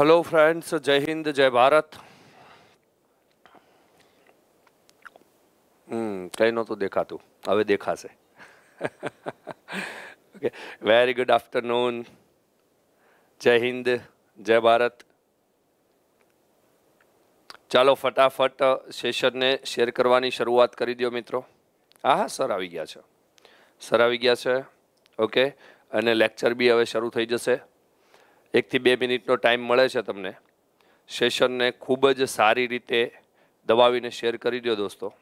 Hello friends જય હિન્દ જય ભારત હમ કંઈ નહોતું દેખાતું હવે દેખાશે ઓકે વેરી ગુડ આફ્ટરનૂન જય હિન્દ જય ભારત ચાલો ફટાફટ સેશનને શેર કરવાની શરૂઆત કરી દો મિત્રો હા હા સર આવી ગયા છે સર આવી ગયા છે ઓકે અને લેક્ચર બી હવે શરૂ થઈ જશે એકથી બે મિનિટનો ટાઈમ મળે છે તમને સેશનને ખૂબ જ સારી રીતે દબાવીને શેર કરી દો દોસ્તો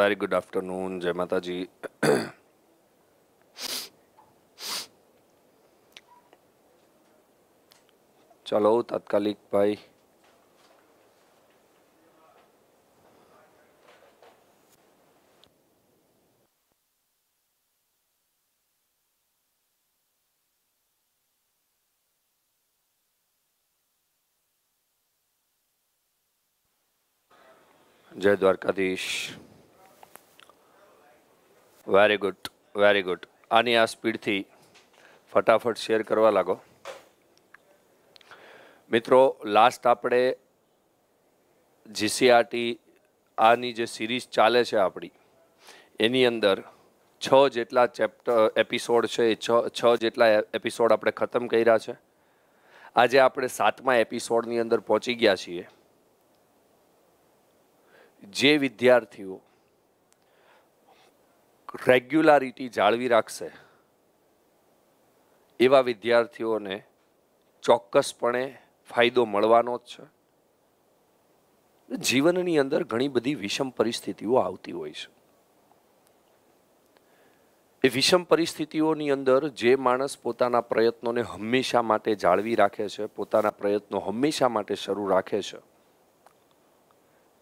વેરી ગુડ આફ્ટરનૂન જય માતાજી ચાલો તાત્કાલિક ભાઈ જય Dwarkadhish very good very good આની આ સ્પીડથી ફટાફટ શેર કરવા લાગો મિત્રો લાસ્ટ આપણે જીસીઆરટી આની જે સિરીઝ ચાલે છે આપણી એની અંદર છ જેટલા ચેપ્ટર એપિસોડ છે એ છ જેટલા એપિસોડ આપણે ખતમ કર્યા છે આજે આપણે સાતમા એપિસોડની અંદર પહોંચી ગયા છીએ જે વિદ્યાર્થીઓ રેગ્યુલારિટી જાળવી રાખશે એવા વિદ્યાર્થીઓને ચોક્કસપણે ફાયદો મળવાનો જ છે જીવનની અંદર ઘણી બધી વિષમ પરિસ્થિતિઓ આવતી હોય છે એ વિષમ પરિસ્થિતિઓની અંદર જે માણસ પોતાના પ્રયત્નોને હંમેશા માટે જાળવી રાખે છે પોતાના પ્રયત્નો હંમેશા માટે શરૂ રાખે છે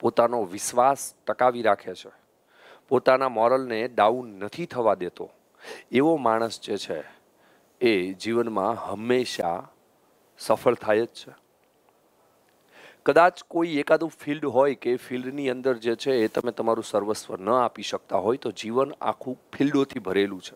પોતાનો વિશ્વાસ ટકાવી રાખે છે પોતાના મોરલને ડાઉન નથી થવા દેતો એવો માણસ જે છે એ જીવનમાં હંમેશા સફળ થાય જ છે કદાચ કોઈ એકાદું ફિલ્ડ હોય કે ફિલ્ડની અંદર જે છે એ તમે તમારું સર્વસ્વ ન આપી શકતા હોય તો જીવન આખું ફિલ્ડોથી ભરેલું છે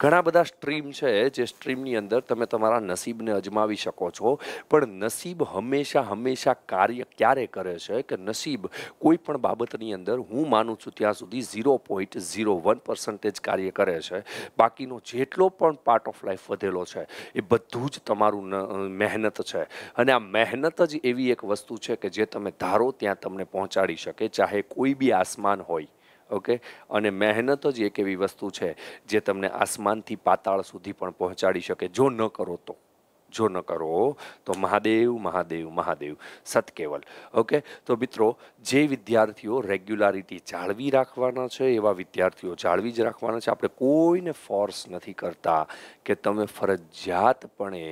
ઘણા બધા સ્ટ્રીમ છે જે સ્ટ્રીમની અંદર તમે તમારા નસીબને અજમાવી શકો છો પણ નસીબ હંમેશા હંમેશા કાર્ય ક્યારે કરે છે કે નસીબ કોઈ પણ બાબતની અંદર હું માનું છું ત્યાં સુધી zero point zero one percentage કાર્ય કરે છે બાકીનો જેટલો પણ પાર્ટ ઓફ લાઈફ વધેલો છે એ બધું જ તમારું મહેનત છે અને આ મહેનત જ એવી એક વસ્તુ છે કે જે તમે ધારો ત્યાં તમને પહોંચાડી શકે ચાહે કોઈ બી આસમાન હોય ઓકે અને મહેનત જ એક એવી વસ્તુ છે જે તમને આસમાનથી પાતાળ સુધી પણ પહોંચાડી શકે જો ન કરો તો જો ન કરો તો મહાદેવ મહાદેવ મહાદેવ સતકેવલ ઓકે તો મિત્રો જે વિદ્યાર્થીઓ રેગ્યુલારિટી જાળવી રાખવાના છે એવા વિદ્યાર્થીઓ જાળવી જ રાખવાના છે આપણે કોઈને ફોર્સ નથી કરતા કે તમે ફરજિયાતપણે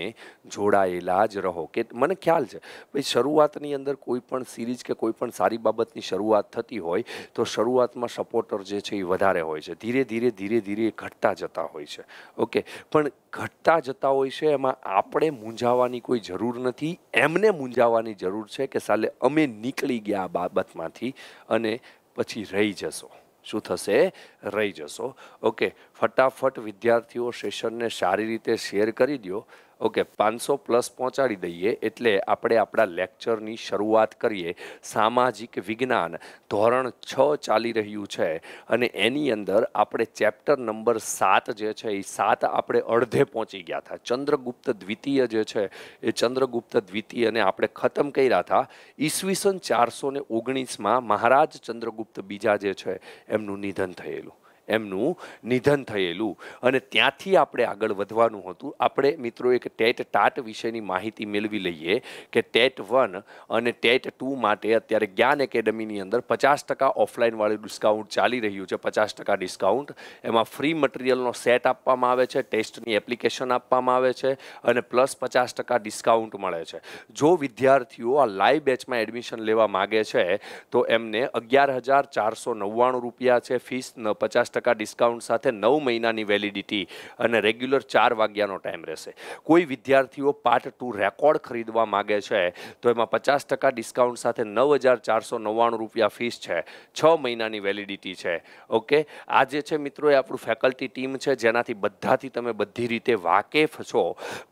જોડાયેલા જ રહો કે મને ખ્યાલ છે ભાઈ શરૂઆતની અંદર કોઈ પણ સિરીઝ કે કોઈ પણ સારી બાબતની શરૂઆત થતી હોય તો શરૂઆતમાં સપોર્ટર જે છે એ વધારે હોય છે ધીરે ધીરે ધીરે ધીરે ઘટતા જતા હોય છે ઓકે પણ ઘટતા જતા હોય છે એમાં આપણે મૂંઝાવાની કોઈ જરૂર નથી એમને મૂંઝાવાની જરૂર છે કે સાલે અમે નીકળી ગયા આ બાબતમાંથી અને પછી રહી જશો શું થશે રહી જશો ઓકે ફટાફટ વિદ્યાર્થીઓ સેશનને સારી રીતે શેર કરી દો ઓકે પાંચસો પ્લસ પહોંચાડી દઈએ એટલે આપણે આપણા લેક્ચરની શરૂઆત કરીએ સામાજિક વિજ્ઞાન ધોરણ છ ચાલી રહ્યું છે અને એની અંદર આપણે ચેપ્ટર નંબર સાત જે છે એ સાત આપણે અડધે પહોંચી ગયા હતા ચંદ્રગુપ્ત દ્વિતીય જે છે એ ચંદ્રગુપ્ત દ્વિતીયને આપણે ખતમ કર્યા હતા ઈસવીસન ચારસો ને ઓગણીસમાં મહારાજ ચંદ્રગુપ્ત બીજા જે છે એમનું નિધન થયેલું એમનું નિધન થયેલું અને ત્યાંથી આપણે આગળ વધવાનું હતું આપણે મિત્રો એક ટેટ ટાટ વિશેની માહિતી મેળવી લઈએ કે ટેટ વન અને ટેટ ટુ માટે અત્યારે જ્ઞાન એકેડમીની અંદર પચાસ ટકા ઓફલાઈનવાળું ડિસ્કાઉન્ટ ચાલી રહ્યું છે પચાસ ટકા ડિસ્કાઉન્ટ એમાં ફ્રી મટીરિયલનો સેટ આપવામાં આવે છે ટેસ્ટની એપ્લિકેશન આપવામાં આવે છે અને પ્લસ પચાસ ટકા ડિસ્કાઉન્ટ મળે છે જો વિદ્યાર્થીઓ આ લાઈવ બેચમાં એડમિશન લેવા માગે છે તો એમને અગિયાર હજાર ચારસો નવ્વાણું રૂપિયા છે ફીસ પચાસ ટકા ટકા ડિસ્કાઉન્ટ સાથે નવ મહિનાની વેલિડિટી અને રેગ્યુલર ચાર વાગ્યાનો ટાઈમ રહેશે કોઈ વિદ્યાર્થીઓ પાર્ટ ટુ રેકોર્ડ ખરીદવા માગે છે તો એમાં પચાસ ટકા ડિસ્કાઉન્ટ સાથે નવ હજાર ચારસો નવ્વાણું રૂપિયા ફીસ છે છ મહિનાની વેલિડિટી છે ઓકે આ જે છે મિત્રો એ આપણું ફેકલ્ટી ટીમ છે જેનાથી બધાથી તમે બધી રીતે વાકેફ છો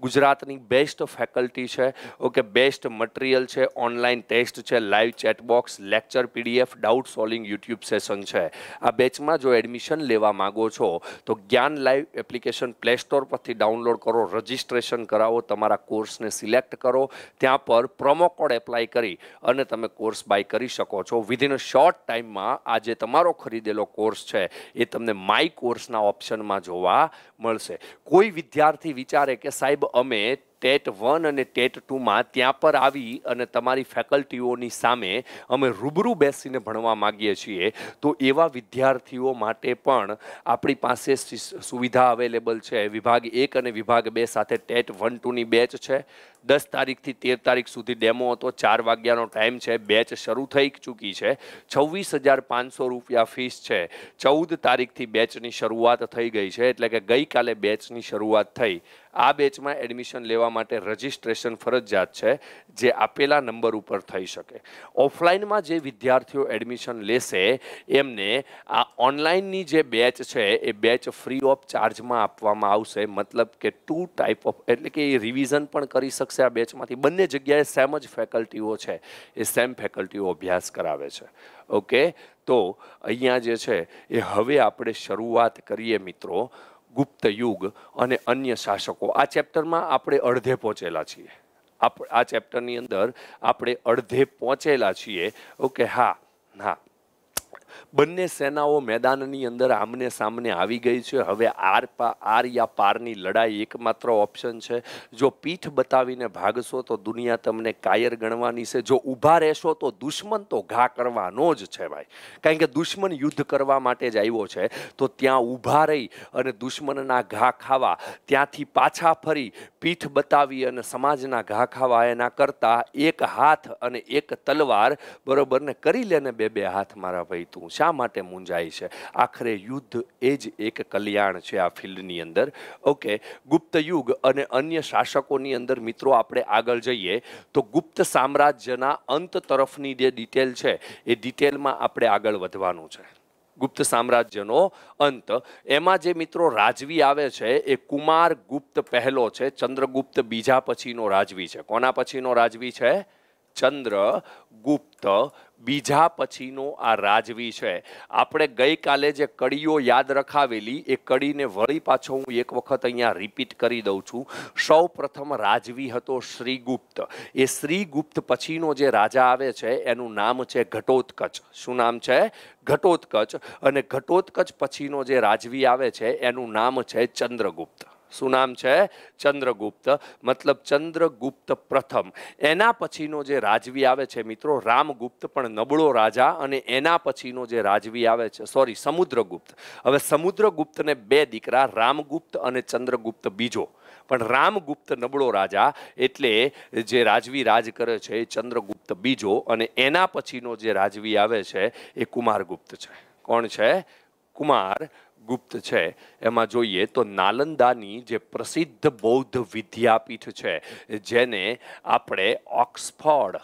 ગુજરાતની બેસ્ટ ફેકલ્ટી છે ઓકે બેસ્ટ મટીરિયલ છે ઓનલાઈન ટેસ્ટ છે live chatbox lecture PDF doubt solving YouTube session છે આ બેચમાં જો એડમિશન ટ્યુશન લેવા માગો છો તો Gyan live application play store પરથી ડાઉનલોડ કરો રજિસ્ટ્રેશન કરાવો તમારા કોર્સને સિલેક્ટ કરો ત્યાં પર પ્રોમો કોડ એપ્લાય કરી અને તમે કોર્સ બાય કરી શકો છો વિધિન અ શોર્ટ ટાઈમમાં આજે તમારો ખરીદેલો કોર્સ છે એ તમને માય કોર્સના ઓપ્શનમાં જોવા મળશે કોઈ વિદ્યાર્થી વિચારે કે સાહેબ અમે ટેટ વન અને ટેટ ટુમાં ત્યાં પર આવી અને તમારી ફેકલ્ટીઓની સામે અમે રૂબરૂ બેસીને ભણવા માગીએ છીએ તો એવા વિદ્યાર્થીઓ માટે પણ આપણી પાસે સુવિધા અવેલેબલ છે વિભાગ એક અને વિભાગ બે સાથે ટેટ વન ટુની બેચ છે દસ તારીખથી તેર તારીખ સુધી ડેમો હતો ચાર વાગ્યાનો ટાઈમ છે બેચ શરૂ થઈ ચૂકી છે છવ્વીસ હજાર પાંચસો રૂપિયા ફીસ છે ચૌદ તારીખથી બેચની શરૂઆત થઈ ગઈ છે એટલે કે ગઈકાલે બેચની શરૂઆત થઈ આ બેચમાં એડમિશન લેવા માટે રજિસ્ટ્રેશન ફરજિયાત છે જે આપેલા નંબર ઉપર થઈ શકે ઓફલાઈનમાં જે વિદ્યાર્થીઓ એડમિશન લેશે એમને આ ઓનલાઈનની જે બેચ છે એ બેચ ફ્રી ઓફ ચાર્જમાં આપવામાં આવશે મતલબ કે ટુ ટાઈપ ઓફ એટલે કે એ રિવિઝન પણ કરી શકશે આ બેચમાંથી બંને જગ્યાએ સેમ જ ફેકલ્ટીઓ છે એ સેમ ફેકલ્ટીઓ અભ્યાસ કરાવે છે ઓકે તો અહીંયા જે છે એ હવે આપણે શરૂઆત કરીએ મિત્રો ગુપ્ત યુગ અને અન્ય શાસકો આ ચેપ્ટરમાં આપણે અડધે પહોંચેલા છીએ આ ચેપ્ટરની અંદર આપણે અડધે પહોંચેલા છીએ ઓકે હા હા બંને સેનાઓ મેદાનની અંદર આમને સામને આવી ગઈ છે હવે આર પા આર યા પારની લડાઈ એકમાત્ર ઓપ્શન છે જો પીઠ બતાવીને ભાગશો તો દુનિયા તમને કાયર ગણવાની છે જો ઊભા રહેશો તો દુશ્મન તો ઘા કરવાનો જ છે ભાઈ કારણ કે દુશ્મન યુદ્ધ કરવા માટે જ આવ્યો છે તો ત્યાં ઊભા રહી અને દુશ્મનના ઘા ખાવા ત્યાંથી પાછા ફરી પીઠ બતાવી અને સમાજના ઘા ખાવા એના કરતાં એક હાથ અને એક તલવાર બરોબર ને કરી લે ને બે બે હાથ મારા ભાઈ તું શા માટે મૂંઝાય છે આખરે યુદ્ધ એ જ એક કલ્યાણ છે આ ફિલ્ડની અંદર ઓકે ગુપ્ત યુગ અને અન્ય શાસકોની અંદર મિત્રો આપણે આગળ જઈએ તો ગુપ્ત સામ્રાજ્યના અંત તરફની જે ડિટેલ છે એ ડિટેલમાં આપણે આગળ વધવાનું છે ગુપ્ત સામ્રાજ્યનો અંત એમાં જે મિત્રો રાજવી આવે છે એ કુમાર ગુપ્ત પહેલો છે ચંદ્રગુપ્ત બીજા પછીનો રાજવી છે કોના પછીનો રાજવી છે ચંદ્રગુપ્ત બીજા પછીનો આ રાજવી છે આપણે ગઈકાલે જે કડીઓ યાદ રખાવેલી એ કડીને વળી પાછો હું એક વખત અહીંયા રિપીટ કરી દઉં છું સૌ પ્રથમ રાજવી હતો શ્રીગુપ્ત એ શ્રીગુપ્ત પછીનો જે રાજા આવે છે એનું નામ છે ઘટોત્કચ શું નામ છે ઘટોત્કચ અને ઘટોત્કચ પછીનો જે રાજવી આવે છે એનું નામ છે ચંદ્રગુપ્ત શું નામ છે ચંદ્રગુપ્ત મતલબ ચંદ્રગુપ્ત પ્રથમ એના પછીનો જે રાજવી આવે છે મિત્રો રામગુપ્ત પણ નબળો રાજા અને એના પછીનો જે રાજવી આવે છે સોરી સમુદ્રગુપ્ત હવે સમુદ્રગુપ્તને બે દીકરા રામગુપ્ત અને ચંદ્રગુપ્ત બીજો પણ રામગુપ્ત નબળો રાજા એટલે જે રાજવી રાજ કરે છે એ ચંદ્રગુપ્ત બીજો અને એના પછીનો જે રાજવી આવે છે એ કુમારગુપ્ત છે કોણ છે કુમાર ગુપ્ત છે એમાં જોઈએ તો નાલંદાની જે પ્રસિદ્ધ બૌદ્ધ વિદ્યાપીઠ છે જેને આપણે ઓક્સફોર્ડ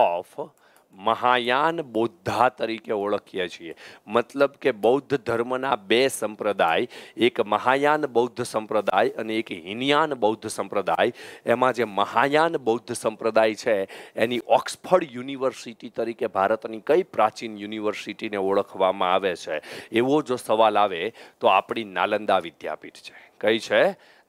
ઓફ મહાયાન બૌદ્ધા તરીકે ઓળખીએ છીએ મતલબ કે બૌદ્ધ ધર્મના બે સંપ્રદાય એક મહાયાન બૌદ્ધ સંપ્રદાય અને એક હિનયાન બૌદ્ધ સંપ્રદાય એમાં જે મહાયાન બૌદ્ધ સંપ્રદાય છે એની ઓક્સફર્ડ યુનિવર્સિટી તરીકે ભારતની કઈ પ્રાચીન યુનિવર્સિટીને ઓળખવામાં આવે છે એવો જો સવાલ આવે તો આપણી નાલંદા વિદ્યાપીઠ છે કઈ છે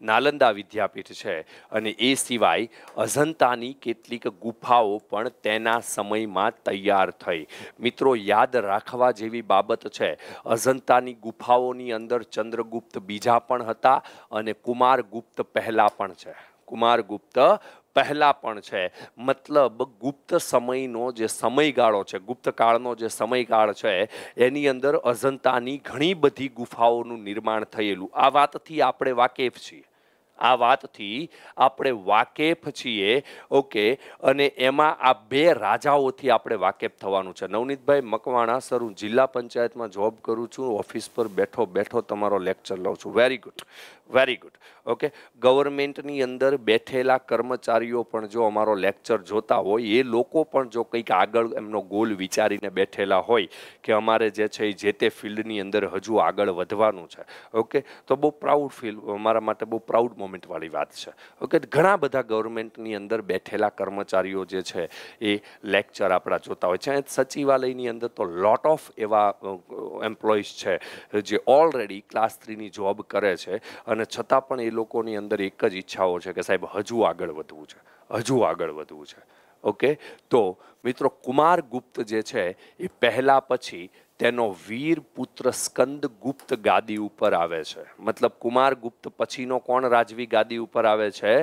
નાલંદા વિદ્યાપીઠ છે અને એ સિવાય અજંતાની કેટલીક ગુફાઓ પણ તેના સમયમાં તૈયાર થઈ મિત્રો યાદ રાખવા જેવી બાબત છે અજંતાની ગુફાઓની અંદર ચંદ્રગુપ્ત બીજા પણ હતા અને કુમારગુપ્ત પહેલાં પણ છે કુમારગુપ્ત પહેલાં પણ છે મતલબ ગુપ્ત સમયનો જે સમયગાળો છે ગુપ્તકાળનો જે સમયગાળ છે એની અંદર અજંતાની ઘણી બધી ગુફાઓનું નિર્માણ થયેલું આ વાતથી આપણે વાકેફ છીએ આ વાતથી આપણે વાકેફ છીએ ઓકે અને એમાં આ બે રાજાઓથી આપણે વાકેફ થવાનું છે નવનીતભાઈ મકવાણા સર હું જિલ્લા પંચાયતમાં જોબ કરું છું ઓફિસ પર બેઠો બેઠો તમારો લેક્ચર લઉં છું very good very good okay ગવર્મેન્ટની અંદર બેઠેલા કર્મચારીઓ પણ જો અમારો લેક્ચર જોતા હોય એ લોકો પણ જો કંઈક આગળ એમનો ગોલ વિચારીને બેઠેલા હોય કે અમારે જે છે એ જે તે ફિલ્ડની અંદર હજુ આગળ વધવાનું છે ઓકે તો બહુ પ્રાઉડ ફીલ અમારા માટે બહુ પ્રાઉડ મોમેન્ટવાળી વાત છે ઓકે ઘણા બધા ગવર્મેન્ટની અંદર બેઠેલા કર્મચારીઓ જે છે એ લેક્ચર આપણા જોતા હોય છે સચિવાલયની અંદર તો લોટ ઓફ એવા એમ્પ્લોઈઝ છે જે ઓલરેડી ક્લાસ થ્રીની જોબ કરે છે અને અને છતાં પણ એ લોકોની અંદર એક જ ઈચ્છાઓ છે કે સાહેબ હજુ આગળ વધવું છે હજુ આગળ વધવું છે ઓકે તો મિત્રો કુમાર ગુપ્ત જે છે એ પહેલાં પછી તેનો વીર પુત્ર સ્કંદ ગુપ્ત ગાદી ઉપર આવે છે મતલબ કુમાર ગુપ્ત પછીનો કોણ રાજવી ગાદી ઉપર આવે છે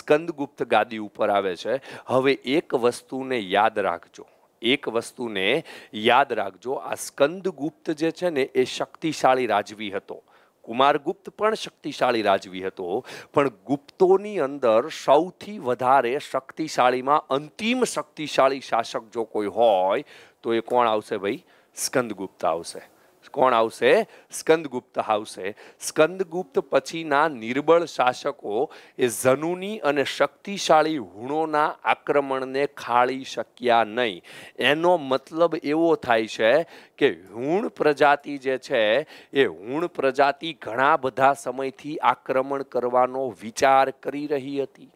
સ્કંદ ગુપ્ત ગાદી ઉપર આવે છે હવે એક વસ્તુને યાદ રાખજો એક વસ્તુને યાદ રાખજો આ સ્કંદ ગુપ્ત જે છે ને એ શક્તિશાળી રાજવી હતો કુમારગુપ્ત પણ શક્તિશાળી રાજવી હતો પણ ગુપ્તોની અંદર સૌથી વધારે શક્તિશાળીમાં અંતિમ શક્તિશાળી શાસક જો કોઈ હોય તો એ કોણ આવશે ભાઈ સ્કંદગુપ્ત આવશે કોણ આવશે સ્કંદગુપ્ત આવશે સ્કંદગુપ્ત પછીના નિર્બળ શાસકો એ ઝનુની અને શક્તિશાળી હુણોના આક્રમણને ખાળી શક્યા નહીં એનો મતલબ એવો થાય છે કે હુણ પ્રજાતિ જે છે એ હુણ પ્રજાતિ ઘણા બધા સમયથી આક્રમણ કરવાનો વિચાર કરી રહી હતી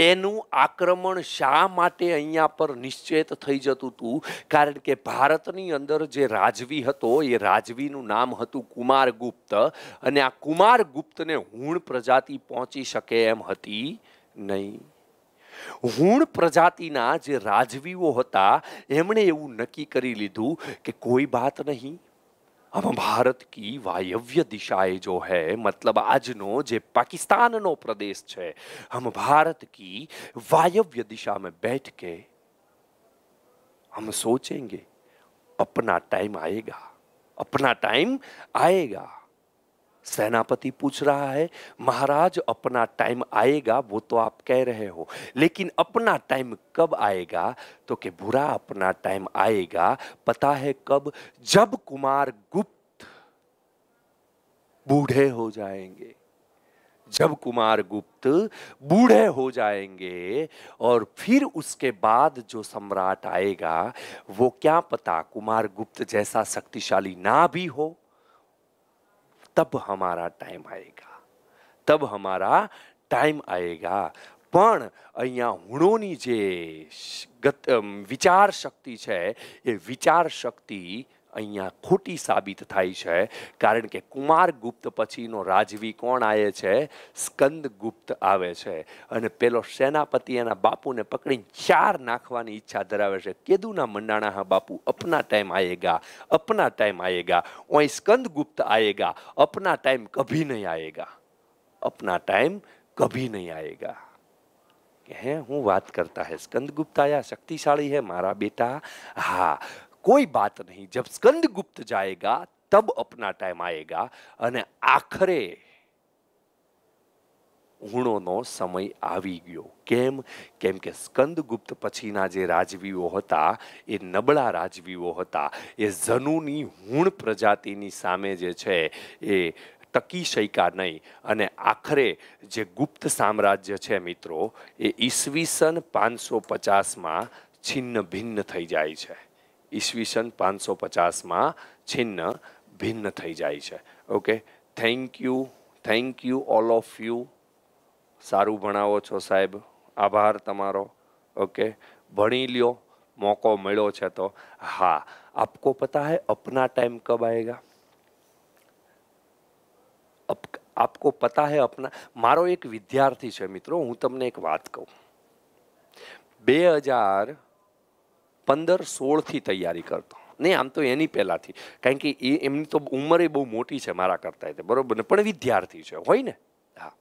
એનું આક્રમણ શા માટે અહીંયા પર નિશ્ચિત થઈ જતું હતું કારણ કે ભારતની અંદર જે રાજવી હતો એ રાજવીનું નામ હતું કુમારગુપ્ત અને આ કુમારગુપ્તને હુણ પ્રજાતિ પહોંચી શકે એમ હતી નહીં હુણ પ્રજાતિના જે રાજવીઓ હતા એમણે એવું નક્કી કરી લીધું કે કોઈ વાત નહીં अब भारत की वायव्य दिशाएं जो है मतलब आज नो जे पाकिस्तान नो प्रदेश छे हम भारत की वायव्य दिशा में बैठ के हम सोचेंगे अपना टाइम आएगा अपना टाइम आएगा सेनापति पूछ रहा है महाराज अपना टाइम आएगा वो तो आप कह रहे हो लेकिन अपना टाइम कब आएगा तो कि बुरा अपना टाइम आएगा पता है कब जब कुमार गुप्त बूढ़े हो जाएंगे जब कुमार गुप्त बूढ़े हो जाएंगे और फिर उसके बाद जो सम्राट आएगा वो क्या पता कुमार गुप्त जैसा शक्तिशाली ना भी हो તબ હમારા ટાઈમ આएगा તબ હમારા ટાઈમ આएगा પણ અહીંયા હુણોની જે વિચાર શક્તિ છે એ વિચાર શક્તિ અહીંયા ખોટી સાબિત થાય છે કારણ કે કુમારગુપ્ત પછીનો રાજવી કોણ આવે છે સ્કંદગુપ્ત આવે છે અને પેલો સેનાપતિ એના બાપુને પકડીને ચાર નાખવાની ઈચ્છા ધરાવે છે કેદુના મંડાણા હા બાપુ અપના ટાઈમ આયેગા અપના ટાઈમ આયેગા ઓય સ્કંદગુપ્ત આયેગા અપના ટાઈમ કભી નહીં આયેગા અપના ટાઈમ કભી નહીં આયેગા હે હું વાત કરતા હે સ્કંદગુપ્ત આયા શક્તિશાળી હે મારા બેટા હા કોઈ બાત નહીં જબ સ્કંદ ગુપ્ત જાયેગા તબ અપના ટાઈમ આયેગા અને આખરે હુણોનો સમય આવી ગયો કેમ કેમ કે સ્કંદગુપ્ત પછીના જે રાજવીઓ હતા એ નબળા રાજવીઓ હતા એ ઝનુની હુણ પ્રજાતિની સામે જે છે એ ટકી શૈકા નહીં અને આખરે જે ગુપ્ત સામ્રાજ્ય છે મિત્રો એ ઈસવીસન પાંચસો પચાસમાં છિન્ન ભિન્ન થઈ જાય છે ઈસવીસન પાંચસો પચાસમાં છિન્ન ભિન્ન થઈ જાય છે okay thank you thank you all of you સારું ભણાવો છો સાહેબ આભાર તમારો ઓકે ભણી લ્યો મોકો મળ્યો છે તો હા આપકો પતા હે અપના ટાઈમ કબ આએગા આપકો પતા હે અપના મારો એક વિદ્યાર્થી છે મિત્રો હું તમને એક વાત કહું બે હજાર પંદર સોળથી તૈયારી કરતો નહીં આમ તો એની પહેલાંથી કારણ કે એ એમની તો ઉંમરે બહુ મોટી છે મારા કરતાં એટલે બરાબર ને પણ વિદ્યાર્થી છે હોય ને હા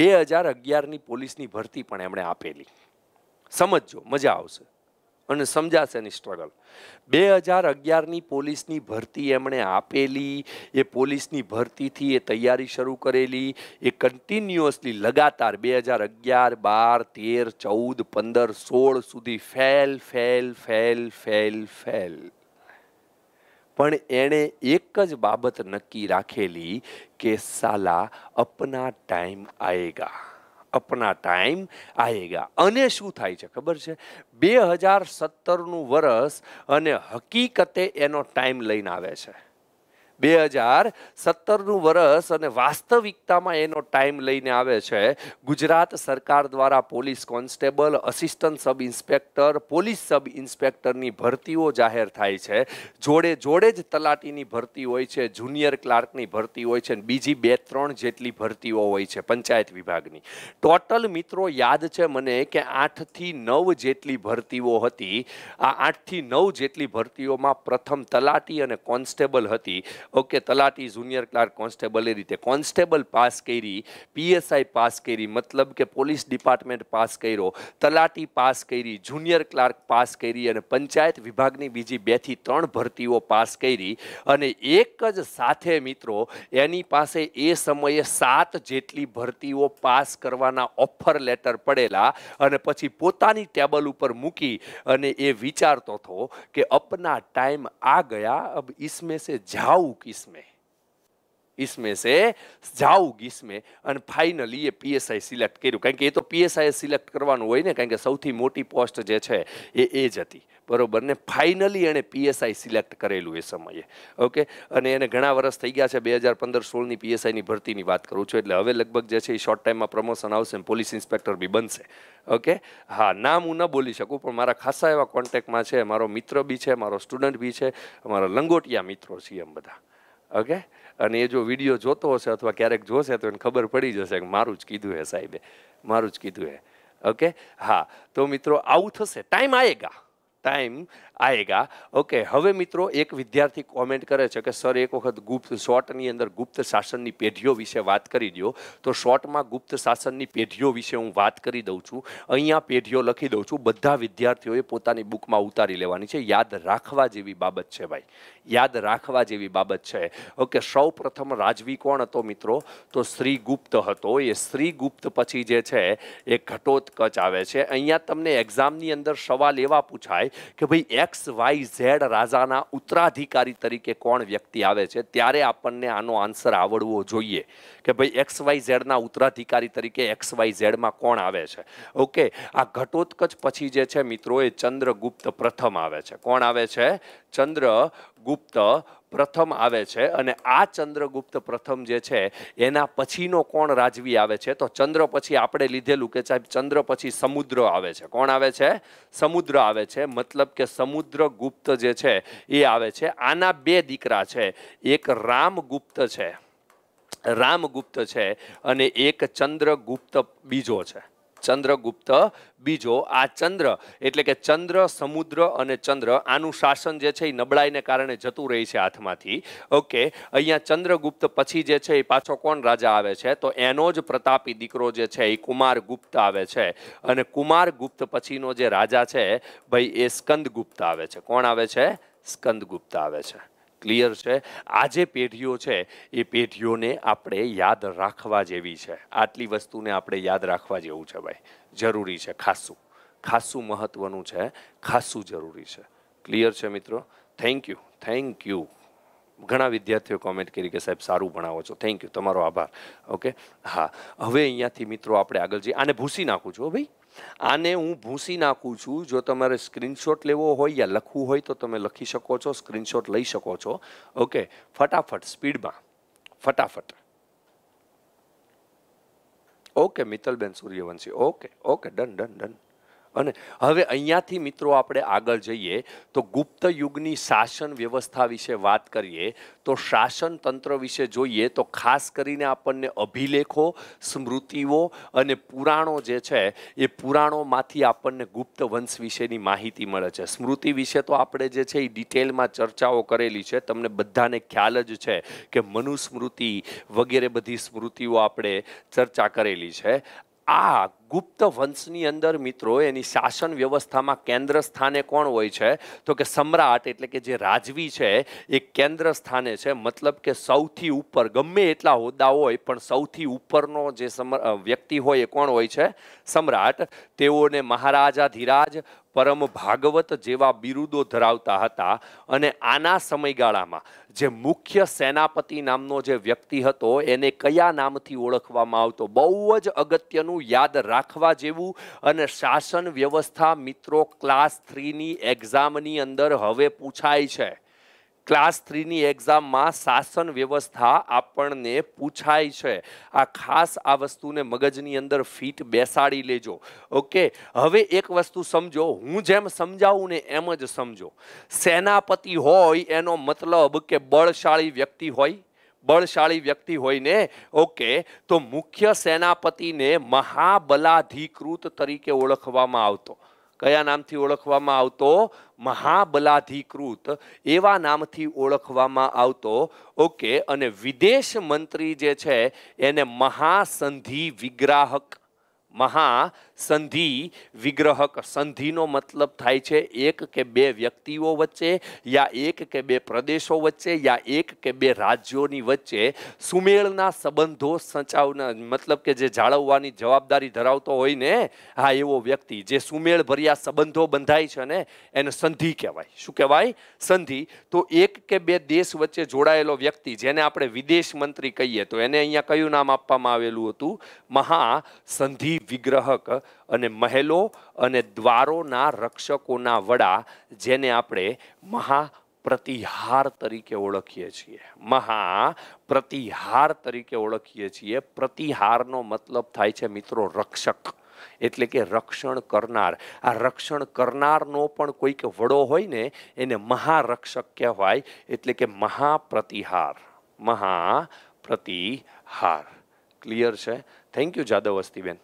બે હજાર અગિયારની પોલીસની ભરતી પણ એમણે આપેલી સમજજો મજા આવશે અને સમજાશે એની સ્ટ્રગલ બે હજાર અગિયારની પોલીસની ભરતી એમણે આપેલી એ પોલીસની ભરતીથી એ તૈયારી શરૂ કરેલી એ કન્ટિન્યુઅસલી લગાતાર બે હજાર અગિયાર બાર તેર ચૌદ પંદર સોળ સુધી fail fail fail fail fail પણ એણે એક જ બાબત નક્કી રાખેલી કે સાલા અપના ટાઈમ આએગા અપના ટાઈમ આયેગા અને શું થાય છે ખબર છે બે હજાર સત્તરનું વરસ અને હકીકતે એનો ટાઈમ લઈને આવે છે બે હજાર સત્તરનું વરસ અને વાસ્તવિકતામાં એનો ટાઈમ લઈને આવે છે ગુજરાત સરકાર દ્વારા police constable assistant sub inspector police sub ઇન્સ્પેક્ટરની ભરતીઓ જાહેર થાય છે જોડે જોડે જ તલાટીની ભરતી હોય છે જુનિયર ક્લાર્કની ભરતી હોય છે અને બીજી બે ત્રણ જેટલી ભરતીઓ હોય છે પંચાયત વિભાગની ટોટલ મિત્રો યાદ છે મને કે આઠથી નવ જેટલી ભરતીઓ હતી આ આઠથી નવ જેટલી ભરતીઓમાં પ્રથમ તલાટી અને કોન્સ્ટેબલ હતી ઓકે તલાટી જુનિયર ક્લાર્ક કોન્સ્ટેબલ એ રીતે કોન્સ્ટેબલ પાસ કરી પીએસઆઈ પાસ કરી મતલબ કે પોલીસ ડિપાર્ટમેન્ટ પાસ કર્યો તલાટી પાસ કરી જુનિયર ક્લાર્ક પાસ કરી અને પંચાયત વિભાગની બીજી બેથી ત્રણ ભરતીઓ પાસ કરી અને એક જ સાથે મિત્રો એની પાસે એ સમયે સાત જેટલી ભરતીઓ પાસ કરવાના ઓફર લેટર પડેલા અને પછી પોતાની ટેબલ ઉપર મૂકી અને એ વિચારતો હતો કે અપના ટાઈમ આ ગયા અબ ઇસમે સે જાઉં इसमें इसमें સે જાઉં ગીસમે અને ફાઇનલી એ પીએસઆઈ સિલેક્ટ કર્યું કારણ કે એ તો પીએસઆઈ સિલેક્ટ કરવાનું હોય ને કારણ કે સૌથી મોટી પોસ્ટ જે છે એ એ જ હતી બરોબર ને ફાઇનલી એણે પીએસઆઈ સિલેક્ટ કરેલું એ સમયે ઓકે અને એને ઘણા વર્ષ થઈ ગયા છે બે હજાર પંદર સોળની પીએસઆઈની ભરતીની વાત કરું છું એટલે હવે લગભગ જે છે એ શોર્ટ ટાઈમમાં પ્રમોશન આવશે પોલીસ ઇન્સ્પેક્ટર બી બનશે ઓકે હા નામ હું ન બોલી શકું પણ મારા ખાસા એવા કોન્ટેક્ટમાં છે મારો મિત્ર બી છે મારો સ્ટુડન્ટ બી છે અમારા લંગોટિયા મિત્રો છીએ એમ બધા ઓકે અને એ જો વિડીયો જોતો હશે અથવા ક્યારેક જોશે તો એને ખબર પડી જશે કે મારું જ કીધું હે સાહેબે મારું જ કીધું હે ઓકે હા તો મિત્રો આવું થશે ટાઈમ આવેગા ટાઈમ આવેગા ઓકે હવે મિત્રો એક વિદ્યાર્થી કોમેન્ટ કરે છે કે સર એક વખત ગુપ્ત શોર્ટની અંદર ગુપ્ત શાસનની પેઢીઓ વિશે વાત કરી દો તો શોર્ટમાં ગુપ્ત શાસનની પેઢીઓ વિશે હું વાત કરી દઉં છું અહીંયા પેઢીઓ લખી દઉં છું બધા વિદ્યાર્થીઓએ પોતાની બુકમાં ઉતારી લેવાની છે યાદ રાખવા જેવી બાબત છે ભાઈ યાદ રાખવા જેવી બાબત છે ઓકે સૌ પ્રથમ રાજવી કોણ હતો મિત્રો તો શ્રી ગુપ્ત હતો એ શ્રી ગુપ્ત પછી જે છે એ ઘટોત્કચ આવે છે અહીંયા તમને એક્ઝામની અંદર સવાલ એવા પૂછાય કે ભાઈ એક્સ વાય ઝેડ રાજાના ઉત્તરાધિકારી તરીકે કોણ વ્યક્તિ આવે છે ત્યારે આપણને આનો આન્સર આવડવો જોઈએ કે ભાઈ એક્સ વાય ઝેડના ઉત્તરાધિકારી તરીકે એક્સ વાય ઝેડમાં કોણ આવે છે ઓકે આ ઘટોત્કચ પછી જે છે મિત્રો એ ચંદ્રગુપ્ત પ્રથમ આવે છે કોણ આવે છે ચંદ્રગુપ્ત પ્રથમ આવે છે અને આ ચંદ્રગુપ્ત પ્રથમ જે છે એના પછીનો કોણ રાજવી આવે છે તો ચંદ્ર પછી આપણે લીધેલું કે સાહેબ ચંદ્ર પછી સમુદ્ર આવે છે કોણ આવે છે સમુદ્ર આવે છે મતલબ કે સમુદ્રગુપ્ત જે છે એ આવે છે આના બે દીકરા છે એક રામગુપ્ત છે રામગુપ્ત છે અને એક ચંદ્રગુપ્ત બીજો છે ચંદ્રગુપ્ત બીજો આ ચંદ્ર એટલે કે ચંદ્ર સમુદ્ર અને ચંદ્ર આનું શાસન જે છે એ નબળાઈને કારણે જતું રહી છે હાથમાંથી ઓકે અહીંયા ચંદ્રગુપ્ત પછી જે છે એ પાછો કોણ રાજા આવે છે તો એનો જ પ્રતાપી દીકરો જે છે એ કુમાર ગુપ્ત આવે છે અને કુમાર ગુપ્ત પછીનો જે રાજા છે ભાઈ એ સ્કંદગુપ્ત આવે છે કોણ આવે છે સ્કંદગુપ્ત આવે છે ક્લિયર છે આ જે પેઢીઓ છે એ પેઢીઓને આપણે યાદ રાખવા જેવી છે આટલી વસ્તુને આપણે યાદ રાખવા જેવું છે ભાઈ જરૂરી છે ખાસું ખાસું મહત્વનું છે ખાસું જરૂરી છે ક્લિયર છે મિત્રો થેન્ક યુ થેન્ક યુ ઘણા વિદ્યાર્થીઓ કોમેન્ટ કરી કે સાહેબ સારું ભણાવો છો થેન્ક યુ તમારો આભાર ઓકે હા હવે અહીંયાથી મિત્રો આપણે આગળ જઈએ આને ભૂસી નાખું છું ભાઈ આને હું ભૂંસી નાખું છું જો તમારે સ્ક્રીનશોટ લેવો હોય યા લખવું હોય તો તમે લખી શકો છો સ્ક્રીનશોટ લઈ શકો છો ઓકે ફટાફટ સ્પીડમાં ફટાફટ ઓકે મિત્તલબેન Suryavanshi okay okay done done done અને હવે અહીંયાથી મિત્રો આપણે આગળ જઈએ તો ગુપ્ત યુગની શાસન વ્યવસ્થા વિશે વાત કરીએ તો શાસન તંત્ર વિશે જોઈએ તો ખાસ કરીને આપણને અભિલેખો સ્મૃતિઓ અને પુરાણો જે છે એ પુરાણોમાંથી આપણને ગુપ્ત વંશ વિશેની માહિતી મળે છે સ્મૃતિ વિશે તો આપણે જે છે એ ડિટેલમાં ચર્ચાઓ કરેલી છે તમને બધાને ખ્યાલ જ છે કે મનુસ્મૃતિ વગેરે બધી સ્મૃતિઓ આપણે ચર્ચા કરેલી છે આ ગુપ્ત વંશની અંદર મિત્રો એની શાસન વ્યવસ્થામાં કેન્દ્ર સ્થાને કોણ હોય છે તો કે સમ્રાટ એટલે કે જે રાજવી છે એ કેન્દ્ર સ્થાને છે મતલબ કે સૌથી ઉપર ગમે એટલા હોદ્દા હોય પણ સૌથી ઉપરનો જે વ્યક્તિ હોય એ કોણ હોય છે સમ્રાટ તેઓને મહારાજા ધીરાજ પરમ ભાગવત જેવા બિરુદો ધરાવતા હતા અને આના સમયગાળામાં જે મુખ્ય સેનાપતિ નામનો જે વ્યક્તિ હતો એને કયા નામથી ઓળખવામાં આવતો બહુ જ અગત્યનું યાદ રાખ રાખવા જેવું અને શાસન વ્યવસ્થા મિત્રો ક્લાસ થ્રીની એક્ઝામની અંદર હવે પૂછાય છે ક્લાસ થ્રીની એક્ઝામમાં શાસન વ્યવસ્થા આપણને પૂછાય છે આ ખાસ આ વસ્તુને મગજની અંદર ફીટ બેસાડી લેજો ઓકે હવે એક વસ્તુ સમજો હું જેમ સમજાવું ને એમ જ સમજો સેનાપતિ હોય એનો મતલબ કે બળશાળી વ્યક્તિ હોય બળશાળી વ્યક્તિ હોય ને ઓકે તો મુખ્ય સેનાપતિને મહાબલાધિકૃત તરીકે ઓળખવામાં આવતો કયા નામથી ઓળખવામાં આવતો મહાબલાધિકૃત એવા નામથી ઓળખવામાં આવતો ઓકે અને વિદેશ મંત્રી જે છે એને મહાસંધિ વિગ્રાહક મહા સંધિ વિગ્રહક સંધિનો મતલબ થાય છે એક કે બે વ્યક્તિઓ વચ્ચે યા એક કે બે પ્રદેશો વચ્ચે યા એક કે બે રાજ્યોની વચ્ચે સુમેળના સંબંધો સંચાવના મતલબ કે જે જાળવવાની જવાબદારી ધરાવતો હોય ને હા એવો વ્યક્તિ જે સુમેળભર્યા સંબંધો બંધાય છે ને એને સંધિ કહેવાય શું કહેવાય સંધિ તો એક કે બે દેશ વચ્ચે જોડાયેલો વ્યક્તિ જેને આપણે વિદેશ મંત્રી કહીએ તો એને અહીંયા કયું નામ આપવામાં આવેલું હતું મહા સંધિ વિગ્રહક અને મહેલો અને દ્વારોના રક્ષકોના વડા જેને આપણે મહાપ્રતિહાર તરીકે ઓળખીએ છીએ મહા પ્રતિહાર તરીકે ઓળખીએ છીએ પ્રતિહારનો મતલબ થાય છે મિત્રો રક્ષક એટલે કે રક્ષણ કરનાર આ રક્ષણ કરનારનો પણ કોઈક વડો હોય ને એને મહારક્ષક કહેવાય એટલે કે મહાપ્રતિહાર મહા પ્રતિહાર ક્લિયર છે થેન્ક યુ જાદવ અસ્તીબેન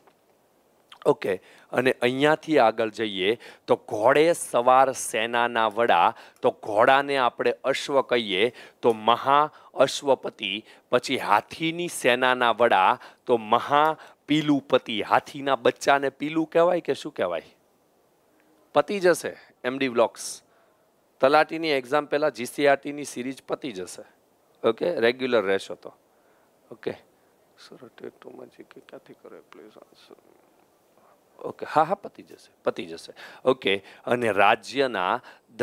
ઓકે અને અહીંયાથી આગળ જઈએ તો ઘોડે સવાર સેનાના વડા તો ઘોડાને આપણે અશ્વ કહીએ તો મહા અશ્વપતિ પછી હાથીની સેનાના વડા તો મહા પીલુપતિ હાથીના બચ્ચાને પીલું કહેવાય કે શું કહેવાય પતી જશે એમડી બ્લોક્સ તલાટીની એક્ઝામ પહેલાં જીસીઆરટીની સિરીઝ પતી જશે ઓકે રેગ્યુલર રહેશો તો okay sir TET two much ક્યાંથી કરે પ્લીઝ આન્સર ઓકે હા હા પતી જશે પતી જશે ઓકે અને રાજ્યના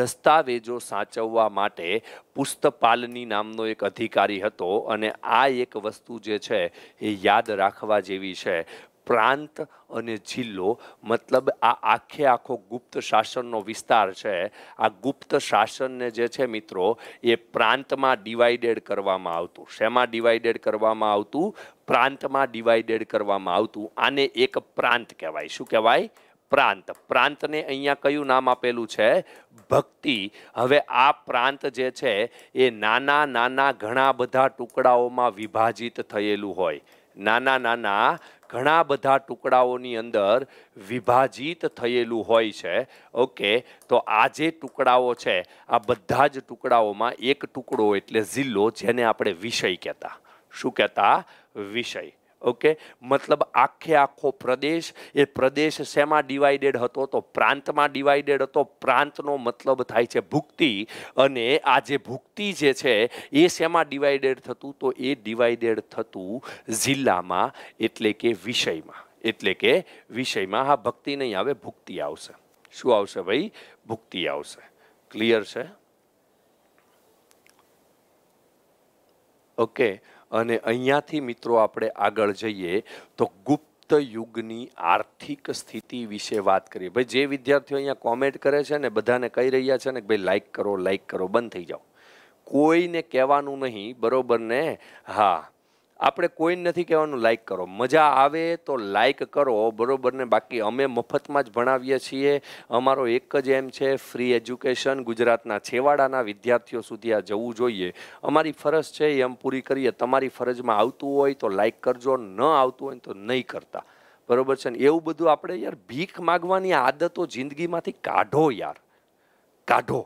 દસ્તાવેજો સાચવવા માટે પુસ્તપાલની નામનો એક અધિકારી હતો અને આ એક વસ્તુ જે છે એ યાદ રાખવા જેવી છે પ્રાંત અને જિલ્લો મતલબ આ આખે આખો ગુપ્ત શાસનનો વિસ્તાર છે આ ગુપ્ત શાસનને જે છે મિત્રો એ પ્રાંતમાં ડિવાઇડેડ કરવામાં આવતું શેમાં ડિવાઇડેડ કરવામાં આવતું પ્રાંતમાં ડિવાઈડેડ કરવામાં આવતું આને એક પ્રાંત કહેવાય શું કહેવાય પ્રાંત પ્રાંતને અહીંયા કયું નામ આપેલું છે ભક્તિ હવે આ પ્રાંત જે છે એ નાના નાના ઘણા બધા ટુકડાઓમાં વિભાજિત થયેલું હોય નાના નાના ઘણા બધા ટુકડાઓની અંદર વિભાજિત થયેલું હોય છે ઓકે તો આ જે ટુકડાઓ છે આ બધા જ ટુકડાઓમાં એક ટુકડો એટલે જિલ્લો જેને આપણે વિષય કહેતા શું કહેતા વિષય ઓકે મતલબ આખે આખો પ્રદેશ એ પ્રદેશ શેમાં ડિવાઇડેડ હતો તો પ્રાંતમાં ડિવાઇડેડ હતો પ્રાંતનો મતલબ થાય છે ભુક્તિ અને આ જે ભુક્તિ જે છે એ શેમાં ડિવાઇડેડ થતું તો એ ડિવાઇડેડ થતું જિલ્લામાં એટલે કે વિષયમાં એટલે કે વિષયમાં હા ભક્તિ નહીં આવે ભુક્તિ આવશે શું આવશે ભાઈ ભુક્તિ આવશે ક્લિયર છે ઓકે અને અહીંયાથી મિત્રો આપણે આગળ જઈએ તો ગુપ્ત યુગની આર્થિક સ્થિતિ વિશે વાત કરીએ ભાઈ જે વિદ્યાર્થીઓ અહીંયા કોમેન્ટ કરે છે ને બધાને કહી રહ્યા છે ને કે ભાઈ લાઇક કરો લાઇક કરો બંધ થઈ જાઓ કોઈને કહેવાનું નહીં બરોબર ને હા આપણે કોઈને નથી કહેવાનું લાઇક કરો મજા આવે તો લાઇક કરો બરોબર ને બાકી અમે મફતમાં જ ભણાવીએ છીએ અમારો એક જ એમ છે ફ્રી એજ્યુકેશન ગુજરાતના છેવાડાના વિદ્યાર્થીઓ સુધી આ જવું જોઈએ અમારી ફરજ છે એ એમ પૂરી કરીએ તમારી ફરજમાં આવતું હોય તો લાઇક કરજો ન આવતું હોય તો નહીં કરતા બરાબર છે ને એવું બધું આપણે યાર ભીખ માગવાની આદતો જિંદગીમાંથી કાઢો યાર કાઢો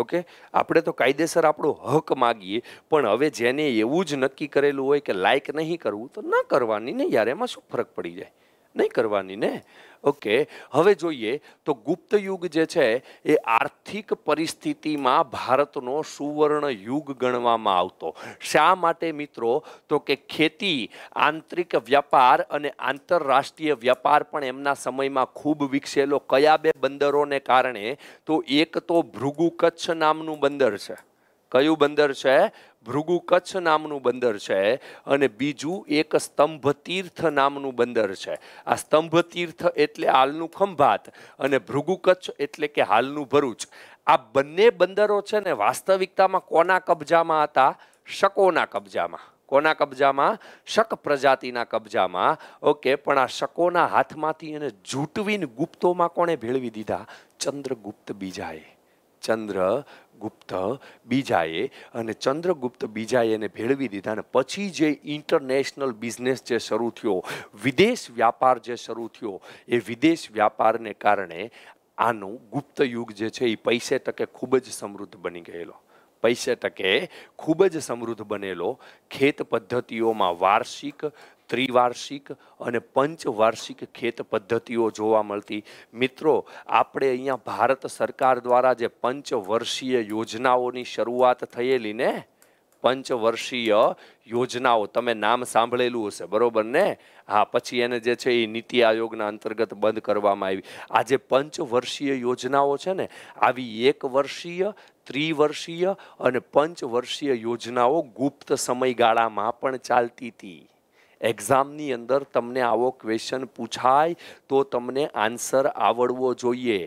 ઓકે આપણે તો કાયદેસર આપણો હક માગીએ પણ હવે જેને એવું જ નક્કી કરેલું હોય કે લાઇક નહીં કરવું તો ના કરવાની ને યાર એમાં શું ફરક પડી જાય નહીં કરવાની ને ઓકે હવે જોઈએ તો ગુપ્ત યુગ જે છે એ આર્થિક પરિસ્થિતિમાં ભારતનો સુવર્ણ યુગ ગણવામાં આવતો શા માટે મિત્રો તો કે ખેતી આંતરિક વ્યાપાર અને આંતરરાષ્ટ્રીય વ્યાપાર પણ એમના સમયમાં ખૂબ વિકસેલો કયા બે બંદરોને કારણે તો એક તો ભૃગુ કચ્છ નામનું બંદર છે કયું બંદર છે ભૃગુ કચ્છ નામનું બંદર છે અને બીજું એક સ્તંભ તીર્થ નામનું બંદર છે આ સ્તંભ તીર્થ એટલે હાલનું ખંભાત અને ભૃગુ કચ્છ એટલે કે હાલનું ભરૂચ આ બંને બંદરો છે ને વાસ્તવિકતામાં કોના કબજામાં હતા શકોના કબજામાં કોના કબજામાં શક પ્રજાતિના કબજામાં ઓકે પણ આ શકોના હાથમાંથી એને ઝૂંટવીને ગુપ્તોમાં કોણે ભેળવી દીધા ચંદ્રગુપ્ત બીજાએ ચંદ્ર ગુપ્ત બીજાએ અને ચંદ્રગુપ્ત બીજાએ એને ભેળવી દીધા અને પછી જે ઇન્ટરનેશનલ બિઝનેસ જે શરૂ થયો વિદેશ વ્યાપાર જે શરૂ થયો એ વિદેશ વ્યાપારને કારણે આનું ગુપ્ત યુગ જે છે એ પૈસે ટકે ખૂબ જ સમૃદ્ધ બની ગયેલો પૈસે ટકે ખૂબ જ સમૃદ્ધ બનેલો ખેત પદ્ધતિઓમાં વાર્ષિક ત્રિવાર્ષિક અને પંચવાર્ષિક ખેત પદ્ધતિઓ જોવા મળતી મિત્રો આપણે અહીંયા ભારત સરકાર દ્વારા જે પંચવર્ષીય યોજનાઓની શરૂઆત થયેલી ને પંચવર્ષીય યોજનાઓ તમે નામ સાંભળેલું હશે બરોબર ને હા પછી એને જે છે એ નીતિ આયોગના અંતર્ગત બંધ કરવામાં આવી આ જે પંચવર્ષીય યોજનાઓ છે ને આવી એક વર્ષીય ત્રિવર્ષીય અને પંચવર્ષીય યોજનાઓ ગુપ્ત સમયગાળામાં પણ ચાલતી હતી એક્ઝામની અંદર તમને આવો ક્વેશ્ચન પૂછાય તો તમને આન્સર આવડવો જોઈએ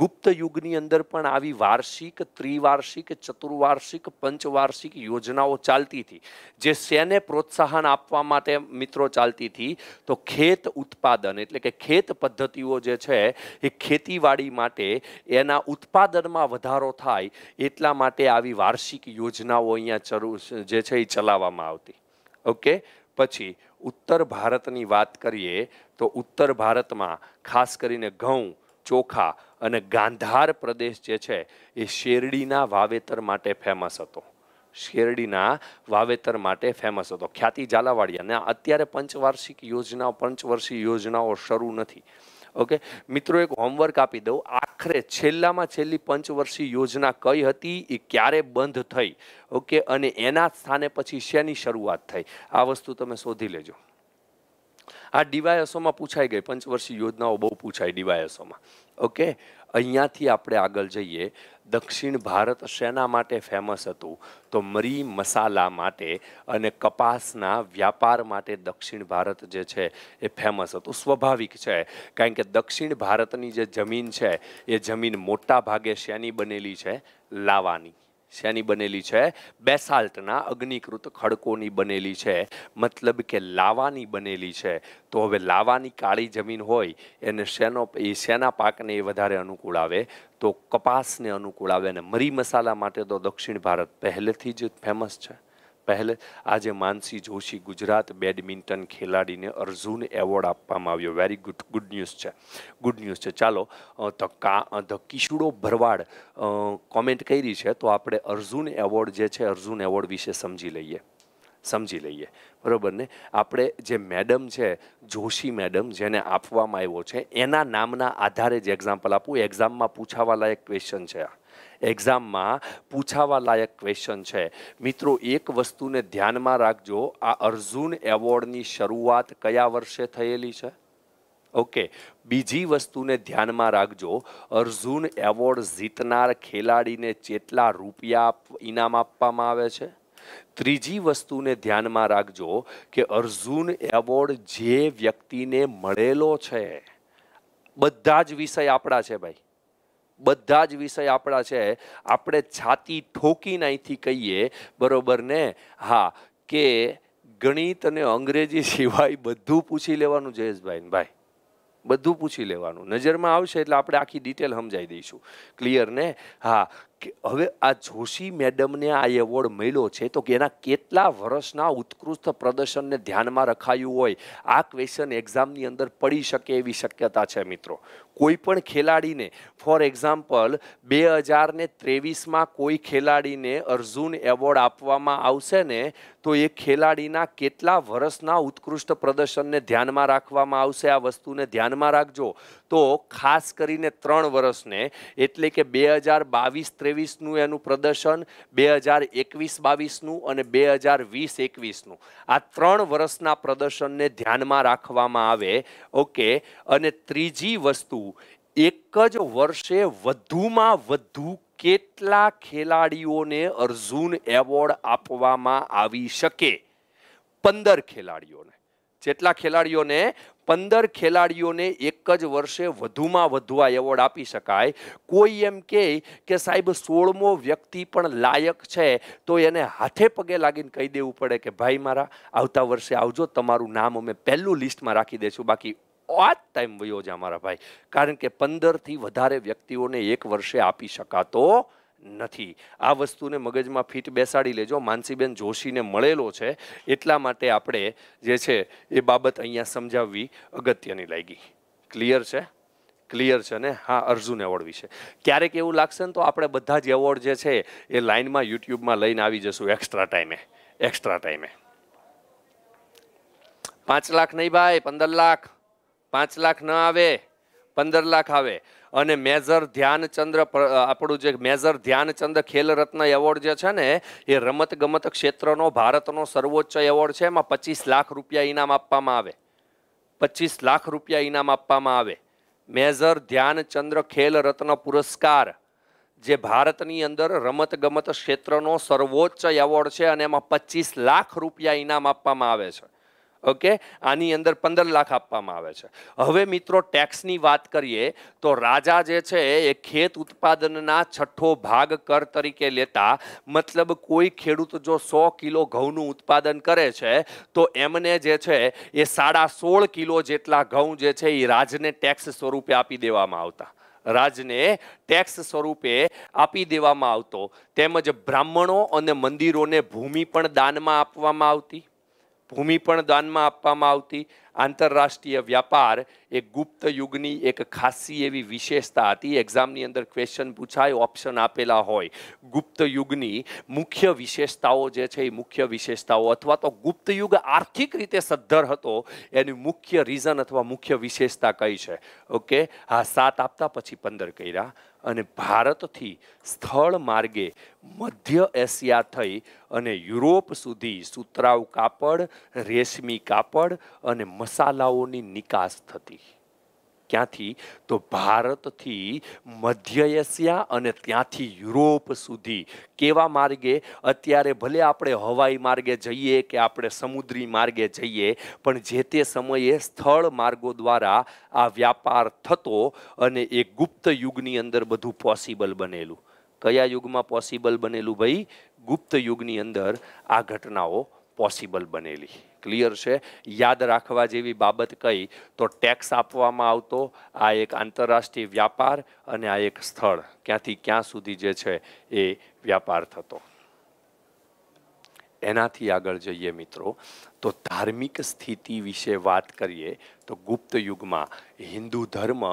ગુપ્ત યુગની અંદર પણ આવી વાર્ષિક ત્રિવાર્ષિક ચતુર્વાર્ષિક પંચવાર્ષિક યોજનાઓ ચાલતી હતી જે શેને પ્રોત્સાહન આપવા માટે મિત્રો ચાલતી હતી તો ખેત ઉત્પાદન એટલે કે ખેત પદ્ધતિઓ જે છે એ ખેતીવાડી માટે એના ઉત્પાદનમાં વધારો થાય એટલા માટે આવી વાર્ષિક યોજનાઓ અહીંયા જે છે એ ચલાવવામાં આવતી ઓકે પછી ઉત્તર ભારતની વાત કરીએ તો ઉત્તર ભારતમાં ખાસ કરીને ઘઉં ચોખા અને ગાંધાર પ્રદેશ જે છે એ શેરડીના વાવેતર માટે ફેમસ હતો શેરડીના વાવેતર માટે ફેમસ હતો ખ્યાતિ ઝાલાવાડિયા અને અત્યારે પંચવાર્ષિક યોજનાઓ પંચવર્ષીય યોજનાઓ શરૂ નથી ઓકે મિત્રો એક હોમવર્ક આપી દઉં આખરે છેલ્લામાં છેલ્લી પંચવર્ષીય યોજના કઈ હતી એ ક્યારે બંધ થઈ ઓકે અને એના સ્થાને પછી શેની શરૂઆત થઈ આ વસ્તુ તમે શોધી લેજો આ ડીવાયએસઓમાં પૂછાઈ ગઈ પંચવર્ષીય યોજનાઓ બહુ પૂછાય ડીવાયસોમાં ઓકે અહીંયાથી આપણે આગળ જઈએ દક્ષિણ ભારત શેના માટે ફેમસ હતું તો મરી મસાલા માટે અને કપાસના વ્યાપાર માટે દક્ષિણ ભારત જે છે એ ફેમસ હતું સ્વાભાવિક છે કારણ કે દક્ષિણ ભારતની જે જમીન છે એ જમીન મોટા ભાગે શેની બનેલી છે લાવાની શેની બનેલી છે બેસાલ્ટના અગ્નિકૃત ખડકોની બનેલી છે મતલબ કે લાવાની બનેલી છે તો હવે લાવાની કાળી જમીન હોય એને શેનો એ શેના પાકને એ વધારે અનુકૂળ આવે તો કપાસને અનુકૂળ આવે અને મરી મસાલા માટે તો દક્ષિણ ભારત પહેલેથી જ ફેમસ છે પહેલે આજે માનસી જોશી ગુજરાત બેડમિન્ટન ખેલાડીને અર્જુન એવોર્ડ આપવામાં આવ્યો વેરી ગુડ ગુડ ન્યૂઝ છે ગુડ ન્યૂઝ છે ચાલો ધ કા ધ કિશુડો ભરવાડ કોમેન્ટ કરી છે તો આપણે અર્જુન એવોર્ડ જે છે અર્જુન એવોર્ડ વિશે સમજી લઈએ સમજી લઈએ બરાબર ને આપણે જે મેડમ છે જોશી મેડમ જેને આપવામાં આવ્યો છે એના નામના આધારે જ એક્ઝામ્પલ આપું એક્ઝામમાં પૂછાવાલાયક ક્વેશ્ચન છે આ એક્ઝામમાં પૂછાવા લાયક ક્વેશ્ચન છે મિત્રો એક વસ્તુને ધ્યાનમાં રાખજો આ અર્જુન એવોર્ડની શરૂઆત કયા વર્ષે થયેલી છે ઓકે બીજી વસ્તુને ધ્યાનમાં રાખજો અર્જુન એવોર્ડ જીતનાર ખેલાડીને કેટલા રૂપિયા ઇનામ આપવામાં આવે છે ત્રીજી વસ્તુને ધ્યાનમાં રાખજો કે અર્જુન એવોર્ડ જે વ્યક્તિને મળેલો છે બધા જ વિષય આપણા છે ભાઈ બધા જ વિષય આપણા છે આપણે છાતી ઠોકીને અહીંથી કહીએ બરોબર ને હા કે ગણિત અને અંગ્રેજી સિવાય બધું પૂછી લેવાનું જયેશભાઈ ભાઈ બધું પૂછી લેવાનું નજરમાં આવશે એટલે આપણે આખી ડિટેલ સમજાવી દઈશું ક્લિયર ને હા કે હવે આ જોશી મેડમને આ એવોર્ડ મળ્યો છે તો કે એના કેટલા વર્ષના ઉત્કૃષ્ટ પ્રદર્શનને ધ્યાનમાં રખાયું હોય આ ક્વેશ્ચન એક્ઝામની અંદર પડી શકે એવી શક્યતા છે મિત્રો કોઈ પણ ખેલાડીને ફોર એક્ઝામ્પલ બે હજારને ત્રેવીસમાં કોઈ ખેલાડીને અર્જુન એવોર્ડ આપવામાં આવશે ને તો એ ખેલાડીના કેટલા વર્ષના ઉત્કૃષ્ટ પ્રદર્શનને ધ્યાનમાં રાખવામાં આવશે આ વસ્તુને ધ્યાનમાં રાખજો તો ખાસ કરીને ત્રણ વર્ષને એટલે કે બે હજાર બાવીસ ત્રેવીસ વીસનું એનું પ્રદર્શન બે હજાર એકવીસ બાવીસનું અને બે હજાર વીસ એકવીસનું આ ત્રણ વર્ષના પ્રદર્શનને ધ્યાનમાં રાખવામાં આવે ઓકે અને ત્રીજી વસ્તુ એક જ વર્ષે વધુમાં વધુ કેટલા ખેલાડીઓને અર્જુન એવોર્ડ આપવામાં આવી શકે પંદર ખેલાડીઓને જેટલા ખેલાડીઓને પંદર ખેલાડીઓને એક જ વર્ષે વધુમાં વધુ આ એવોર્ડ આપી શકાય કોઈ એમ કહે કે સાહેબ સોળમો વ્યક્તિ પણ લાયક છે તો એને હાથે પગે લાગીને કહી દેવું પડે કે ભાઈ મારા આવતા વર્ષે આવજો તમારું નામ અમે પહેલું લિસ્ટમાં રાખી દઈશું બાકી આ જ ટાઈમ વયો છે અમારા ભાઈ કારણ કે પંદરથી વધારે વ્યક્તિઓને એક વર્ષે આપી શકાતો નથી આ વસ્તુને મગજમાં ફિટ બેસાડી લેજો માનસીબેન જોશીને મળેલો છે એટલા માટે આપણે જે છે એ બાબત અહીંયા સમજાવવી અગત્યની લાગી ક્લિયર છે ક્લિયર છે ને હા અર્જુન એવોર્ડ વિશે ક્યારેક એવું લાગશે ને તો આપણે બધા જ એવોર્ડ જે છે એ લાઇનમાં યુટ્યુબમાં લઈને આવી જશું એક્સ્ટ્રા ટાઈમે એક્સ્ટ્રા ટાઈમે પાંચ લાખ નહીં ભાઈ પંદર લાખ પાંચ લાખ ન આવે પંદર લાખ આવે અને મેજર ધ્યાનચંદ્ર આપણું જે મેજર ધ્યાનચંદ્ર ખેલ રત્ન એવોર્ડ જે છે ને એ રમતગમત ક્ષેત્રનો ભારતનો સર્વોચ્ચ એવોર્ડ છે એમાં પચીસ લાખ રૂપિયા ઇનામ આપવામાં આવે પચીસ લાખ રૂપિયા ઇનામ આપવામાં આવે મેજર ધ્યાનચંદ્ર ખેલ રત્ન પુરસ્કાર જે ભારતની અંદર રમતગમત ક્ષેત્રનો સર્વોચ્ચ એવોર્ડ છે અને એમાં પચીસ લાખ રૂપિયા ઇનામ આપવામાં આવે છે ઓકે આની અંદર પંદર લાખ આપવામાં આવે છે હવે મિત્રો ટેક્સની વાત કરીએ તો રાજા જે છે એ ખેત ઉત્પાદનના છઠ્ઠો ભાગ કર તરીકે લેતા મતલબ કોઈ ખેડૂત જો સો કિલો ઘઉંનું ઉત્પાદન કરે છે તો એમને જે છે એ સાડા સોળ કિલો જેટલા ઘઉં જે છે એ રાજને ટેક્સ સ્વરૂપે આપી દેવામાં આવતા રાજને ટેક્સ સ્વરૂપે આપી દેવામાં આવતો તેમજ બ્રાહ્મણો અને મંદિરોને ભૂમિ પણ દાનમાં આપવામાં આવતી ભૂમિ પણ દાનમાં આપવામાં આવતી આંતરરાષ્ટ્રીય વ્યાપાર એ ગુપ્ત યુગની એક ખાસી એવી વિશેષતા હતી એક્ઝામની અંદર ક્વેશ્ચન પૂછાય ઓપ્શન આપેલા હોય ગુપ્ત યુગની મુખ્ય વિશેષતાઓ જે છે એ મુખ્ય વિશેષતાઓ અથવા તો ગુપ્ત યુગ આર્થિક રીતે સદ્ધર હતો એની મુખ્ય રીઝન અથવા મુખ્ય વિશેષતા કઈ છે ઓકે હા સાત આપતા પછી પંદર કર્યા અને ભારતથી સ્થળ માર્ગે મધ્ય એશિયા થઈ અને યુરોપ સુધી સુતરાઉ કાપડ રેશમી કાપડ અને મસાલાઓની નિકાસ થતી ક્યાંથી તો ભારતથી મધ્ય એશિયા અને ત્યાંથી યુરોપ સુધી કેવા માર્ગે અત્યારે ભલે આપણે હવાઈ માર્ગે જઈએ કે આપણે સમુદ્રી માર્ગે જઈએ પણ જે તે સમયે સ્થળ માર્ગો દ્વારા આ વ્યાપાર થતો અને એ ગુપ્ત યુગની અંદર બધું પોસિબલ બનેલું કયા યુગમાં પોસિબલ બનેલું ભાઈ ગુપ્ત યુગની અંદર આ ઘટનાઓ પોસિબલ બનેલી ક્લિયર છે યાદ રાખવા જેવી બાબત કહી તો ટેક્સ આપવામાં આવતો આ એક આંતરરાષ્ટ્રીય વ્યાપાર અને આ એક સ્થળ ક્યાંથી ક્યાં સુધી જે છે એ વ્યાપાર થતો એનાથી આગળ જઈએ મિત્રો તો ધાર્મિક સ્થિતિ વિશે વાત કરીએ તો ગુપ્ત યુગમાં હિન્દુ ધર્મ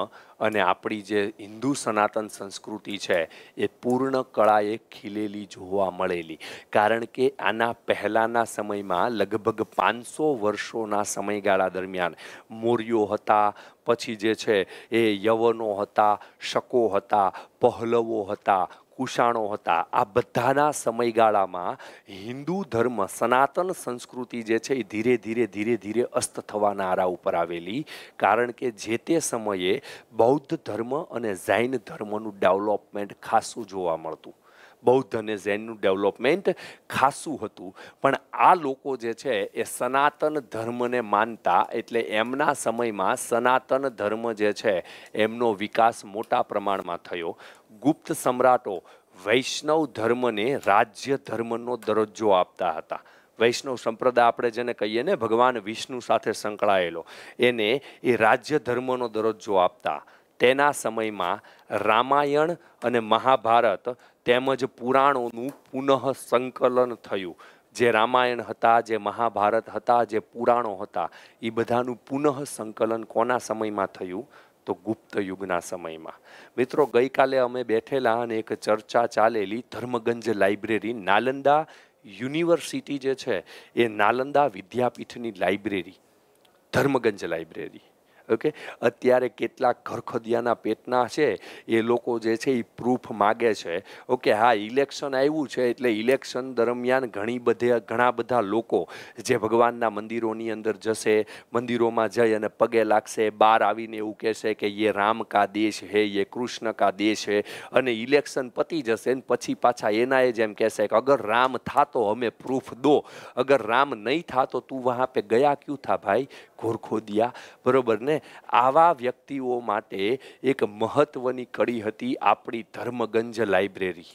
અને આપણી જે હિન્દુ સનાતન સંસ્કૃતિ છે એ પૂર્ણ કળાએ ખીલેલી જોવા મળેલી કારણ કે આના પહેલાંના સમયમાં લગભગ પાંચસો વર્ષોના સમયગાળા દરમિયાન મોર્યો હતા પછી જે છે એ યવનો હતા શકો હતા પહલવો હતા કુશાણો હતા આ બધાના સમયગાળામાં હિન્દુ ધર્મ સનાતન સંસ્કૃતિ જે છે એ ધીરે ધીરે ધીરે ધીરે અસ્ત થવાના આરા ઉપર આવેલી કારણ કે જે તે સમયે બૌદ્ધ ધર્મ અને જૈન ધર્મનું ડેવલપમેન્ટ ખાસું જોવા મળતું બૌદ્ધ અને ઝેનનું ડેવલપમેન્ટ ખાસું હતું પણ આ લોકો જે છે એ સનાતન ધર્મને માનતા એટલે એમના સમયમાં સનાતન ધર્મ જે છે એમનો વિકાસ મોટા પ્રમાણમાં થયો ગુપ્ત સમ્રાટો વૈષ્ણવ ધર્મને રાજ્ય ધર્મનો દરજ્જો આપતા હતા વૈષ્ણવ સંપ્રદાય આપણે જેને કહીએ ને ભગવાન વિષ્ણુ સાથે સંકળાયેલો એને એ રાજ્ય ધર્મનો દરજ્જો આપતા તેના સમયમાં રામાયણ અને મહાભારત તેમજ પુરાણોનું પુનઃ સંકલન થયું જે રામાયણ હતા જે મહાભારત હતા જે પુરાણો હતા એ બધાનું પુનઃ સંકલન કોના સમયમાં થયું તો ગુપ્ત યુગના સમયમાં મિત્રો ગઈકાલે અમે બેઠેલા અને એક ચર્ચા ચાલેલી ધર્મગંજ લાઇબ્રેરી નાલંદા યુનિવર્સિટી જે છે એ નાલંદા વિદ્યાપીઠની લાઇબ્રેરી ધર્મગંજ લાઇબ્રેરી ઓકે અત્યારે કેટલાક ઘરખદિયાના પેટના છે એ લોકો જે છે એ પ્રૂફ માગે છે ઓકે હા ઇલેક્શન આવ્યું છે એટલે ઇલેક્શન દરમિયાન ઘણી બધે ઘણા બધા લોકો જે ભગવાનના મંદિરોની અંદર જશે મંદિરોમાં જઈ અને પગે લાગશે બહાર આવીને એવું કહેશે કે યે રામ કા દેશ હે યે કૃષ્ણ કા દેશ હે અને ઇલેક્શન પતી જશે ને પછી પાછા એના એ જેમ કહેશે કે અગર રામ થાતો અમે પ્રૂફ દો અગર રામ નહીં થાતો તું વહા પે ગયા ક્યું થા ભાઈ દિયા બરોબર ને આવા વ્યક્તિઓ માટે એક મહત્વની કડી હતી આપણી ધર્મગંજ લાઇબ્રેરી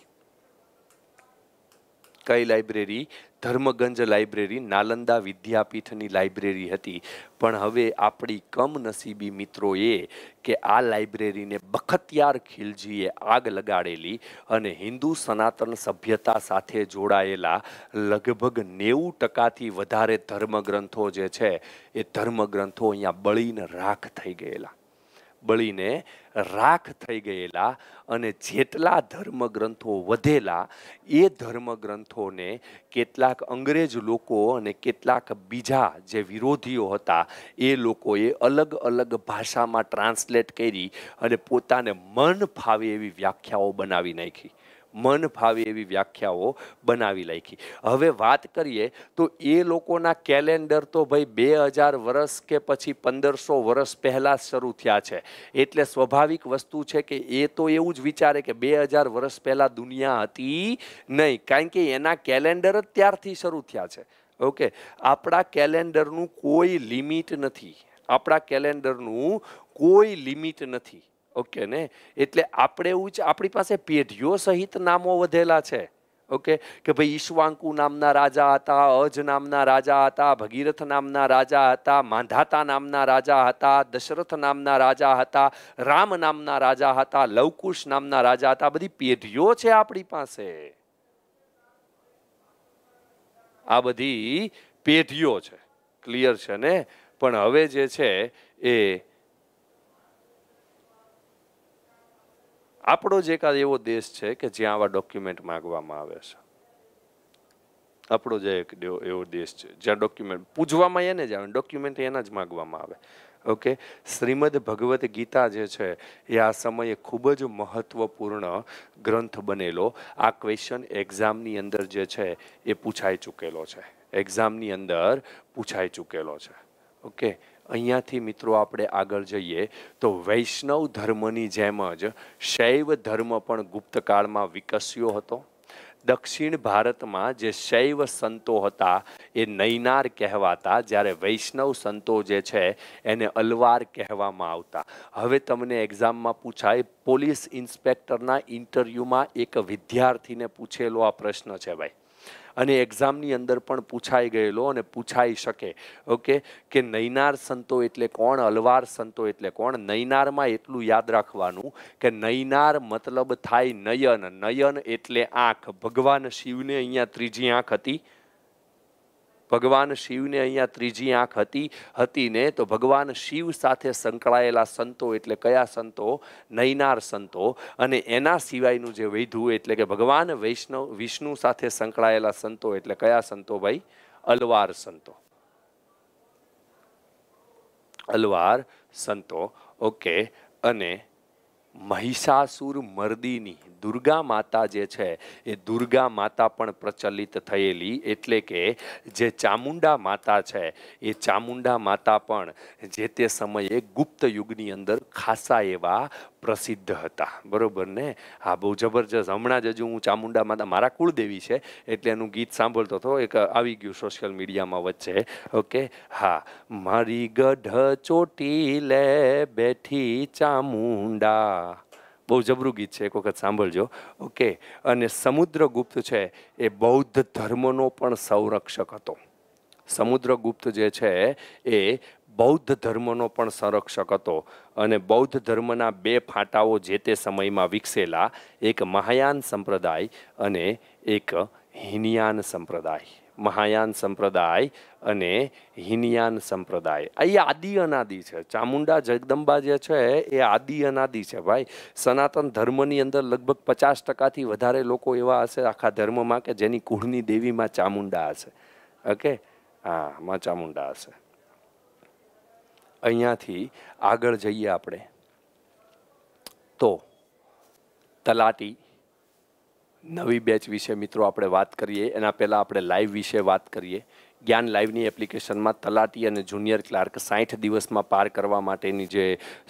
કઈ લાઇબ્રેરી ધર્મગંજ લાઇબ્રેરી નાલંદા વિદ્યાપીઠની લાઇબ્રેરી હતી પણ હવે આપણી કમનસીબી મિત્રોએ કે આ લાઇબ્રેરીને બખતિયાર ખિલજીએ આગ લગાડેલી અને હિન્દુ સનાતન સભ્યતા સાથે જોડાયેલા લગભગ નેવું ટકાથી વધારે ધર્મગ્રંથો જે છે એ ધર્મગ્રંથો અહીંયા બળીને રાખ થઈ ગયેલા બળીને રાખ થઈ ગયેલા અને જેટલા ધર્મગ્રંથો વધેલા એ ધર્મગ્રંથોને કેટલાક અંગ્રેજ લોકો અને કેટલાક બીજા જે વિરોધીઓ હતા એ લોકોએ અલગ અલગ ભાષામાં ટ્રાન્સલેટ કરી અને પોતાને મન ફાવે એવી વ્યાખ્યાઓ બનાવી નાખી મન ભાવે એવી વ્યાખ્યાઓ બનાવી લખી હવે વાત કરીએ તો એ લોકોના કેલેન્ડર તો ભાઈ બે હજાર વર્ષ કે પછી પંદરસો વર્ષ પહેલાં શરૂ થયા છે એટલે સ્વાભાવિક વસ્તુ છે કે એ તો એવું જ વિચારે કે બે હજાર વર્ષ પહેલાં દુનિયા હતી નહીં કારણ કે એના કેલેન્ડર જ ત્યારથી શરૂ થયા છે ઓકે આપણા કેલેન્ડરનું કોઈ લિમિટ નથી આપણા કેલેન્ડરનું કોઈ લિમિટ નથી ઓકે ને એટલે આપણે એવું છે આપણી પાસે પેઢીઓ સહિત નામો વધેલા છે ઓકે કે ભાઈ ઈશ્વાંકુ નામના રાજા હતા અજ નામના રાજા હતા ભગીરથ નામના રાજા હતા માંધાતા નામના રાજા હતા દશરથ નામના રાજા હતા રામ નામના રાજા હતા લવકુશ નામના રાજા હતા બધી પેઢીઓ છે આપણી પાસે આ બધી પેઢીઓ છે ક્લિયર છે ને પણ હવે જે છે એ આપણો જે એકાદ એવો દેશ છે કે જ્યાં આવા ડોક્યુમેન્ટ માગવામાં આવે છે આપણો જે એક એવો દેશ છે જ્યાં ડોક્યુમેન્ટ પૂછવામાં એને જ આવે ડોક્યુમેન્ટ એના જ માગવામાં આવે ઓકે શ્રીમદ ભગવદ્ ગીતા જે છે એ આ સમયે ખૂબ જ મહત્વપૂર્ણ ગ્રંથ બનેલો આ ક્વેશ્ચન એક્ઝામની અંદર જે છે એ પૂછાઈ ચૂકેલો છે એક્ઝામની અંદર પૂછાઈ ચૂકેલો છે ઓકે અહીંયાથી મિત્રો આપણે આગળ જઈએ તો વૈષ્ણવ ધર્મની જેમ જ શૈવ ધર્મ પણ ગુપ્તકાળમાં વિકસ્યો હતો દક્ષિણ ભારતમાં જે શૈવ સંતો હતા એ નૈનાર કહેવાતા જ્યારે વૈષ્ણવ સંતો જે છે એને અલવાર કહેવામાં આવતા હવે તમને એક્ઝામમાં પૂછાય પોલીસ ઇન્સ્પેક્ટરના ઇન્ટરવ્યૂમાં એક વિદ્યાર્થીને પૂછેલો આ પ્રશ્ન છે ભાઈ અને એક્ઝામની અંદર પણ પૂછાઈ ગયેલો અને પૂછાઈ શકે ઓકે કે નૈનાર સંતો એટલે કોણ અલવાર સંતો એટલે કોણ નૈનારમાં એટલું યાદ રાખવાનું કે નૈનાર મતલબ થાય નયન નયન એટલે આંખ ભગવાન શિવને અહીંયા ત્રીજી આંખ હતી ભગવાન શિવને અહીંયા ત્રીજી આંખ હતી હતી ને તો ભગવાન શિવ સાથે સંકળાયેલા સંતો એટલે કયા સંતો નૈનાર સંતો અને એના સિવાયનું જે વૈધુ એટલે કે ભગવાન વૈષ્ણવ વિષ્ણુ સાથે સંકળાયેલા સંતો એટલે કયા સંતો ભાઈ અલવાર સંતો અલવાર સંતો ઓકે અને મહિષાસુર મર્દીની દુર્ગા માતા જે છે એ દુર્ગા માતા પણ પ્રચલિત થયેલી એટલે કે જે ચામુંડા માતા છે એ ચામુંડા માતા પણ જે તે સમયે ગુપ્ત યુગની અંદર ખાસા એવા પ્રસિદ્ધ હતા બરોબર ને હા બહુ જબરજસ્ત હમણાં જ હજુ હું ચામુંડા માતા મારા કુળદેવી છે એટલે એનું ગીત સાંભળતો હતો એક આવી ગયું સોશિયલ મીડિયામાં વચ્ચે ઓકે હા મારી ગઢ ચોટી લે બેઠી ચામુંડા બહુ જબરું ગીત છે એક વખત સાંભળજો ઓકે અને સમુદ્રગુપ્ત છે એ બૌદ્ધ ધર્મનો પણ સંરક્ષક હતો સમુદ્રગુપ્ત જે છે એ બૌદ્ધ ધર્મનો પણ સંરક્ષક હતો અને બૌદ્ધ ધર્મના બે ફાટાઓ જે તે સમયમાં વિકસેલા એક મહાયાન સંપ્રદાય અને એક હિનયાન સંપ્રદાય મહાયાન સંપ્રદાય અને હિનયાન સંપ્રદાય આ આદિ અનાદિ છે ચામુંડા જગદંબા જે છે એ આદિ અનાદિ છે ભાઈ સનાતન ધર્મની અંદર લગભગ પચાસ ટકાથી વધારે લોકો એવા હશે આખા ધર્મમાં કે જેની કુળની દેવીમાં ચામુંડા હશે ઓકે હા માં ચામુંડા હશે અહીંયાથી આગળ જઈએ આપણે તો તલાટી નવી બેચ વિશે મિત્રો આપણે વાત કરીએ એના પહેલાં આપણે લાઈવ વિશે વાત કરીએ જ્ઞાન લાઈવની એપ્લિકેશનમાં તલાટી અને જુનિયર ક્લાર્ક સાઠ દિવસમાં પાર કરવા માટેની જે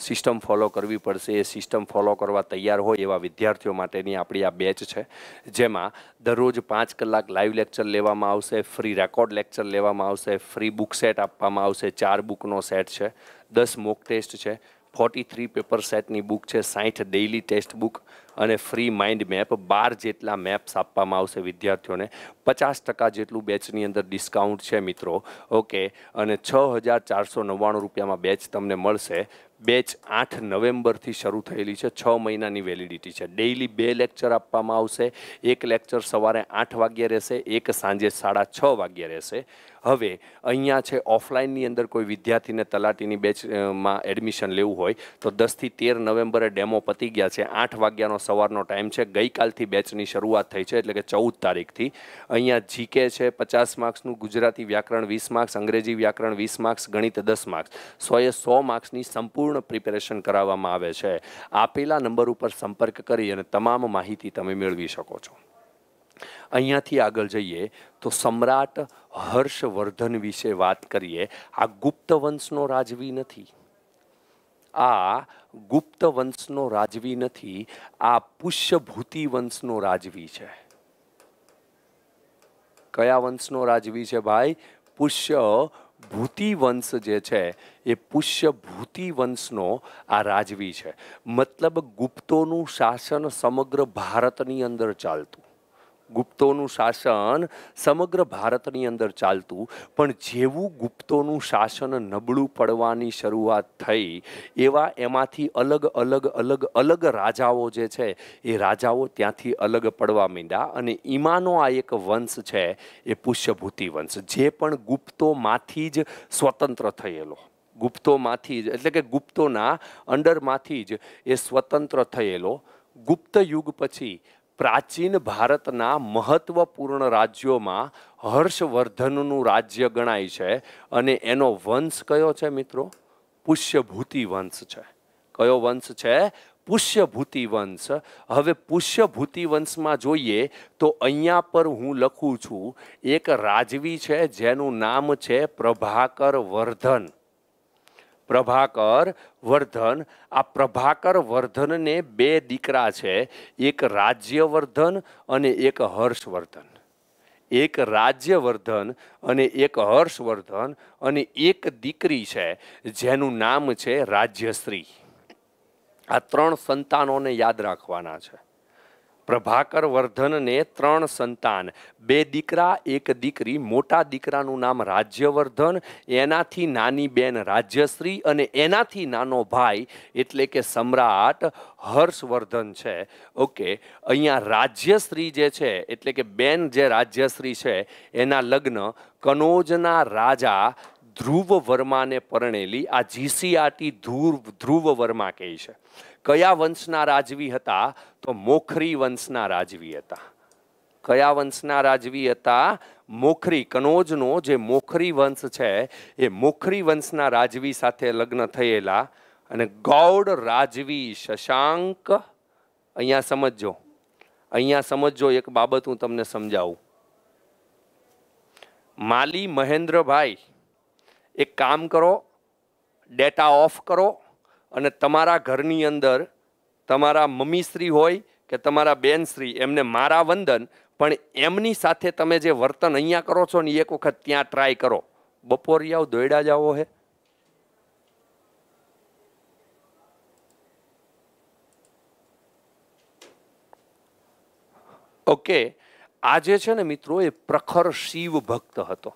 સિસ્ટમ ફોલો કરવી પડશે એ સિસ્ટમ ફોલો કરવા તૈયાર હોય એવા વિદ્યાર્થીઓ માટેની આપણી આ બેચ છે જેમાં દરરોજ પાંચ કલાક લાઈવ લેક્ચર લેવામાં આવશે ફ્રી રેકોર્ડ લેક્ચર લેવામાં આવશે ફ્રી બુક સેટ આપવામાં આવશે ચાર બુકનો સેટ છે દસ મોક ટેસ્ટ છે ફોર્ટી થ્રી પેપર સેટની બુક છે સાઠ ડેઇલી ટેસ્ટ બુક અને ફ્રી માઇન્ડ મેપ બાર જેટલા મેપ્સ આપવામાં આવશે વિદ્યાર્થીઓને પચાસ ટકા જેટલું બેચની અંદર ડિસ્કાઉન્ટ છે મિત્રો ઓકે અને છ હજાર ચારસો નવ્વાણું રૂપિયામાં બેચ તમને મળશે બેચ આઠ નવેમ્બરથી શરૂ થયેલી છે છ મહિનાની વેલિડિટી છે ડેઇલી બે લેક્ચર આપવામાં આવશે એક લેક્ચર સવારે આઠ વાગ્યે રહેશે એક સાંજે સાડા છ વાગ્યે રહેશે હવે અહીંયા છે ઓફલાઈનની અંદર કોઈ વિદ્યાર્થીને તલાટીની બેચમાં એડમિશન લેવું હોય તો દસથી તેર નવેમ્બરે ડેમો પતી ગયા છે આઠ વાગ્યાનો સવારનો ટાઈમ છે ગઈકાલથી બેચની શરૂઆત થઈ છે એટલે કે ચૌદ તારીખથી અહીંયા જીકે છે પચાસ માર્ક્સનું ગુજરાતી વ્યાકરણ વીસ માર્ક્સ અંગ્રેજી વ્યાકરણ વીસ માર્ક્સ ગણિત દસ માર્ક્સ સોએ સો માર્ક્સની સંપૂર્ણ પ્રિપેરેશન કરાવવામાં આવે છે આપેલા નંબર ઉપર સંપર્ક કરી અને તમામ માહિતી તમે મેળવી શકો છો અહીંયાથી આગળ જઈએ તો સમ્રાટ હર્ષવર્ધન વિશે વાત કરીએ આ ગુપ્ત વંશનો રાજવી નથી આ ગુપ્ત વંશનો રાજવી નથી આ પુષ્યભૂતિ વંશનો રાજવી છે કયા વંશનો રાજવી છે ભાઈ પુષ્ય ભૂતિ વંશ જે છે એ પુષ્ય ભૂતિ વંશનો આ રાજવી છે મતલબ ગુપ્તોનું શાસન સમગ્ર ભારતની અંદર ચાલતું ગુપ્તોનું શાસન સમગ્ર ભારતની અંદર ચાલતું પણ જેવું ગુપ્તોનું શાસન નબળું પડવાની શરૂઆત થઈ એવા એમાંથી અલગ અલગ અલગ અલગ રાજાઓ જે છે એ રાજાઓ ત્યાંથી અલગ પડવા માંડ્યા અને ઈમાનો આ એક વંશ છે એ પુષ્યભૂતિ વંશ જે પણ ગુપ્તોમાંથી જ સ્વતંત્ર થયેલો ગુપ્તોમાંથી જ એટલે કે ગુપ્તોના અંડરમાંથી જ એ સ્વતંત્ર થયેલો ગુપ્ત યુગ પછી પ્રાચીન ભારતના મહત્વપૂર્ણ રાજ્યોમાં હર્ષવર્ધનનું રાજ્ય ગણાય છે અને એનો વંશ કયો છે મિત્રો પુષ્યભૂતિ વંશ છે કયો વંશ છે પુષ્યભૂતિ વંશ હવે પુષ્યભૂતિ વંશમાં જોઈએ તો અહીંયા પર હું લખું છું એક રાજવી છે જેનું નામ છે પ્રભાકર વર્ધન પ્રભાકર વર્ધન આ પ્રભાકર વર્ધનને બે દીકરા છે એક રાજ્યવર્ધન અને એક હર્ષવર્ધન એક રાજ્યવર્ધન અને એક હર્ષવર્ધન અને એક દીકરી છે જેનું નામ છે રાજ્યશ્રી આ ત્રણ સંતાનોને યાદ રાખવાના છે પ્રભાકર વર્ધનને ત્રણ સંતાન બે દીકરા એક દીકરી મોટા દીકરાનું નામ રાજ્યવર્ધન એનાથી નાની બેન રાજ્યશ્રી અને એનાથી નાનો ભાઈ એટલે કે સમ્રાટ હર્ષવર્ધન છે ઓકે અહીંયા રાજ્યશ્રી જે છે એટલે કે બેન જે રાજ્યશ્રી છે એના લગ્ન કનોજના રાજા ધ્રુવ વર્માને પરણેલી આ જીસીઆરટી ધ્રુવ ધ્રુવ વર્મા કહે છે કયા વંશના રાજવી હતા તો મોખરી વંશના રાજવી હતા કયા વંશના રાજવી હતા મોખરી કનોજનો જે મોખરી વંશ છે એ મોખરી વંશના રાજવી સાથે લગ્ન થયેલા અને ગૌડ રાજવી શશાંક અહીંયા સમજો અહીંયા સમજો એક બાબત હું તમને સમજાવું માલી મહેન્દ્રભાઈ એક કામ કરો ડેટા ઓફ કરો અને તમારા ઘરની અંદર તમારા મમ્મીશ્રી હોય કે તમારા બેનશ્રી એમને મારા વંદન પણ એમની સાથે તમે જે વર્તન અહીંયા કરો છો ને એક વખત ત્યાં ટ્રાય કરો બપોરિયાઓ દોયડા જાવો હે ઓકે આજે છે ને મિત્રો એ પ્રખર શિવ ભક્ત હતો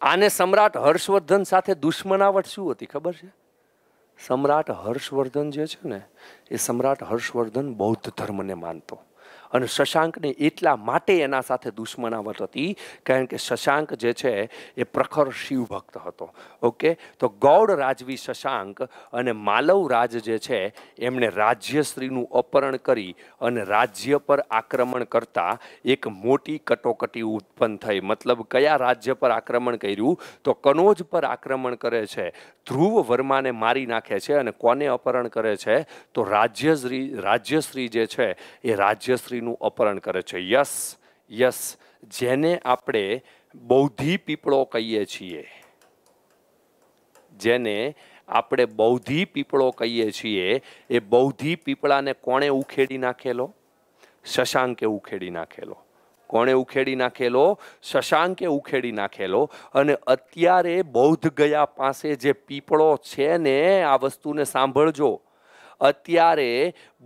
આને સમ્રાટ હર્ષવર્ધન સાથે દુશ્મનાવટ શું હતી ખબર છે સમ્રાટ હર્ષવર્ધન જે છે ને એ સમ્રાટ હર્ષવર્ધન બૌદ્ધ ધર્મને માનતો અને શશાંકને એટલા માટે એના સાથે દુશ્મનાવટ હતી કારણ કે શશાંક જે છે એ પ્રખર શિવભક્ત હતો ઓકે તો ગૌડ રાજવી શશાંક અને માલવ રાજ જે છે એમણે રાજ્યશ્રીનું અપહરણ કરી અને રાજ્ય પર આક્રમણ કરતા એક મોટી કટોકટી ઉત્પન્ન થઈ મતલબ કયા રાજ્ય પર આક્રમણ કર્યું તો કનોજ પર આક્રમણ કરે છે ધ્રુવ વર્માને મારી નાખે છે અને કોને અપહરણ કરે છે તો રાજ્યશ્રી રાજ્યશ્રી જે છે એ રાજ્યશ્રી દીકરીનું અપહરણ કરે છે યસ યસ જેને આપણે બૌદ્ધિ પીપળો કહીએ છીએ જેને આપણે બૌદ્ધિ પીપળો કહીએ છીએ એ બૌદ્ધિ પીપળાને કોણે ઉખેડી નાખેલો શશાંકે ઉખેડી નાખેલો કોણે ઉખેડી નાખેલો શશાંકે ઉખેડી નાખેલો અને અત્યારે બૌદ્ધ ગયા પાસે જે પીપળો છે ને આ વસ્તુને સાંભળજો અત્યારે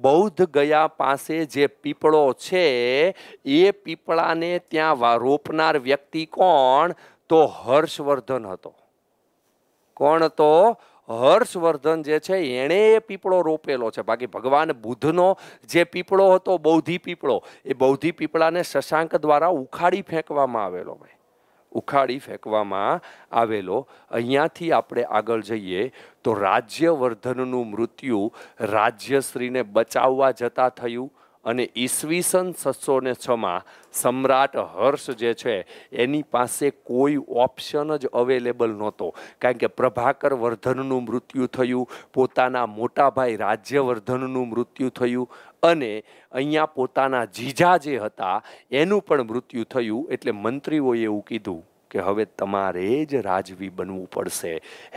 બૌદ્ધ ગયા પાસે જે પીપળો છે એ પીપળાને ત્યાં રોપનાર વ્યક્તિ કોણ તો હર્ષવર્ધન હતો કોણ તો હર્ષવર્ધન જે છે એણે એ પીપળો રોપેલો છે બાકી ભગવાન બુદ્ધનો જે પીપળો હતો બૌદ્ધિ પીપળો એ બૌદ્ધિ પીપળાને શશાંક દ્વારા ઉખાડી ફેંકવામાં આવેલો ભાઈ ઉખાડી ફેંકવામાં આવેલો અહીંયાથી આપણે આગળ જઈએ તો રાજ્યવર્ધનનું મૃત્યુ રાજ્યશ્રીને બચાવવા જતા થયું અને ઈસવીસન છસો ને છમાં સમ્રાટ હર્ષ જે છે એની પાસે કોઈ ઓપ્શન જ અવેલેબલ નહોતો કારણ કે પ્રભાકર વર્ધનનું મૃત્યુ થયું પોતાના મોટા ભાઈ રાજ્યવર્ધનનું મૃત્યુ થયું અને અહીંયા પોતાના જીજા જે હતા એનું પણ મૃત્યુ થયું એટલે મંત્રીઓએ એવું કીધું કે હવે તમારે જ રાજવી બનવું પડશે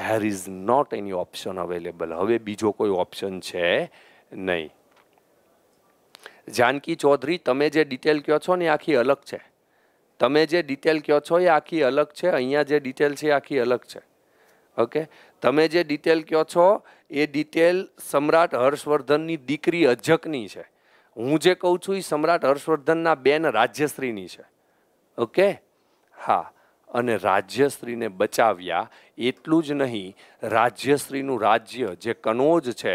here is not any option available હવે બીજો કોઈ ઓપ્શન છે નહીં જાનકી ચૌધરી તમે જે ડિટેલ કહો છો ને આખી અલગ છે તમે જે ડિટેલ કહો છો એ આખી અલગ છે અહીંયા જે ડિટેલ છે એ આખી અલગ છે ઓકે તમે જે ડિટેલ કહો છો એ ડિટેલ સમ્રાટ હર્ષવર્ધનની દીકરી અજકની છે હું જે કહું છું એ સમ્રાટ હર્ષવર્ધનના બેન રાજ્યશ્રીની છે ઓકે હા અને રાજ્યશ્રીને બચાવ્યા એટલું જ નહીં રાજ્યશ્રીનું રાજ્ય જે કનોજ છે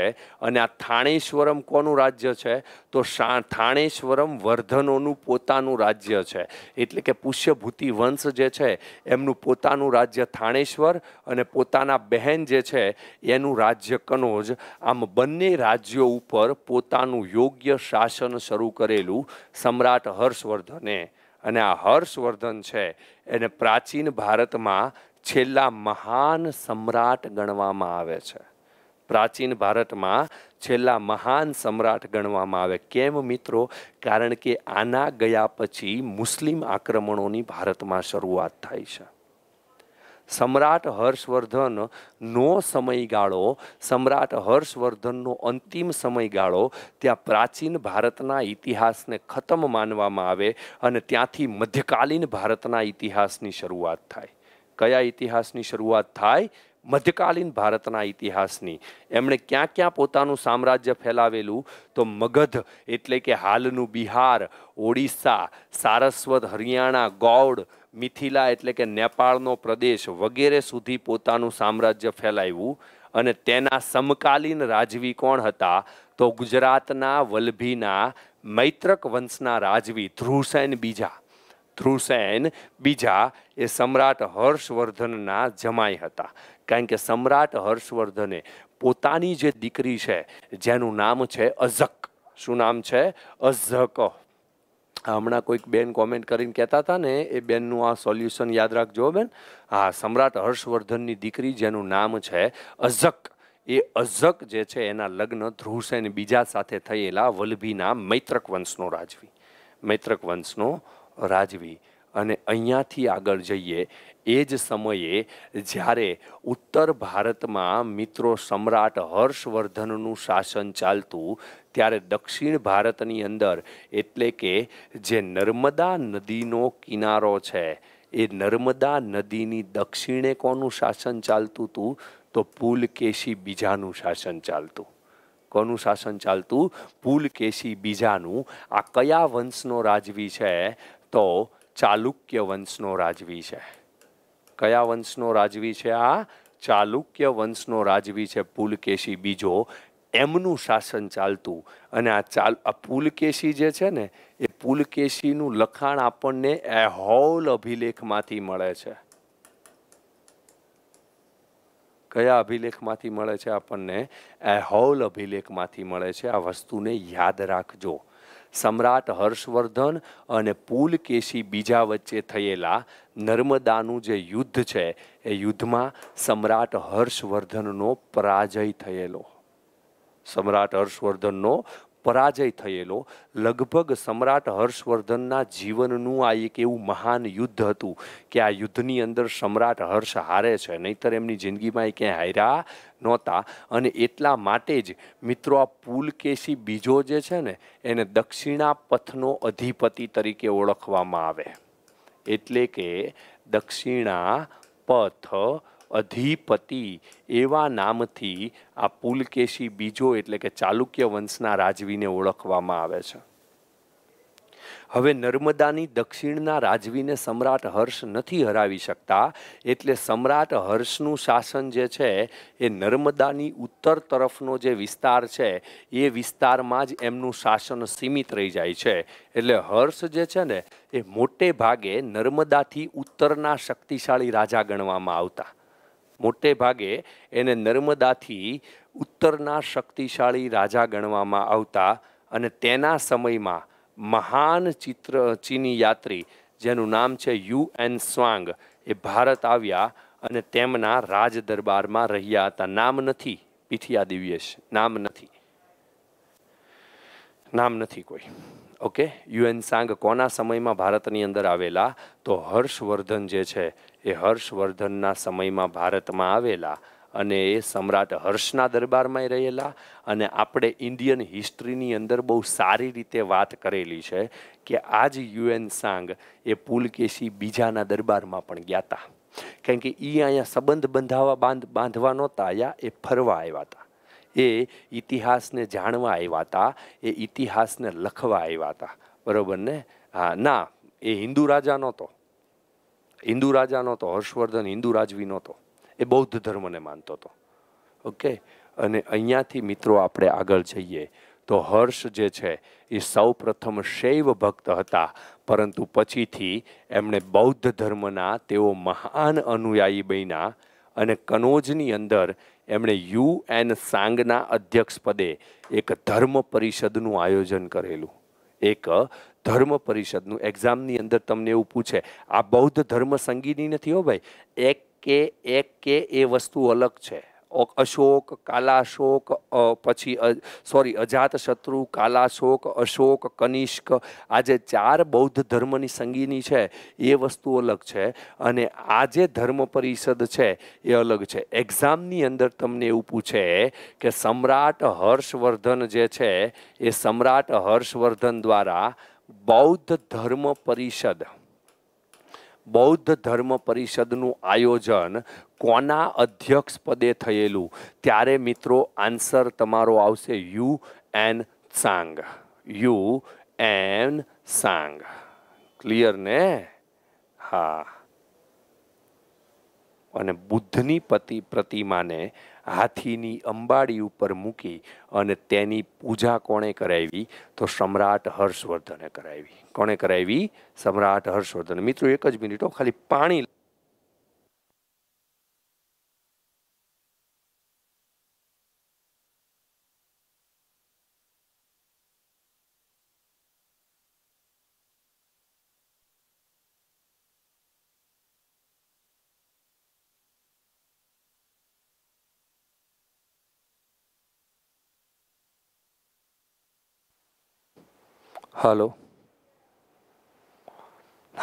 અને આ થાણેશ્વરમ કોનું રાજ્ય છે તો થાણેશ્વરમ વર્ધનોનું પોતાનું રાજ્ય છે એટલે કે પુષ્યભૂતિ વંશ જે છે એમનું પોતાનું રાજ્ય થાણેશ્વર અને પોતાના બહેન જે છે એનું રાજ્ય કનોજ આમ બંને રાજ્યો ઉપર પોતાનું યોગ્ય શાસન શરૂ કરેલું સમ્રાટ હર્ષવર્ધને અને આ હર્ષવર્ધન છે એને પ્રાચીન ભારતમાં છેલ્લા મહાન સમ્રાટ ગણવામાં આવે છે પ્રાચીન ભારતમાં છેલ્લા મહાન સમ્રાટ ગણવામાં આવે કેમ મિત્રો કારણ કે આના ગયા પછી મુસ્લિમ આક્રમણોની ભારતમાં શરૂઆત થાય છે સમ્રાટ હર્ષવર્ધનનો સમયગાળો સમ્રાટ હર્ષવર્ધનનો અંતિમ સમયગાળો ત્યાં પ્રાચીન ભારતના ઇતિહાસને ખતમ માનવામાં આવે અને ત્યાંથી મધ્યકાલીન ભારતના ઇતિહાસની શરૂઆત થાય કયા ઇતિહાસની શરૂઆત થાય મધ્યકાલીન ભારતના ઇતિહાસની એમણે ક્યાં ક્યાં પોતાનું સામ્રાજ્ય ફેલાવેલું તો મગધ એટલે કે હાલનું બિહાર ઓડિશા સારસ્વત હરિયાણા ગૌડ મિથિલા એટલે કે નેપાળનો પ્રદેશ વગેરે સુધી પોતાનું સામ્રાજ્ય ફેલાવ્યું અને તેના સમકાલીન રાજવી કોણ હતા તો ગુજરાતના વલભીના મૈત્રક વંશના રાજવી ધ્રુસેન બીજા ધ્રુસેન બીજા એ સમ્રાટ હર્ષવર્ધનના જમાઈ હતા કારણ કે સમ્રાટ હર્ષવર્ધને પોતાની જે દીકરી છે જેનું નામ છે અઝક શું નામ છે અઝક હમણાં કોઈક બેન કોમેન્ટ કરીને કહેતા હતા ને એ બેનનું આ સોલ્યુશન યાદ રાખજો બેન હા સમ્રાટ હર્ષવર્ધનની દીકરી જેનું નામ છે અઝક એ અઝક જે છે એના લગ્ન ધ્રુવસેન બીજા સાથે થયેલા વલ્ભીના મૈત્રક વંશનો રાજવી મૈત્રક વંશનો રાજવી અને અહીંયાથી આગળ જઈએ એ જ સમયે જ્યારે ઉત્તર ભારતમાં મિત્રો સમ્રાટ હર્ષવર્ધનનું શાસન ચાલતું ત્યારે દક્ષિણ ભારતની અંદર એટલે કે જે નર્મદા નદીનો કિનારો છે એ નર્મદા નદીની દક્ષિણે કોનું શાસન ચાલતું હતું તો પુલકેશી બીજાનું શાસન ચાલતું કોનું શાસન ચાલતું પુલકેશી બીજાનું આ કયા વંશનો રાજવી છે તો ચાલુક્ય વંશનો રાજવી છે કયા વંશનો રાજવી છે આ ચાલુક્ય વંશનો રાજવી છે પુલકેશી બીજો એમનું શાસન ચાલતું અને આ ચાલ આ પુલકેશી જે છે ને એ પુલકેશીનું લખાણ આપણને એ એહોલ અભિલેખમાંથી મળે છે કયા અભિલેખમાંથી મળે છે આપણને એ એહોલ અભિલેખમાંથી મળે છે આ વસ્તુને યાદ રાખજો સમ્રાટ હર્ષવર્ધન અને પુલકેશી બીજા વચ્ચે થયેલા નર્મદાનું જે યુદ્ધ છે એ યુદ્ધમાં સમ્રાટ હર્ષવર્ધનનો પરાજય થયેલો સમ્રાટ હર્ષવર્ધનનો પરાજય થયેલો લગભગ સમ્રાટ હર્ષવર્ધનના જીવનનું આ એક એવું મહાન યુદ્ધ હતું કે આ યુદ્ધની અંદર સમ્રાટ હર્ષ હારે છે નહીંતર એમની જિંદગીમાં એ ક્યાંય હાર્યા નહોતા અને એટલા માટે જ મિત્રો આ પુલકેશી બીજો જે છે ને એને દક્ષિણા પથનો અધિપતિ તરીકે ઓળખવામાં આવે એટલે કે દક્ષિણા પથ અધિપતિ એવા નામથી આ પુલકેશી બીજો એટલે કે ચાલુક્ય વંશના રાજવીને ઓળખવામાં આવે છે હવે નર્મદાની દક્ષિણના રાજવીને સમ્રાટ હર્ષ નથી હરાવી શકતા એટલે સમ્રાટ હર્ષનું શાસન જે છે એ નર્મદાની ઉત્તર તરફનો જે વિસ્તાર છે એ વિસ્તારમાં જ એમનું શાસન સીમિત રહી જાય છે એટલે હર્ષ જે છે ને એ મોટે ભાગે નર્મદાથી ઉત્તરના શક્તિશાળી રાજા ગણવામાં આવતા મોટે ભાગે એને નર્મદાથી ઉત્તરના શક્તિશાળી રાજા ગણવામાં આવતા અને તેના સમયમાં મહાન ચિત્ર ચીની યાત્રી જેનું નામ છે યુ એન સ્વાંગ એ ભારત આવ્યા અને તેમના રાજ દરબારમાં રહ્યા હતા નામ નથી પીથિયા દિવ્યશ નામ નથી નામ નથી કોઈ ઓકે યુએન સાંગ કોના સમયમાં ભારતની અંદર આવેલા તો હર્ષવર્ધન જે છે એ હર્ષવર્ધનના સમયમાં ભારતમાં આવેલા અને એ સમ્રાટ હર્ષના દરબારમાં રહેલા અને આપણે ઇન્ડિયન હિસ્ટ્રીની અંદર બહુ સારી રીતે વાત કરેલી છે કે આ જ યુએન સાંગ એ પુલકેશી બીજાના દરબારમાં પણ ગયા હતા કારણ કે એ અહીંયા સંબંધ બંધાવા બાંધ બાંધવા નહોતા આવ્યા એ ફરવા આવ્યા હતા એ ઇતિહાસને જાણવા આવ્યા હતા એ ઇતિહાસને લખવા આવ્યા હતા બરાબર ને હા ના એ હિન્દુ રાજા નહોતો હિન્દુ રાજા નહોતો હર્ષવર્ધન હિન્દુ રાજવી નહોતો એ બૌદ્ધ ધર્મને માનતો હતો ઓકે અને અહીંયાથી મિત્રો આપણે આગળ જઈએ તો હર્ષ જે છે એ સૌ પ્રથમ શૈવ ભક્ત હતા પરંતુ પછીથી એમણે બૌદ્ધ ધર્મના તેઓ મહાન અનુયાયી બન્યા અને કનોજની અંદર એમણે યુ એન સાંગના અધ્યક્ષપદે એક ધર્મ પરિષદનું આયોજન કરેલું એક ધર્મ પરિષદનું એક્ઝામની અંદર તમને એવું પૂછે આ બૌદ્ધ ધર્મ સંગીની નથી હો ભાઈ એક કે એક કે એ વસ્તુ અલગ છે અશોક કાલાશોક પછી સોરી અજાતશત્રુ કાલાશોક અશોક કનિષ્ક આ જે ચાર બૌદ્ધ ધર્મની સંગીની છે એ વસ્તુ અલગ છે અને આ જે ધર્મ પરિષદ છે એ અલગ છે એક્ઝામની અંદર તમને એવું પૂછે કે સમ્રાટ હર્ષવર્ધન જે છે એ સમ્રાટ હર્ષવર્ધન દ્વારા બૌદ્ધ ધર્મ પરિષદ બૌદ્ધ ધર્મ પરિષદનું આયોજન કોના અધ્યક્ષ પદે થયેલું ત્યારે મિત્રો આન્સર તમારો આવશે Hiuen Tsang Hiuen Tsang clear ને હા અને બુદ્ધની પતિ પ્રતિમાને હાથીની અંબાડી ઉપર મૂકી અને તેની પૂજા કોણે કરાવી તો સમ્રાટ હર્ષવર્ધને કરાવી કોણે કરાવી સમ્રાટ હર્ષવર્ધન મિત્રો એક જ મિનિટો ખાલી પાણી હલો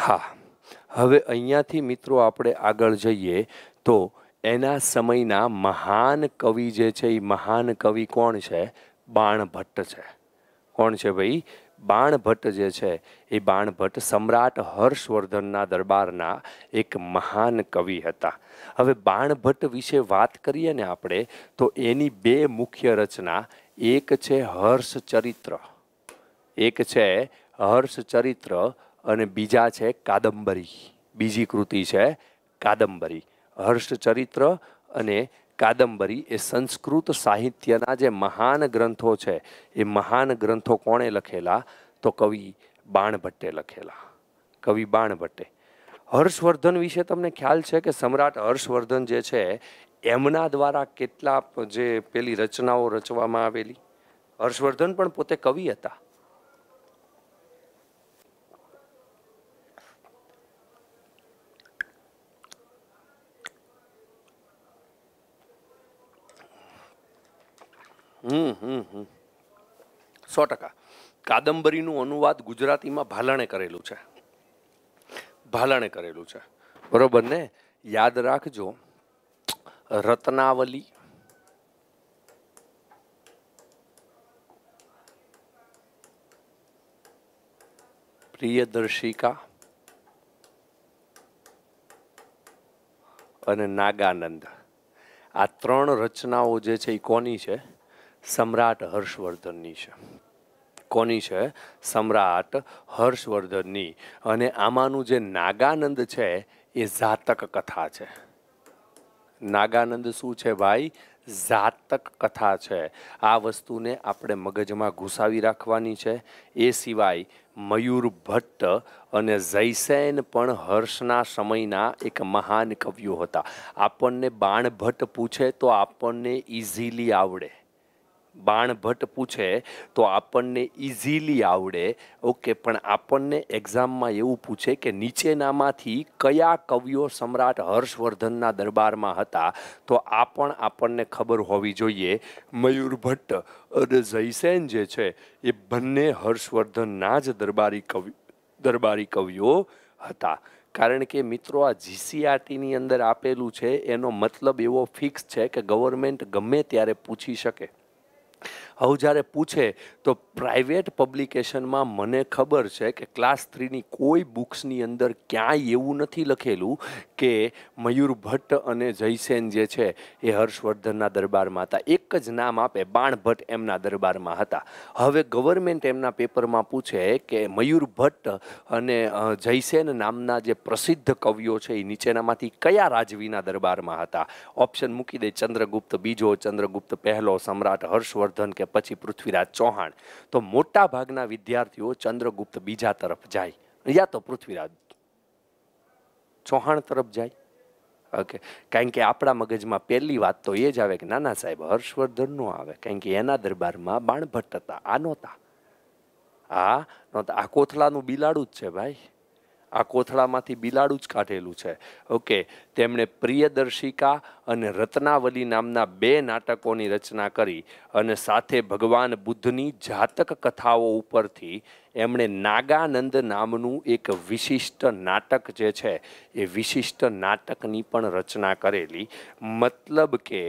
હા હવે અહીંયાથી મિત્રો આપણે આગળ જઈએ તો એના સમયના મહાન કવિ જે છે એ મહાન કવિ કોણ છે બાણભટ્ટ છે કોણ છે ભાઈ બાણભટ્ટ જે છે એ બાણભટ્ટ સમ્રાટ હર્ષવર્ધનના દરબારના એક મહાન કવિ હતા હવે બાણભટ્ટ વિશે વાત કરીએ ને આપણે તો એની બે મુખ્ય રચના એક છે હર્ષચરિત્ર એક છે હર્ષ ચરિત્ર અને બીજા છે કાદંબરી બીજી કૃતિ છે કાદંબરી હર્ષ ચરિત્ર અને કાદંબરી એ સંસ્કૃત સાહિત્યના જે મહાન ગ્રંથો છે એ મહાન ગ્રંથો કોણે લખેલા તો કવિ બાણભટ્ટે લખેલા કવિ બાણભટ્ટે હર્ષવર્ધન વિશે તમને ખ્યાલ છે કે સમ્રાટ હર્ષવર્ધન જે છે એમના દ્વારા કેટલા જે પેલી રચનાઓ રચવામાં આવેલી હર્ષવર્ધન પણ પોતે કવિ હતા હમ સો ટકા કાદંબરીનું અનુવાદ ગુજરાતીમાં ભાલણે કરેલું છે ભાલણે કરેલું છે બરોબર ને યાદ રાખજો રત્નાવલી પ્રિયદર્શિકા અને નાગાનંદ આ ત્રણ રચનાઓ જે છે એ કોની છે સમ્રાટ હર્ષવર્ધનની છે કોની છે સમ્રાટ હર્ષવર્ધનની અને આમાંનું જે નાગાનંદ છે એ જાતક કથા છે નાગાનંદ શું છે ભાઈ જાતક કથા છે આ વસ્તુને આપણે મગજમાં ઘૂસાવી રાખવાની છે એ સિવાય મયુર ભટ્ટ અને જયસેન પણ હર્ષના સમયના એક મહાન કવિઓ હતા આપણને બાણભટ્ટ પૂછે તો આપણને ઇઝીલી આવડે બાણભટ્ટ પૂછે તો આપણને ઇઝીલી આવડે ઓકે પણ આપણને એક્ઝામમાં એવું પૂછે કે નીચેનામાંથી કયા કવિઓ સમ્રાટ હર્ષવર્ધનના દરબારમાં હતા તો આ પણ આપણને ખબર હોવી જોઈએ મયુરભટ્ટ અને જયસેન જે છે એ બંને હર્ષવર્ધનના જ દરબારી કવિ દરબારી કવિઓ હતા કારણ કે મિત્રો આ જીસીઆરટીની અંદર આપેલું છે એનો મતલબ એવો ફિક્સ છે કે ગવર્મેન્ટ ગમે ત્યારે પૂછી શકે હવે જ્યારે પૂછે તો પ્રાઇવેટ પબ્લિકેશનમાં મને ખબર છે કે ક્લાસ થ્રીની કોઈ બુક્સની અંદર ક્યાંય એવું નથી લખેલું કે મયુર ભટ્ટ અને જયસેન જે છે એ હર્ષવર્ધનના દરબારમાં હતા એક જ નામ આપે બાણભટ્ટ એમના દરબારમાં હતા હવે ગવર્મેન્ટ એમના પેપરમાં પૂછે કે મયુર ભટ્ટ અને જયસેન નામના જે પ્રસિદ્ધ કવિઓ છે એ નીચેનામાંથી કયા રાજવીના દરબારમાં હતા ઓપ્શન મૂકી દે ચંદ્રગુપ્ત બીજો ચંદ્રગુપ્ત પહેલો સમ્રાટ હર્ષવર્ધન કે પછી પૃથ્વીરાજ ચૌહાણ તો મોટા ભાગના વિદ્યાર્થીઓ ચંદ્રગુપ્ત બીજા તરફ જાય યા તો પૃથ્વીરાજ ચૌહાણ તરફ જાય ઓકે કારણ કે આપણા મગજમાં પહેલી વાત તો એ જ આવે કે નાના સાહેબ હર્ષવર્ધન આવે કારણ કે એના દરબારમાં બાણભટ્ટ હતા આ નહોતા આ નહોતા આ કોથળાનું બિલાડું જ છે ભાઈ આ કોથળામાંથી બિલાડું જ કાઢેલું છે ઓકે તેમણે પ્રિયદર્શિકા અને રત્નાવલી નામના બે નાટકોની રચના કરી અને સાથે ભગવાન બુદ્ધની જાતક કથાઓ ઉપરથી એમણે નાગાનંદ નામનું એક વિશિષ્ટ નાટક જે છે એ વિશિષ્ટ નાટકની પણ રચના કરેલી મતલબ કે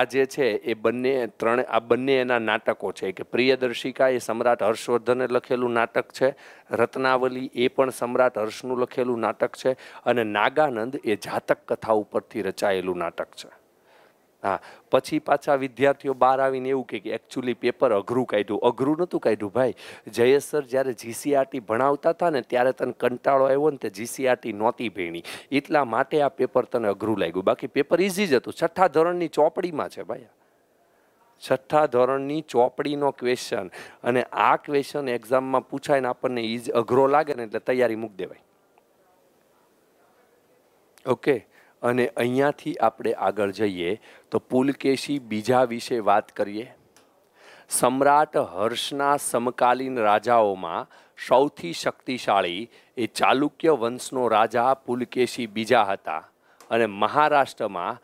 આ જે છે એ બંને ત્રણ આ બંને એના નાટકો છે કે પ્રિયદર્શિકા એ સમ્રાટ હર્ષવર્ધને લખેલું નાટક છે રત્નાવલી એ પણ સમ્રાટ હર્ષનું લખેલું નાટક છે અને નાગાનંદ એ જાતક કથા ઉપરથી રચાયેલું નાટક છે હા પછી પાછા વિદ્યાર્થીઓ બહાર આવીને એવું કે એકચ્યુઅલી પેપર અઘરું કાઢ્યું અઘરું નહોતું કાઢ્યું ભાઈ જયેશ સર જ્યારે જીસીઆરટી e ભણાવતા હતા ને ત્યારે તને કંટાળો આવ્યો ને તે જીસીઆરટી e નહોતી ભેણી એટલા માટે આ પેપર તને અઘરું લાગ્યું બાકી પેપર ઇઝી જ હતું છઠ્ઠા ધોરણની ચોપડીમાં છે ભાઈ છઠ્ઠા ધોરણની ચોપડીનો ક્વેશ્ચન અને આ ક્વેશ્ચન એક્ઝામમાં પૂછાય ને આપણને ઇઝ અઘરો લાગે ને એટલે તૈયારી મૂકી દેવાય ઓકે અને અહીંયાથી આપણે આગળ જઈએ તો પુલકેશી બીજા વિશે વાત કરીએ સમ્રાટ હર્ષના સમકાલીન રાજાઓમાં સૌથી શક્તિશાળી એ ચાલુક્ય વંશનો રાજા પુલકેશી બીજા હતા અને મહારાષ્ટ્રમાં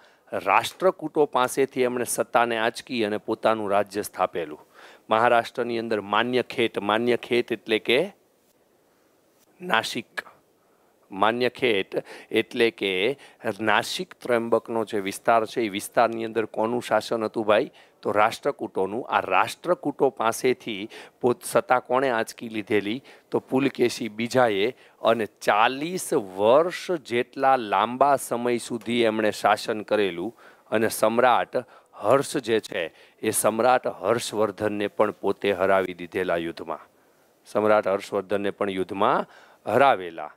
રાષ્ટ્રકૂટો પાસેથી એમણે સત્તાને આંચકી અને પોતાનું રાજ્ય સ્થાપેલું મહારાષ્ટ્રની અંદર માન્ય ખેત માન્ય ખેત એટલે કે નાસિક માન્ય ખેટ એટલે કે નાસિક ત્રયંબકનો જે વિસ્તાર છે એ વિસ્તારની અંદર કોનું શાસન હતું ભાઈ તો રાષ્ટ્રકૂટોનું આ રાષ્ટ્રકૂટો પાસેથી પોત સત્તા કોણે આંચકી લીધેલી તો પુલકેશી બીજાએ અને ચાલીસ વર્ષ જેટલા લાંબા સમય સુધી એમણે શાસન કરેલું અને સમ્રાટ હર્ષ જે છે એ સમ્રાટ હર્ષવર્ધનને પણ પોતે હરાવી દીધેલા યુદ્ધમાં સમ્રાટ હર્ષવર્ધનને પણ યુદ્ધમાં હરાવેલા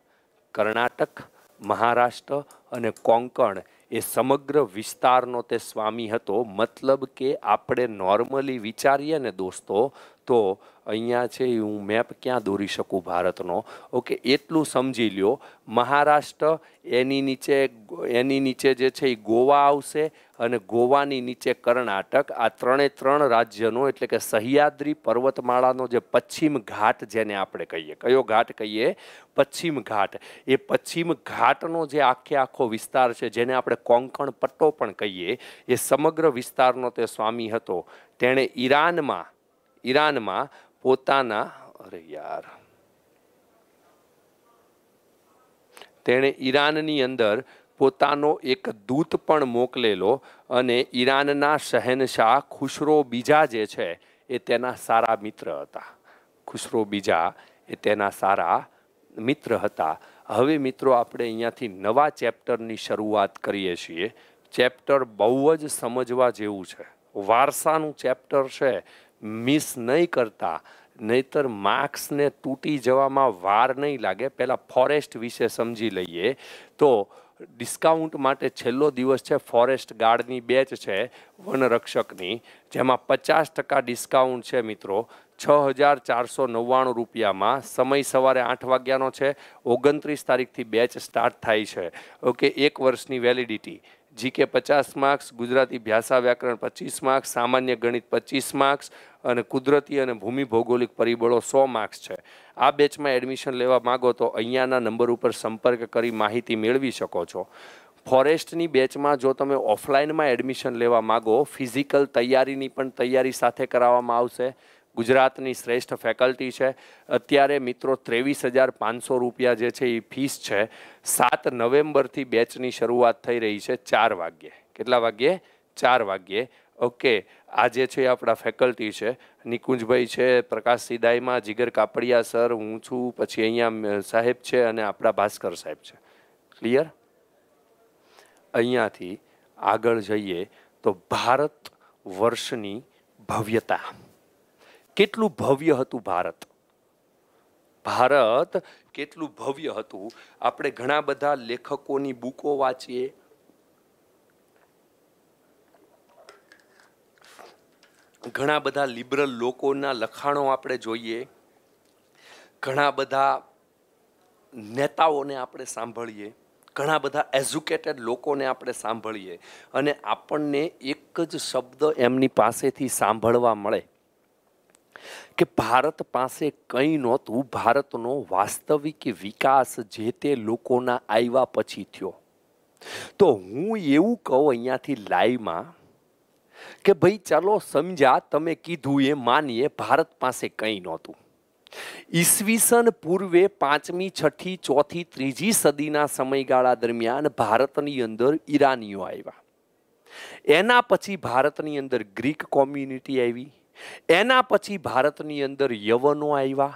કર્ણાટક મહારાષ્ટ્ર અને કોંકણ એ સમગ્ર વિસ્તારનો તે સ્વામી હતો મતલબ કે આપણે નોર્મલી વિચારીએ ને દોસ્તો તો અહીંયા છે એ હું મેપ ક્યાં દોરી શકું ભારતનો ઓકે એટલું સમજી લ્યો મહારાષ્ટ્ર એની નીચે એની નીચે જે છે એ ગોવા આવશે અને ગોવાની નીચે કર્ણાટક આ ત્રણે ત્રણ રાજ્યનો એટલે કે સહ્યાદ્રી પર્વતમાળાનો જે પશ્ચિમ ઘાટ જેને આપણે કહીએ કયો ઘાટ કહીએ પશ્ચિમ ઘાટ એ પશ્ચિમ ઘાટનો જે આખે આખો વિસ્તાર છે જેને આપણે કોંકણ પટ્ટો પણ કહીએ એ સમગ્ર વિસ્તારનો તે સ્વામી હતો તેણે ઈરાનમાં ઈરાનમાં પોતાના અરે યાર તેણે ઈરાનની અંદર પોતાનો એક દૂત પણ મોકલેલો અને ઈરાનના શહેનશાહ ખુશરો બીજા જે છે એ તેના સારા મિત્ર હતા ખુશરો બીજા એ તેના સારા મિત્ર હતા હવે મિત્રો આપણે અહીંયાથી નવા ચેપ્ટરની શરૂઆત કરીએ છીએ ચેપ્ટર બહુ જ સમજવા જેવું છે વારસાનું ચેપ્ટર છે મિસ નહીં કરતા નહીતર માર્ક્સને તૂટી જવામાં વાર નહીં લાગે પહેલાં ફોરેસ્ટ વિશે સમજી લઈએ તો ડિસ્કાઉન્ટ માટે છેલ્લો દિવસ છે ફોરેસ્ટ ગાર્ડની બેચ છે વનરક્ષકની જેમાં પચાસ ટકા ડિસ્કાઉન્ટ છે મિત્રો છ હજાર ચારસો નવ્વાણું રૂપિયામાં સમય સવારે આઠ વાગ્યાનો છે ઓગણત્રીસ તારીખથી બેચ સ્ટાર્ટ થાય છે ઓકે એક વર્ષની વેલિડિટી જીકે પચાસ માર્ક્સ ગુજરાતી ભાષા વ્યાકરણ પચીસ માર્ક્સ સામાન્ય ગણિત પચીસ માર્ક્સ અને કુદરતી અને ભૂમિ ભૌગોલિક પરિબળો સો માર્ક્સ છે આ બેચમાં એડમિશન લેવા માગો તો અહીંયાના નંબર ઉપર સંપર્ક કરી માહિતી મેળવી શકો છો ફોરેસ્ટની બેચમાં જો તમે ઓફલાઇનમાં એડમિશન લેવા માગો ફિઝિકલ તૈયારીની પણ તૈયારી સાથે કરાવવામાં આવશે ગુજરાતની શ્રેષ્ઠ ફેકલ્ટી છે અત્યારે મિત્રો ત્રેવીસ હજાર પાંચસો રૂપિયા જે છે એ ફીસ છે સાત નવેમ્બરથી બેચની શરૂઆત થઈ રહી છે ચાર વાગ્યે કેટલા વાગ્યે ચાર વાગ્યે ઓકે આ જે છે આપણા ફેકલ્ટી છે નિકુંજભાઈ છે પ્રકાશ સિદાયમાં જીગર કાપડિયા સર હું છું પછી અહીંયા સાહેબ છે અને આપણા ભાસ્કર સાહેબ છે ક્લિયર અહીંયાથી આગળ જઈએ તો ભારત વર્ષની ભવ્યતા કેટલું ભવ્ય હતું ભારત ભારત કેટલું ભવ્ય હતું આપણે ઘણા બધા લેખકોની બુકો વાંચીએ ઘણા બધા લિબરલ લોકોના લખાણો આપણે જોઈએ ઘણા બધા નેતાઓને આપણે સાંભળીએ ઘણા બધા એજ્યુકેટેડ લોકોને આપણે સાંભળીએ અને આપણને એક જ શબ્દ એમની પાસેથી સાંભળવા મળે કે ભારત પાસે કંઈ નહોતું ભારતનો વાસ્તવિક વિકાસ જે તે લોકોના આવ્યા પછી થયો તો હું એવું કહું અહીંયાથી લાઈવમાં કે ભાઈ ચાલો સમજા તમે કીધું એ માનીએ ભારત પાસે કંઈ નહોતું ઈસવીસન પૂર્વે પાંચમી છઠ્ઠી ચોથી ત્રીજી સદીના સમયગાળા દરમિયાન ભારતની અંદર ઈરાનીઓ આવ્યા એના પછી ભારતની અંદર ગ્રીક કોમ્યુનિટી આવી એના પછી ભારતની અંદર યવનો આવ્યા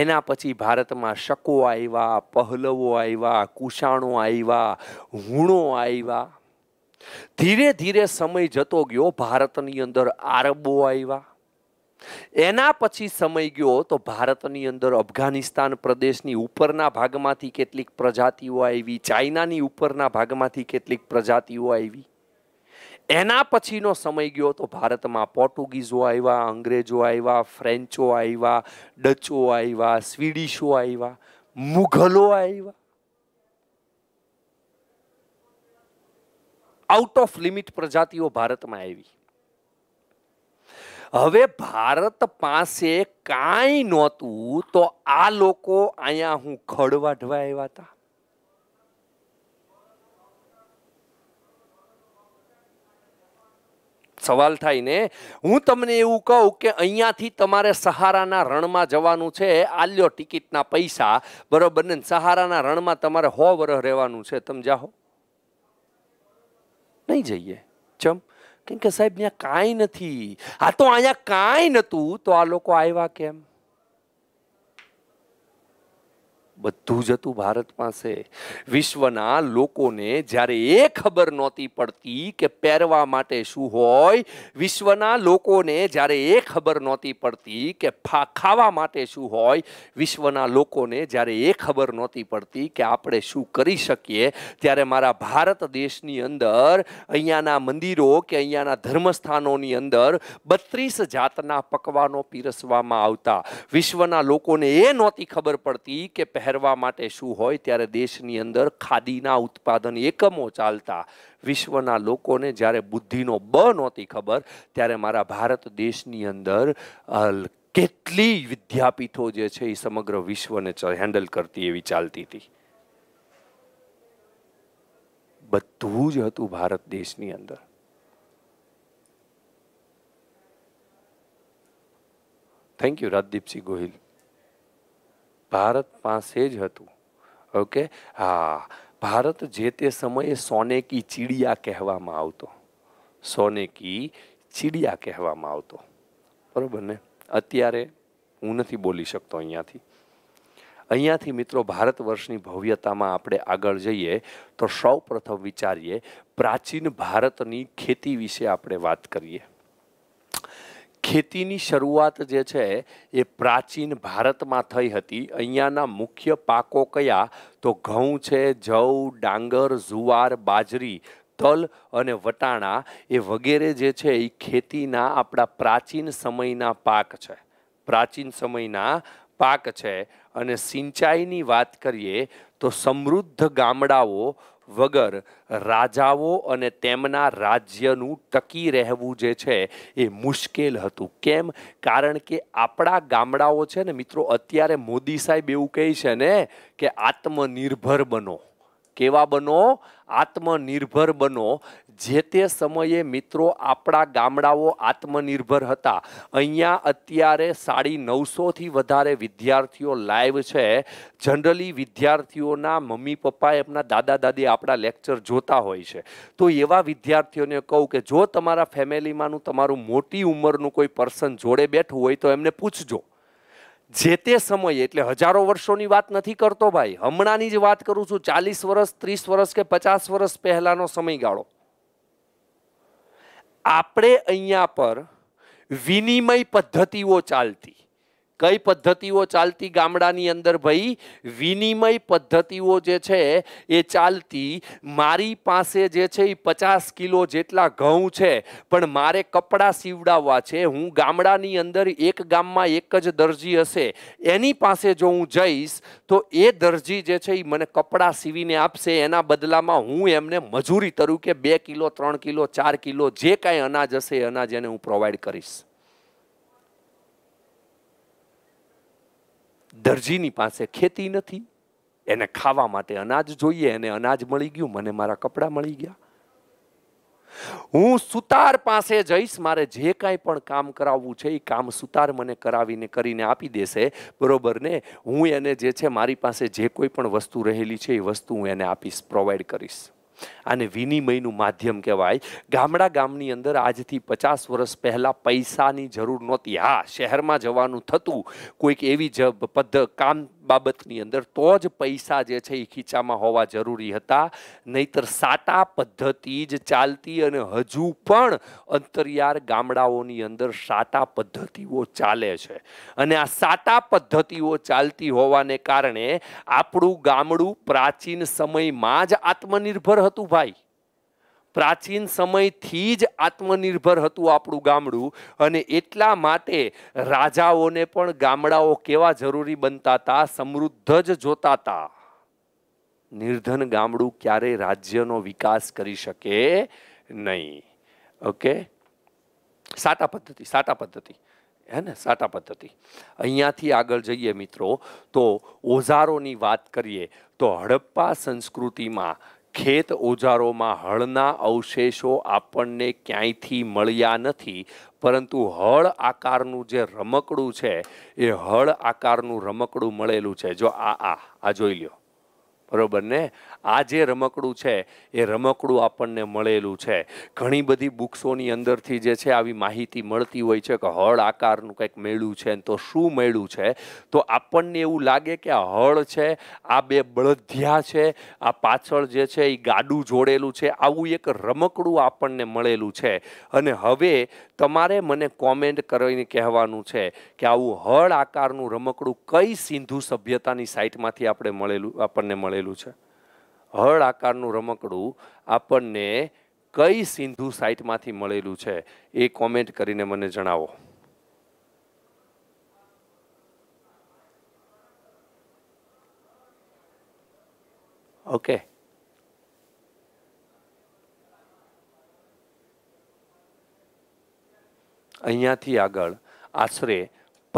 એના પછી ભારતમાં શકો આવ્યા પહલવો આવ્યા કુશાણો આવ્યા હુણો આવ્યા ધીરે ધીરે સમય જતો ગયો ભારતની અંદર આરબો આવ્યા એના પછી સમય ગયો તો ભારતની અંદર અફઘાનિસ્તાન પ્રદેશની ઉપરના ભાગમાંથી કેટલીક પ્રજાતિઓ આવી ચાઇનાની ઉપરના ભાગમાંથી કેટલીક પ્રજાતિઓ આવી એના પછીનો સમય ગયો તો ભારતમાં પોર્ટુગીઝો આવ્યા અંગ્રેજો આવ્યા ફ્રેન્ચો આવ્યા ડચો આવ્યા સ્વીડિશો આવ્યા મુઘલો આવ્યા આઉટ ઓફ લિમિટ પ્રજાતિઓ ભારતમાં આવી હવે ભારત પાસે કાંઈ નહોતું તો આ લોકો અહીંયા હું ખડવાઢવા આવ્યા હતા સવાલ થાય ને હું તમને એવું કહું કે અહીંયાથી તમારે સહારાના રણમાં જવાનું છે આલ્યો ટિકિટના પૈસા બરોબર ને સહારાના રણમાં તમારે હો વરહ રહેવાનું છે તમે જાઓ નહીં જઈએ ચમ કેમ કે સાહેબ ત્યાં કાંઈ નથી આ તો અહીંયા કાંઈ નહોતું તો આ લોકો આવ્યા કેમ બધું જ હતું ભારત પાસે વિશ્વના લોકોને જ્યારે એ ખબર નહોતી પડતી કે પહેરવા માટે શું હોય વિશ્વના લોકોને જ્યારે એ ખબર નહોતી પડતી કે ફા ખાવા માટે શું હોય વિશ્વના લોકોને જ્યારે એ ખબર નહોતી પડતી કે આપણે શું કરી શકીએ ત્યારે મારા ભારત દેશની અંદર અહીંયાના મંદિરો કે અહીંયાના ધર્મસ્થાનોની અંદર બત્રીસ જાતના પકવાનો પીરસવામાં આવતા વિશ્વના લોકોને એ નહોતી ખબર પડતી કે પહે પહેરવા માટે શું હોય ત્યારે દેશની અંદર ખાદીના ઉત્પાદન એકમો ચાલતા વિશ્વના લોકોને જ્યારે બુદ્ધિનો બ નહોતી ખબર ત્યારે મારા ભારત દેશની અંદર કેટલી વિદ્યાપીઠો જે છે એ સમગ્ર વિશ્વને હેન્ડલ કરતી એવી ચાલતી હતી બધું જ હતું ભારત દેશની અંદર થેન્ક યુ રાજદીપસિંહ ગોહિલ ભારત પાસે જ હતું ઓકે હા ભારત જે તે સમયે સોનેકી કી ચીડિયા કહેવામાં આવતો સોનેકી કી ચીડિયા કહેવામાં આવતો બરાબર ને અત્યારે હું નથી બોલી શકતો અહીંયાથી અહીંયાથી મિત્રો ભારત વર્ષની ભવ્યતામાં આપણે આગળ જઈએ તો સૌ પ્રથમ વિચારીએ પ્રાચીન ભારતની ખેતી વિશે આપણે વાત કરીએ ખેતીની શરૂઆત જે છે એ પ્રાચીન ભારતમાં થઈ હતી અહીંયાના મુખ્ય પાકો કયા તો ઘઉં છે જવ ડાંગર જુવાર બાજરી તલ અને વટાણા એ વગેરે જે છે એ ખેતીના આપણા પ્રાચીન સમયના પાક છે પ્રાચીન સમયના પાક છે અને સિંચાઈની વાત કરીએ તો સમૃદ્ધ ગામડાઓ વગર રાજાઓ અને તેમના રાજ્યનું ટકી રહેવું જે છે એ મુશ્કેલ હતું કેમ કારણ કે આપણા ગામડાઓ છે ને મિત્રો અત્યારે મોદી સાહેબ એવું કહે છે ને કે આત્મનિર્ભર બનો કેવા બનો આત્મનિર્ભર બનો જે તે સમયે મિત્રો આપણા ગામડાઓ આત્મનિર્ભર હતા અહીંયા અત્યારે સાડી નવસોથી વધારે વિદ્યાર્થીઓ લાઈવ છે જનરલી વિદ્યાર્થીઓના મમ્મી પપ્પા એમના દાદા દાદી આપણા લેક્ચર જોતા હોય છે તો એવા વિદ્યાર્થીઓને કહું કે જો તમારા ફેમિલીમાંનું તમારું મોટી ઉંમરનું કોઈ પર્સન જોડે બેઠું હોય તો એમને પૂછજો જે તે સમયે એટલે હજારો વર્ષોની વાત નથી કરતો ભાઈ હમણાંની જ વાત કરું છું ચાલીસ વર્ષ ત્રીસ વર્ષ કે પચાસ વર્ષ પહેલાંનો સમયગાળો આપણે અહીંયા પર વિનિમય પદ્ધતિઓ ચાલતી કઈ પદ્ધતિઓ ચાલતી ગામડાની અંદર ભાઈ વિનિમય પદ્ધતિઓ જે છે એ ચાલતી મારી પાસે જે છે એ પચાસ કિલો જેટલા ઘઉં છે પણ મારે કપડાં સીવડાવવા છે હું ગામડાની અંદર એક ગામમાં એક જ દરજી હશે એની પાસે જો હું જઈશ તો એ દરજી જે છે એ મને કપડાં સીવીને આપશે એના બદલામાં હું એમને મજૂરી કે બે કિલો ત્રણ કિલો ચાર કિલો જે કાંઈ અનાજ હશે એ અનાજ એને હું પ્રોવાઈડ કરીશ દરજીની પાસે ખેતી નથી એને ખાવા માટે અનાજ જોઈએ એને અનાજ મળી ગયું મને મારા કપડાં મળી ગયા હું સુતાર પાસે જઈશ મારે જે કાંઈ પણ કામ કરાવવું છે એ કામ સુતાર મને કરાવીને કરીને આપી દેશે બરોબર ને હું એને જે છે મારી પાસે જે કોઈ પણ વસ્તુ રહેલી છે એ વસ્તુ હું એને આપીશ પ્રોવાઈડ કરીશ આને વિનિમયનું માધ્યમ કહેવાય ગામડા ગામની અંદર આજથી પચાસ વર્ષ પહેલાં પૈસાની જરૂર નહોતી હા શહેરમાં જવાનું થતું કોઈક એવી જ પદ્ધ કામ બાબતની અંદર તો જ પૈસા જે છે એ ખીચામાં હોવા જરૂરી હતા નહીતર સાટા પદ્ધતિ જ ચાલતી અને હજુ પણ અંતરિયાર ગામડાઓની અંદર સાટા પદ્ધતિઓ ચાલે છે અને આ સાટા પદ્ધતિઓ ચાલતી હોવાને કારણે આપણું ગામડું પ્રાચીન સમયમાં જ આત્મનિર્ભર હતું ભાઈ પ્રાચીન સમયથી જ આત્મનિર્ભર હતું આપણું ગામડું અને એટલા માટે રાજાઓને પણ ગામડાઓ કેવા જરૂરી બનતા હતા સમૃદ્ધ જ જોતા હતા નિર્ધન ગામડું ક્યારે રાજ્યનો વિકાસ કરી શકે નહીં ઓકે સાટા પદ્ધતિ સાટા પદ્ધતિ હે ને સાટા પદ્ધતિ અહીંયાથી આગળ જઈએ મિત્રો તો ઓઝારોની વાત કરીએ તો હડપ્પા સંસ્કૃતિમાં ખેત ઓજારોમાં હળના અવશેષો આપણને ક્યાંયથી મળ્યા નથી પરંતુ હળ આકારનું જે રમકડું છે એ હળ આકારનું રમકડું મળેલું છે જો આ આ આ જોઈ લ્યો બરોબર ને આ જે રમકડું છે એ રમકડું આપણને મળેલું છે ઘણી બધી બુક્સોની અંદરથી જે છે આવી માહિતી મળતી હોય છે કે હળ આકારનું કંઈક મેળ્યું છે તો શું મેળ્યું છે તો આપણને એવું લાગે કે આ હળ છે આ બે બળધિયા છે આ પાછળ જે છે એ ગાડું જોડેલું છે આવું એક રમકડું આપણને મળેલું છે અને હવે તમારે મને કોમેન્ટ કરીને કહેવાનું છે કે આવું હળ આકારનું રમકડું કઈ સિંધુ સભ્યતાની સાઇટમાંથી આપણે મળેલું આપણને મળેલું છે હળ આકારનું રમકડું આપણને કઈ સિંધુ સાઇટમાંથી મળેલું છે એ કોમેન્ટ કરીને મને જણાવો ઓકે અહીંયાથી આગળ આશરે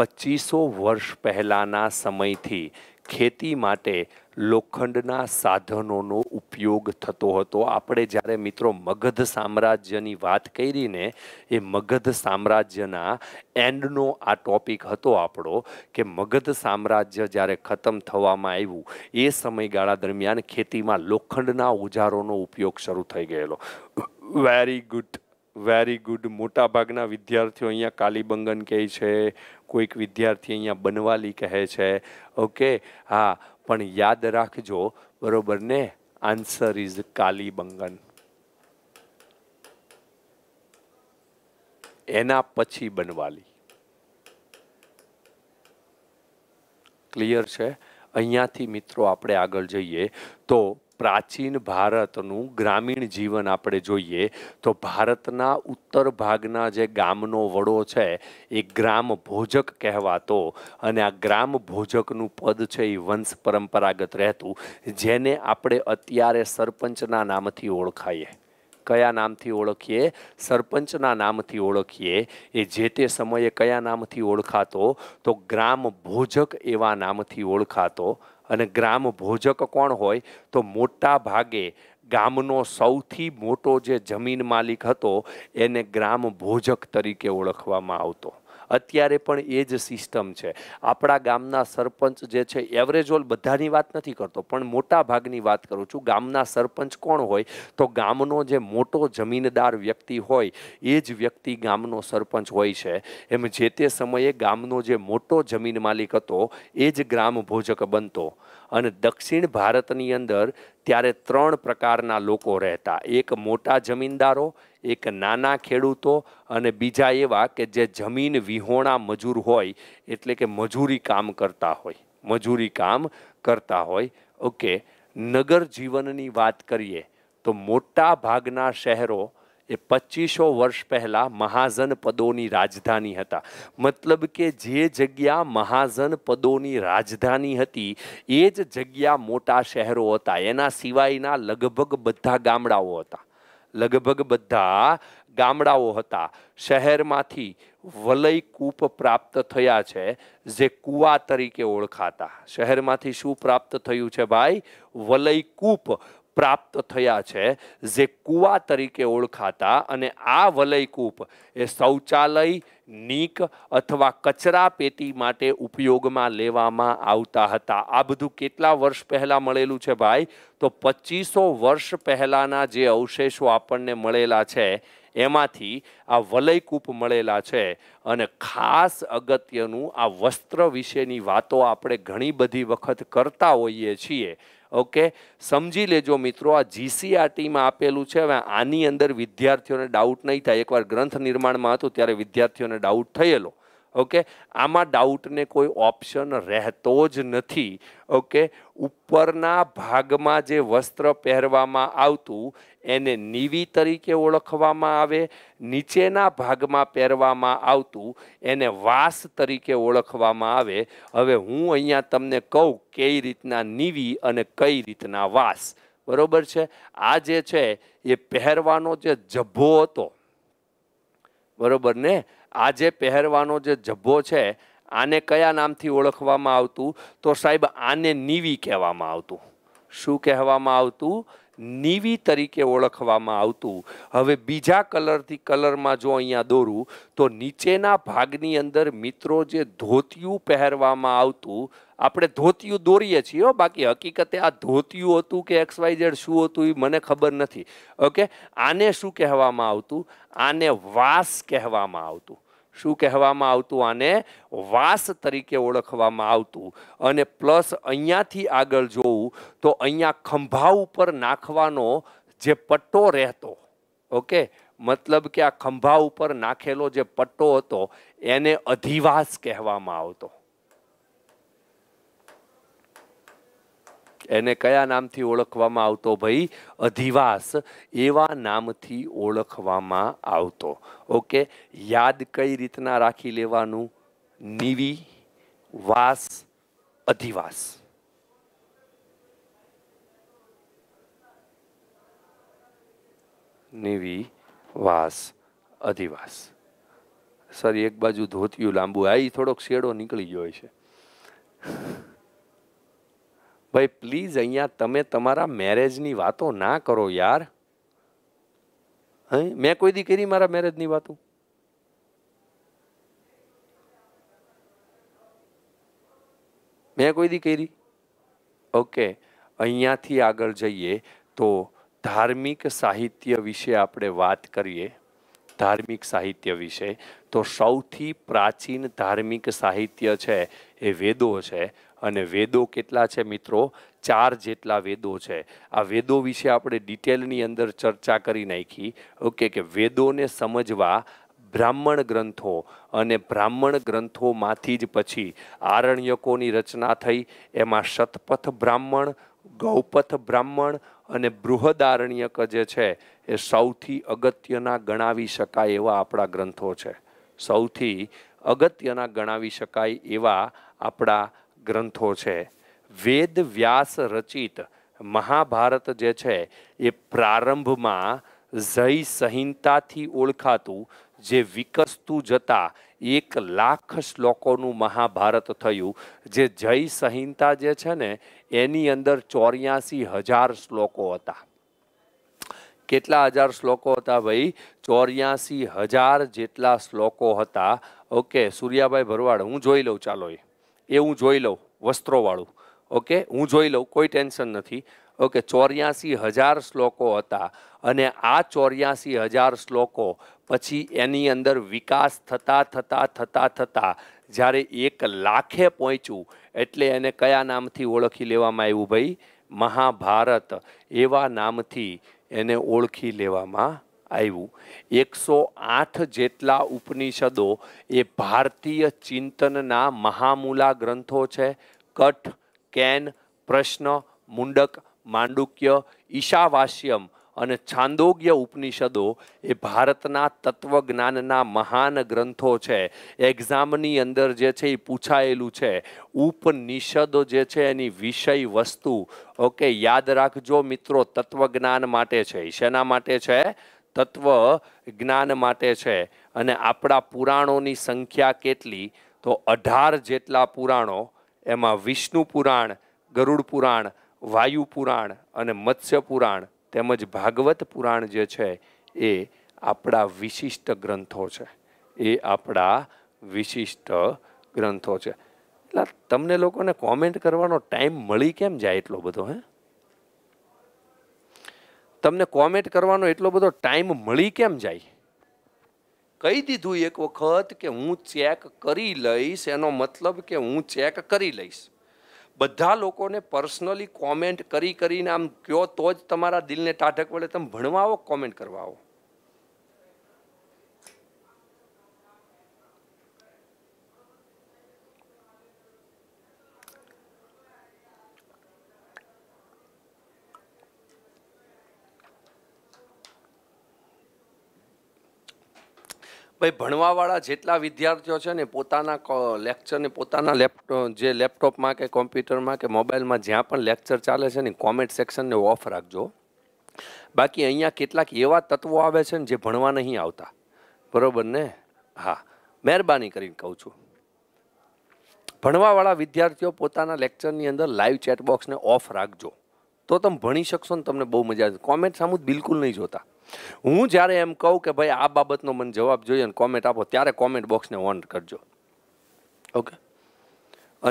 પચીસો વર્ષ પહેલાના સમયથી ખેતી માટે લોખંડના સાધનોનો ઉપયોગ થતો હતો આપણે જ્યારે મિત્રો મગધ સામ્રાજ્યની વાત કરીને એ મગધ સામ્રાજ્યના એન્ડનો આ ટોપિક હતો આપણો કે મગધ સામ્રાજ્ય જ્યારે ખતમ થવામાં આવ્યું એ સમયગાળા દરમિયાન ખેતીમાં લોખંડના ઓજારોનો ઉપયોગ શરૂ થઈ ગયેલો વેરી ગુડ વેરી ગુડ મોટાભાગના વિદ્યાર્થીઓ અહીંયા કાલીબંગન કહે છે કોઈક વિદ્યાર્થી અહીંયા બનવાલી કહે છે ઓકે હા પણ યાદ રાખજો બરોબર ને આન્સર ઇઝ કાલીબંગન એના પછી બનવાલી ક્લિયર છે અહીંયાથી મિત્રો આપણે આગળ જઈએ તો પ્રાચીન ભારતનું ગ્રામીણ જીવન આપણે જોઈએ તો ભારતના ઉત્તર ભાગના જે ગામનો વડો છે એ ગ્રામ ભોજક કહેવાતો અને આ ગ્રામ ભોજકનું પદ છે એ વંશ પરંપરાગત રહેતું જેને આપણે અત્યારે સરપંચના નામથી ઓળખાઈએ કયા નામથી ઓળખીએ સરપંચના નામથી ઓળખીએ એ જે તે સમયે કયા નામથી ઓળખાતો તો ગ્રામ ભોજક એવા નામથી ઓળખાતો અને ગ્રામ ભોજક કોણ હોય તો મોટા ભાગે ગામનો સૌથી મોટો જે જમીન માલિક હતો એને ગ્રામ ભોજક તરીકે ઓળખવામાં આવતો અત્યારે પણ એ જ સિસ્ટમ છે આપણા ગામના સરપંચ જે છે એવરેજ ઓલ બધાની વાત નથી કરતો પણ મોટા ભાગની વાત કરું છું ગામના સરપંચ કોણ હોય તો ગામનો જે મોટો જમીનદાર વ્યક્તિ હોય એ જ વ્યક્તિ ગામનો સરપંચ હોય છે એમ જે તે સમયે ગામનો જે મોટો જમીન માલિક હતો એ જ ગ્રામ ભોજક બનતો અને દક્ષિણ ભારતની અંદર ત્યારે ત્રણ પ્રકારના લોકો રહેતા એક મોટા જમીનદારો એક નાના ખેડૂતો અને બીજા એવા કે જે જમીન વિહોણા મજૂર હોય એટલે કે મજૂરી કામ કરતા હોય મજૂરી કામ કરતા હોય ઓકે નગર જીવનની વાત કરીએ તો મોટા ભાગના શહેરો એ પચીસો વર્ષ પહેલાં મહાજન પદોની રાજધાની હતા મતલબ કે જે જગ્યા મહાજન પદોની રાજધાની હતી એ જ જગ્યા મોટા શહેરો હતા એના સિવાયના લગભગ બધા ગામડાઓ હતા લગભગ બધા ગામડાઓ હતા શહેરમાંથી વલય કૂપ પ્રાપ્ત થયા છે જે કૂવા તરીકે ઓળખાતા શહેરમાંથી શું પ્રાપ્ત થયું છે ભાઈ વલય કૂપ પ્રાપ્ત થયા છે જે કૂવા તરીકે ઓળખાતા અને આ વલયકૂપ એ શૌચાલય નીક અથવા કચરા પેટી માટે ઉપયોગમાં લેવામાં આવતા હતા આ બધું કેટલા વર્ષ પહેલાં મળેલું છે ભાઈ તો પચીસો વર્ષ પહેલાંના જે અવશેષો આપણને મળેલા છે એમાંથી આ વલયકૂપ મળેલા છે અને ખાસ અગત્યનું આ વસ્ત્ર વિશેની વાતો આપણે ઘણી બધી વખત કરતા હોઈએ છીએ ઓકે સમજી લેજો મિત્રો આ જીસીઆરટીમાં આપેલું છે હવે આની અંદર વિદ્યાર્થીઓને ડાઉટ નહીં થાય એકવાર ગ્રંથ નિર્માણમાં હતું ત્યારે વિદ્યાર્થીઓને ડાઉટ થયેલો ઓકે આમાં ડાઉટને કોઈ ઓપ્શન રહેતો જ નથી ઓકે ઉપરના ભાગમાં જે વસ્ત્ર પહેરવામાં આવતું એને નીવી તરીકે ઓળખવામાં આવે નીચેના ભાગમાં પહેરવામાં આવતું એને વાસ તરીકે ઓળખવામાં આવે હવે હું અહીંયા તમને કહું કઈ રીતના નીવી અને કઈ રીતના વાસ બરોબર છે આ જે છે એ પહેરવાનો જે જબ્બો હતો બરોબર ને આ જે પહેરવાનો જે જબ્બો છે આને કયા નામથી ઓળખવામાં આવતું તો સાહેબ આને નીવી કહેવામાં આવતું શું કહેવામાં આવતું નીવી તરીકે ઓળખવામાં આવતું હવે બીજા કલરથી કલરમાં જો અહીંયા દોરું તો નીચેના ભાગની અંદર મિત્રો જે ધોતિયું પહેરવામાં આવતું આપણે ધોતિયું દોરીએ છીએ બાકી હકીકતે આ ધોતિયું હતું કે એક્સ વાય ઝેડ શું હતું એ મને ખબર નથી ઓકે આને શું કહેવામાં આવતું આને વાસ કહેવામાં આવતું શું કહેવામાં આવતું આને વાસ તરીકે ઓળખવામાં આવતું અને પ્લસ અહીંયાથી આગળ જોવું તો અહીંયા ખંભા ઉપર નાખવાનો જે પટ્ટો રહેતો ઓકે મતલબ કે આ ખંભા ઉપર નાખેલો જે પટ્ટો હતો એને અધિવાસ કહેવામાં આવતો એને કયા નામથી ઓળખવામાં આવતો ભાઈ અધિવાસ એવા નામથી ઓળખવામાં આવતો ઓકે યાદ કઈ રીતના રાખી લેવાનું નિવી વાસ અધિવાસ નિવી વાસ અધિવાસ સર એક બાજુ ધોતિયું લાંબુ આ થોડોક શેડો નીકળી ગયો છે ભાઈ પ્લીઝ અહીંયા તમે તમારા મેરેજની વાતો ના કરો યાર મેં કોઈ દી કરી મારા મેરેજની વાતો મેં કોઈ દી કરી ઓકે અહીંયાથી આગળ જઈએ તો ધાર્મિક સાહિત્ય વિશે આપણે વાત કરીએ ધાર્મિક સાહિત્ય વિશે તો સૌથી પ્રાચીન ધાર્મિક સાહિત્ય છે એ વેદો છે અને વેદો કેટલા છે મિત્રો ચાર જેટલા વેદો છે આ વેદો વિશે આપણે ડિટેલની અંદર ચર્ચા કરી નાખી ઓકે કે વેદોને સમજવા બ્રાહ્મણ ગ્રંથો અને બ્રાહ્મણ ગ્રંથોમાંથી જ પછી આરણ્યકોની રચના થઈ એમાં શતપથ બ્રાહ્મણ ગૌપથ બ્રાહ્મણ અને બૃહદારણ્યક જે છે એ સૌથી અગત્યના ગણાવી શકાય એવા આપણા ગ્રંથો છે સૌથી અગત્યના ગણાવી શકાય એવા આપણા ગ્રંથો છે વેદ વ્યાસ રચિત મહાભારત જે છે એ પ્રારંભમાં જય સંહિતાથી ઓળખાતું જે વિકસતું જતા એક લાખ શ્લોકોનું મહાભારત થયું જે જય સંહિતા જે છે ને એની અંદર ચોર્યાસી હજાર શ્લોકો હતા કેટલા હજાર શ્લોકો હતા ભાઈ ચોર્યાસી હજાર જેટલા શ્લોકો હતા ઓકે સૂર્યાભાઈ ભરવાડ હું જોઈ લઉં ચાલો એ એ હું જોઈ લઉં વસ્ત્રોવાળું ઓકે હું જોઈ લઉં કોઈ ટેન્શન નથી ઓકે ચોર્યાસી હજાર શ્લોકો હતા અને આ ચોર્યાસી હજાર શ્લોકો પછી એની અંદર વિકાસ થતાં થતાં થતાં થતાં જ્યારે એક લાખે પહોંચ્યું એટલે એને કયા નામથી ઓળખી લેવામાં આવ્યું ભાઈ મહાભારત એવા નામથી એને ઓળખી લેવામાં આવ્યું એકસો આઠ જેટલા ઉપનિષદો એ ભારતીય ચિંતનના મહામૂલા ગ્રંથો છે કઠ કેન પ્રશ્ન મુંડક માંડુક્ય ઈશાવાસ્યમ અને છાંદોગ્ય ઉપનિષદો એ ભારતના તત્વજ્ઞાનના મહાન ગ્રંથો છે એક્ઝામની અંદર જે છે એ પૂછાયેલું છે ઉપનિષદો જે છે એની વિષય વસ્તુ ઓકે યાદ રાખજો મિત્રો તત્વજ્ઞાન માટે છે શેના માટે છે તત્વ જ્ઞાન માટે છે અને આપણા પુરાણોની સંખ્યા કેટલી તો અઢાર જેટલા પુરાણો એમાં વિષ્ણુ પુરાણ ગરુડ પુરાણ વાયુ પુરાણ અને મત્સ્ય પુરાણ તેમજ ભાગવત પુરાણ જે છે એ આપણા વિશિષ્ટ ગ્રંથો છે એ આપણા વિશિષ્ટ ગ્રંથો છે એટલે તમને લોકોને કોમેન્ટ કરવાનો ટાઈમ મળી કેમ જાય એટલો બધો હે તમને કોમેન્ટ કરવાનો એટલો બધો ટાઈમ મળી કેમ જાય કહી દીધું એક વખત કે હું ચેક કરી લઈશ એનો મતલબ કે હું ચેક કરી લઈશ બધા લોકોને પર્સનલી કોમેન્ટ કરી કરીને આમ કયો તો જ તમારા દિલને ટાઢક વડે તમે ભણવા આવો કોમેન્ટ કરવા આવો ભાઈ ભણવાવાળા જેટલા વિદ્યાર્થીઓ છે ને પોતાના લેક્ચરને પોતાના લેપ જે લેપટોપમાં કે કોમ્પ્યુટરમાં કે મોબાઈલમાં જ્યાં પણ લેક્ચર ચાલે છે ને કોમેન્ટ સેક્શનને ઓફ રાખજો બાકી અહીંયા કેટલાક એવા તત્વો આવે છે ને જે ભણવા નહીં આવતા બરાબર ને હા મહેરબાની કરીને કહું છું ભણવાવાળા વિદ્યાર્થીઓ પોતાના લેક્ચરની અંદર લાઈવ ચેટબોક્સને ઓફ રાખજો તો તમે ભણી શકશો ને તમને બહુ મજા આવશે કોમેન્ટ સામું બિલકુલ નહીં જોતા હું જ્યારે એમ કહું કે ભાઈ આ બાબતનો મને જવાબ જોઈએ અને કોમેન્ટ આપો ત્યારે કોમેન્ટ બોક્સને ઓન કરજો ઓકે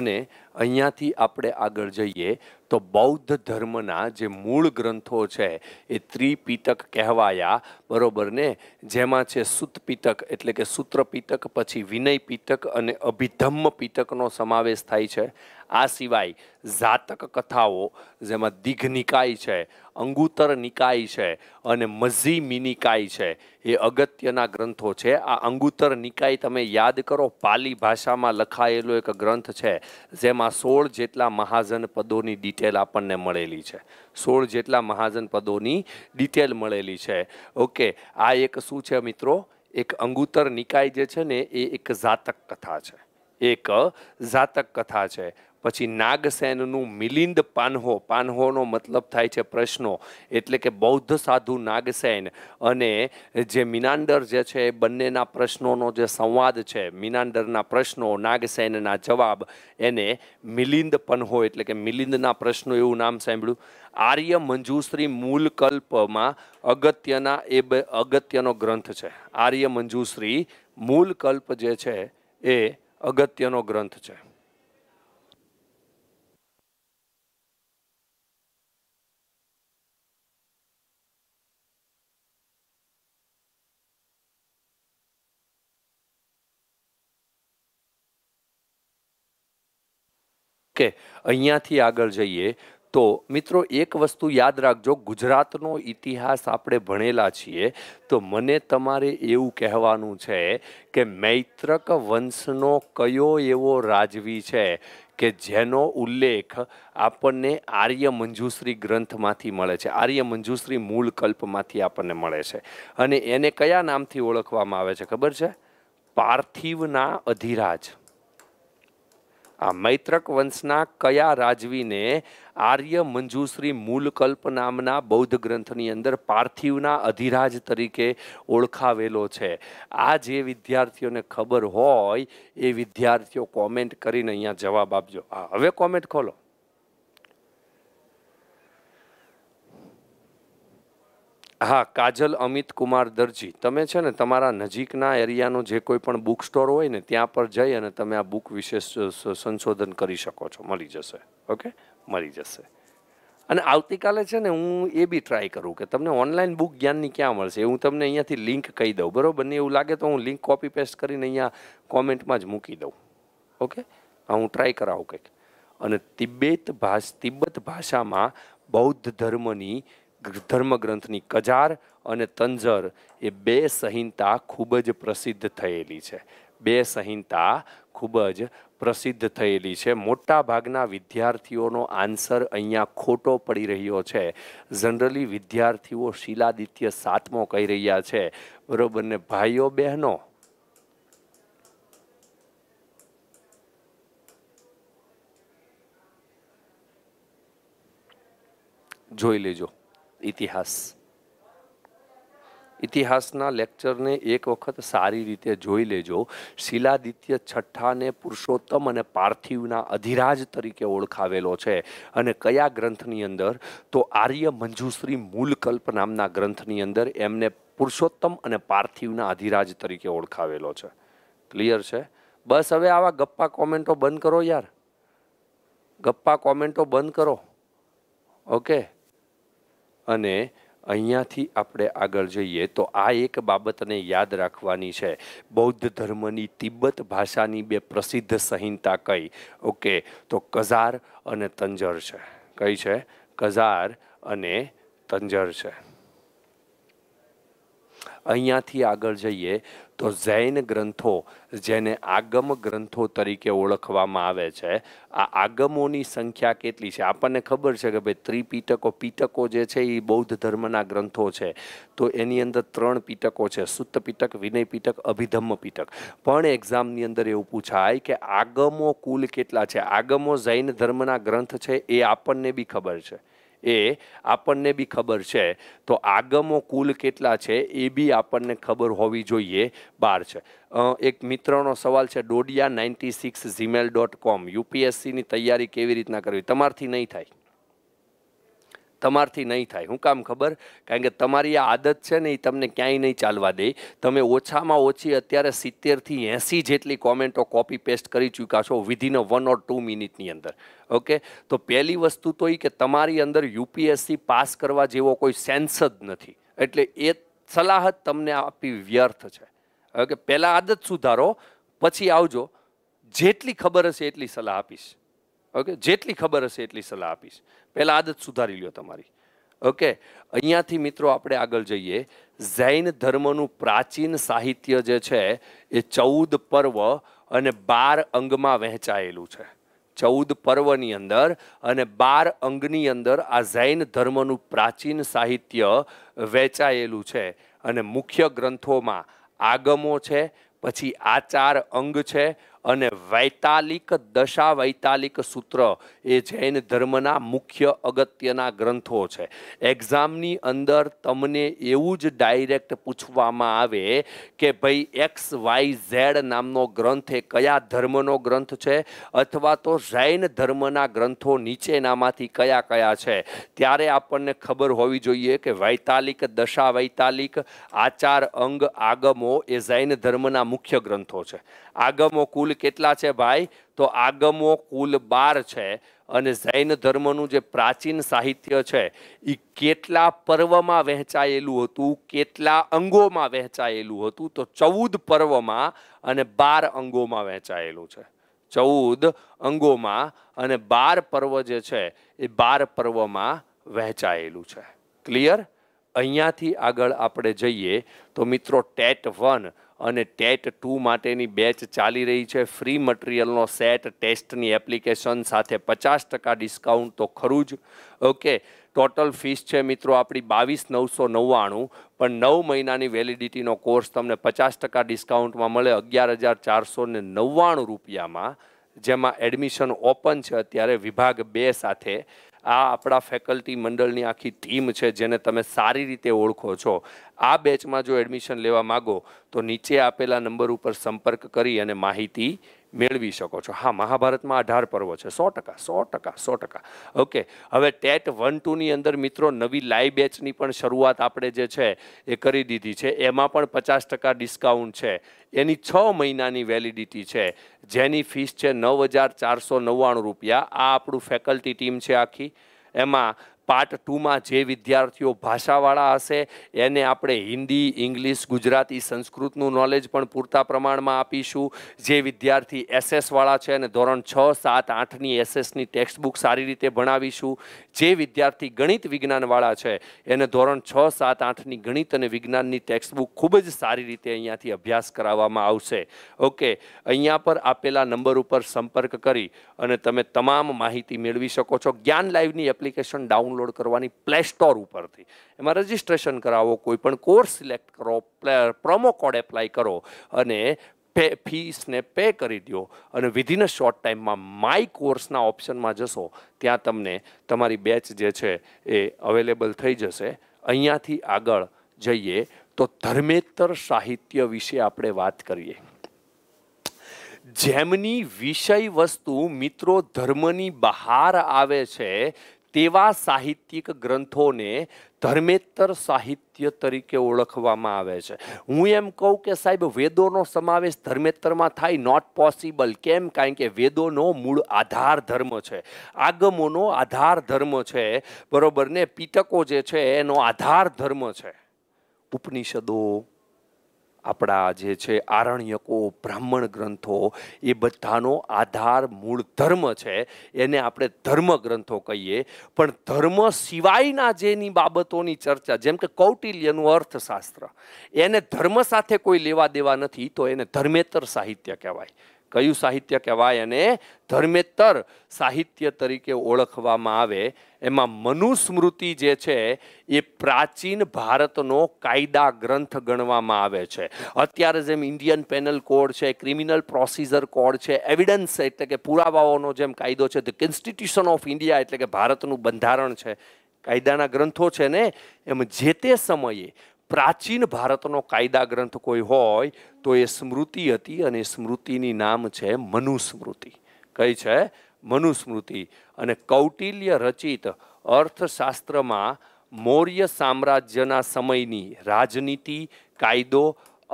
અને અહીંયાથી આપણે આગળ જઈએ તો બૌદ્ધ ધર્મના જે મૂળ ગ્રંથો છે એ ત્રિપિતક કહેવાયા બરોબર ને જેમાં છે સુતપિતક એટલે કે સૂત્રપિતક પછી વિનય પિતક અને અભિધમ્મ પિતકનો સમાવેશ થાય છે આ સિવાય જાતક કથાઓ જેમાં દિઘ નિકાય છે અંગુતર નિકાય છે અને મઝી મિનિકાય છે એ અગત્યના ગ્રંથો છે આ અંગુતર નિકાય તમે યાદ કરો પાલી ભાષામાં લખાયેલો એક ગ્રંથ છે જેમાં એમાં સોળ જેટલા મહાજન પદોની ડિટેલ આપણને મળેલી છે સોળ જેટલા મહાજન પદોની ડિટેલ મળેલી છે ઓકે આ એક શું છે મિત્રો એક અંગુતર નિકાય જે છે ને એ એક જાતક કથા છે એક જાતક કથા છે પછી નાગસેનનું મિલિંદ પાનહો પાનહોનો મતલબ થાય છે પ્રશ્નો એટલે કે બૌદ્ધ સાધુ નાગસેન અને જે મીનાંડર જે છે એ બંનેના પ્રશ્નોનો જે સંવાદ છે મીનાંડરના પ્રશ્નો નાગસેનના જવાબ એને મિલિંદ પનહો એટલે કે મિલિંદના પ્રશ્નો એવું નામ સાંભળ્યું આર્ય મંજુશ્રી મૂલ કલ્પમાં અગત્યના એ અગત્યનો ગ્રંથ છે આર્ય મંજુશ્રી મૂલ કલ્પ જે છે એ અગત્યનો ગ્રંથ છે ઓકે અહીંયાથી આગળ જઈએ તો મિત્રો એક વસ્તુ યાદ રાખજો ગુજરાતનો ઇતિહાસ આપણે ભણેલા છીએ તો મને તમારે એવું કહેવાનું છે કે મૈત્રક વંશનો કયો એવો રાજવી છે કે જેનો ઉલ્લેખ આપણને આર્ય મંજુશ્રી ગ્રંથમાંથી મળે છે આર્ય મંજુશ્રી મૂળ કલ્પમાંથી આપણને મળે છે અને એને કયા નામથી ઓળખવામાં આવે છે ખબર છે પાર્થિવના અધિરાજ આ મૈત્રક વંશના કયા રાજવીને આર્ય મંજુશ્રી મૂલકલ્પ નામના બૌદ્ધ ગ્રંથની અંદર પાર્થિવના અધિરાજ તરીકે ઓળખાવેલો છે આ જે વિદ્યાર્થીઓને ખબર હોય એ વિદ્યાર્થીઓ કોમેન્ટ કરીને અહીંયા જવાબ આપજો હા હવે કોમેન્ટ ખોલો હા કાજલ અમિત કુમાર દરજી તમે છે ને તમારા નજીકના એરિયાનો જે કોઈ પણ બુક સ્ટોર હોય ને ત્યાં પર જઈ અને તમે આ બુક વિશે સંશોધન કરી શકો છો મળી જશે ઓકે મળી જશે અને આવતીકાલે છે ને હું એ બી ટ્રાય કરું કે તમને ઓનલાઈન બુક જ્ઞાનની ક્યાં મળશે હું તમને અહીંયાથી લિંક કહી દઉં બરાબર ને એવું લાગે તો હું લિંક કોપી પેસ્ટ કરીને અહીંયા કોમેન્ટમાં જ મૂકી દઉં ઓકે હું ટ્રાય કરાવું કંઈક અને તિબેત ભાષ તિબ્બત ભાષામાં બૌદ્ધ ધર્મની ધર્મગ્રંથની કજાર અને તંજર એ બે સંહિતા ખૂબ જ પ્રસિદ્ધ થયેલી છે બે સંહિતા ખૂબ જ પ્રસિદ્ધ થયેલી છે મોટા ભાગના વિદ્યાર્થીઓનો આન્સર અહીંયા ખોટો પડી રહ્યો છે જનરલી વિદ્યાર્થીઓ શિલાદિત્ય સાતમો કહી રહ્યા છે બરોબર ને ભાઈઓ બહેનો જોઈ લેજો ઇતિહાસ ઇતિહાસના લેક્ચરને એક વખત સારી રીતે જોઈ લેજો શિલાદિત્ય છઠ્ઠાને પુરુષોત્તમ અને પાર્થિવના અધિરાજ તરીકે ઓળખાવેલો છે અને કયા ગ્રંથની અંદર તો આર્ય મંજુશ્રી મૂલકલ્પ નામના ગ્રંથની અંદર એમને પુરુષોત્તમ અને પાર્થિવના અધિરાજ તરીકે ઓળખાવેલો છે ક્લિયર છે બસ હવે આવા ગપ્પા કોમેન્ટો બંધ કરો યાર ગપ્પા કોમેન્ટો બંધ કરો ઓકે અને અહીંયાથી આપણે આગળ જઈએ તો આ એક બાબતને યાદ રાખવાની છે બૌદ્ધ ધર્મની તિબ્બત ભાષાની બે પ્રસિદ્ધ સંહિતા કઈ ઓકે તો કઝાર અને તંજર છે કઈ છે કઝાર અને તંજર છે અહીંયાથી આગળ જઈએ તો જૈન ગ્રંથો જેને આગમ ગ્રંથો તરીકે ઓળખવામાં આવે છે આ આગમોની સંખ્યા કેટલી છે આપણને ખબર છે કે ભાઈ ત્રિપીટકો પીટકો જે છે એ બૌદ્ધ ધર્મના ગ્રંથો છે તો એની અંદર ત્રણ પીટકો છે સુત્ત પીટક વિનય પીટક અભિધમ્મ પીટક પણ એક્ઝામની અંદર એવું પૂછાય કે આગમો કુલ કેટલા છે આગમો જૈન ધર્મના ગ્રંથ છે એ આપણને બી ખબર છે એ આપણને બી ખબર છે તો આગમો કુલ કેટલા છે એ બી આપણને ખબર હોવી જોઈએ બાર છે એક મિત્રનો સવાલ છે Dodiya ninety six Gmail dot com યુપીએસસીની તૈયારી કેવી રીતના કરવી તમારથી નહીં થાય તમારથી નહીં થાય હું કામ ખબર કારણ કે તમારી આ આદત છે ને એ તમને ક્યાંય નહીં ચાલવા દે તમે ઓછામાં ઓછી અત્યારે સિત્તેરથી એંસી જેટલી કોમેન્ટો કોપી પેસ્ટ કરી ચૂક્યા છો વિધિન વન ઓર ટુ મિનિટની અંદર ઓકે તો પહેલી વસ્તુ તો એ કે તમારી અંદર યુપીએસસી પાસ કરવા જેવો કોઈ સેન્સ જ નથી એટલે એ સલાહ તમને આપી વ્યર્થ છે ઓકે પહેલાં આદત સુધારો પછી આવજો જેટલી ખબર હશે એટલી સલાહ આપીશ ઓકે જેટલી ખબર હશે એટલી સલાહ આપીશ પહેલાં આદત સુધારી લ્યો તમારી ઓકે અહીંયાથી મિત્રો આપણે આગળ જઈએ જૈન ધર્મનું પ્રાચીન સાહિત્ય જે છે એ ચૌદ પર્વ અને બાર અંગમાં વહેંચાયેલું છે ચૌદ પર્વની અંદર અને બાર અંગની અંદર આ જૈન ધર્મનું પ્રાચીન સાહિત્ય વહેંચાયેલું છે અને મુખ્ય ગ્રંથોમાં આગમો છે પછી આચાર અંગ છે અને વૈતાલિક દશા વૈતાલિક સૂત્ર એ જૈન ધર્મના મુખ્ય અગત્યના ગ્રંથો છે એક્ઝામની અંદર તમને એવું જ ડાયરેક્ટ પૂછવામાં આવે કે ભાઈ એક્સ વાય ઝેડ નામનો ગ્રંથ એ કયા ધર્મનો ગ્રંથ છે અથવા તો જૈન ધર્મના ગ્રંથો નીચેનામાંથી કયા કયા છે ત્યારે આપણને ખબર હોવી જોઈએ કે વૈતાલિક દશા વૈતાલિક આચાર અંગ આગમો એ જૈન ધર્મના મુખ્ય ગ્રંથો છે આગમો કુલ કેટલા છે ભાઈ તો આગમો કુલ બાર છે અને જૈન ધર્મનું જે પ્રાચીન સાહિત્ય છે એ કેટલા પર્વમાં વહેંચાયેલું હતું કેટલા અંગોમાં વહેંચાયેલું હતું તો ચૌદ પર્વમાં અને બાર અંગોમાં વહેંચાયેલું છે ચૌદ અંગોમાં અને બાર પર્વ જે છે એ બાર પર્વમાં વહેંચાયેલું છે ક્લિયર અહીંયાથી આગળ આપણે જઈએ તો મિત્રો ટેટ વન અને ટેટ ટુ માટેની બેચ ચાલી રહી છે ફ્રી મટીરિયલનો સેટ ટેસ્ટની એપ્લિકેશન સાથે પચાસ ટકા ડિસ્કાઉન્ટ તો ખરું જ ઓકે ટોટલ ફીસ છે મિત્રો આપણી બાવીસ નવસો નવ્વાણું પણ નવ મહિનાની વેલિડિટીનો કોર્સ તમને પચાસ ટકા ડિસ્કાઉન્ટમાં મળે અગિયાર હજાર ચારસો ને નવ્વાણું રૂપિયામાં જેમાં એડમિશન ઓપન છે અત્યારે વિભાગ બે સાથે આ આપણા ફેકલ્ટી મંડળની આખી ટીમ છે જેને તમે સારી રીતે ઓળખો છો આ બેચમાં જો એડમિશન લેવા માગો તો નીચે આપેલા નંબર ઉપર સંપર્ક કરી અને માહિતી મેળવી શકો છો હા મહાભારતમાં અઢાર પર્વ છે સો ટકા સો ટકા સો ટકા ઓકે હવે ટેટ વન ટુની અંદર મિત્રો નવી લાઈવ બેચની પણ શરૂઆત આપણે જે છે એ કરી દીધી છે એમાં પણ પચાસ ટકા ડિસ્કાઉન્ટ છે એની છ મહિનાની વેલિડિટી છે જેની ફીસ છે નવ હજાર ચારસો નવ્વાણું રૂપિયા આ આપણું ફેકલ્ટી ટીમ છે આખી એમાં પાર્ટ ટુમાં જે વિદ્યાર્થીઓ ભાષાવાળા હશે એને આપણે હિન્દી ઇંગ્લિશ ગુજરાતી સંસ્કૃતનું નોલેજ પણ પૂરતા પ્રમાણમાં આપીશું જે વિદ્યાર્થી એસએસવાળા છે અને ધોરણ છ સાત આઠની એસએસની ટેક્સ્ટબુક સારી રીતે ભણાવીશું જે વિદ્યાર્થી ગણિત વિજ્ઞાનવાળા છે એને ધોરણ છ સાત આઠની ગણિત અને વિજ્ઞાનની ટેક્સ્ટબુક ખૂબ જ સારી રીતે અહીંયાથી અભ્યાસ કરાવવામાં આવશે ઓકે અહીંયા પર આપેલા નંબર ઉપર સંપર્ક કરી અને તમે તમામ માહિતી મેળવી શકો છો જ્ઞાન લાઈવની એપ્લિકેશન ડાઉનલોડ ડાઉનલોડ કરવાની પ્લે સ્ટોર ઉપરથી એમાં રજિસ્ટ્રેશન કરાવો કોઈ પણ કોર્સ સિલેક્ટ કરો પ્રોમો કોડ એપ્લાય કરો અને પે ફીસને પે કરી દો અને વિધિન અ શોર્ટ ટાઈમમાં માય કોર્સના ઓપ્શનમાં જશો ત્યાં તમને તમારી બેચ જે છે એ અવેલેબલ થઈ જશે અહીંયાથી આગળ જઈએ તો ધર્મેતર સાહિત્ય વિશે આપણે વાત કરીએ જેમની વિષય વસ્તુ મિત્રો ધર્મની બહાર આવે છે તેવા સાહિત્યિક ગ્રંથોને ધર્મેતર સાહિત્ય તરીકે ઓળખવામાં આવે છે હું એમ કહું કે સાહેબ વેદોનો સમાવેશ ધર્મેતરમાં થાય નોટ પોસિબલ કેમ કારણ કે વેદોનો મૂળ આધાર ધર્મ છે આગમોનો આધાર ધર્મ છે બરોબર ને પીટકો જે છે એનો આધાર ધર્મ છે ઉપનિષદો આપણા જે છે આરણ્યકો બ્રાહ્મણ ગ્રંથો એ બધાનો આધાર મૂળ ધર્મ છે એને આપણે ધર્મ ગ્રંથો કહીએ પણ ધર્મ સિવાયના જેની બાબતોની ચર્ચા જેમ કે કૌટિલ્યનું અર્થશાસ્ત્ર એને ધર્મ સાથે કોઈ લેવા દેવા નથી તો એને ધર્મેતર સાહિત્ય કહેવાય કયું સાહિત્ય કહેવાય અને ધર્મેતર સાહિત્ય તરીકે ઓળખવામાં આવે એમાં મનુસ્મૃતિ જે છે એ પ્રાચીન ભારતનો કાયદા ગ્રંથ ગણવામાં આવે છે અત્યારે જેમ ઇન્ડિયન પેનલ કોડ છે ક્રિમિનલ પ્રોસિજર કોડ છે એવિડન્સ એટલે કે પુરાવાઓનો જેમ કાયદો છે ધ કન્સ્ટિટ્યુશન ઓફ ઇન્ડિયા એટલે કે ભારતનું બંધારણ છે કાયદાના ગ્રંથો છે ને એમ જે તે સમયે પ્રાચીન ભારતનો કાયદા ગ્રંથ કોઈ હોય તો એ સ્મૃતિ હતી અને સ્મૃતિની નામ છે મનુસ્મૃતિ કઈ છે મનુસ્મૃતિ અને કૌટિલ્ય રચિત અર્થશાસ્ત્રમાં મૌર્ય સામ્રાજ્યના સમયની રાજનીતિ કાયદો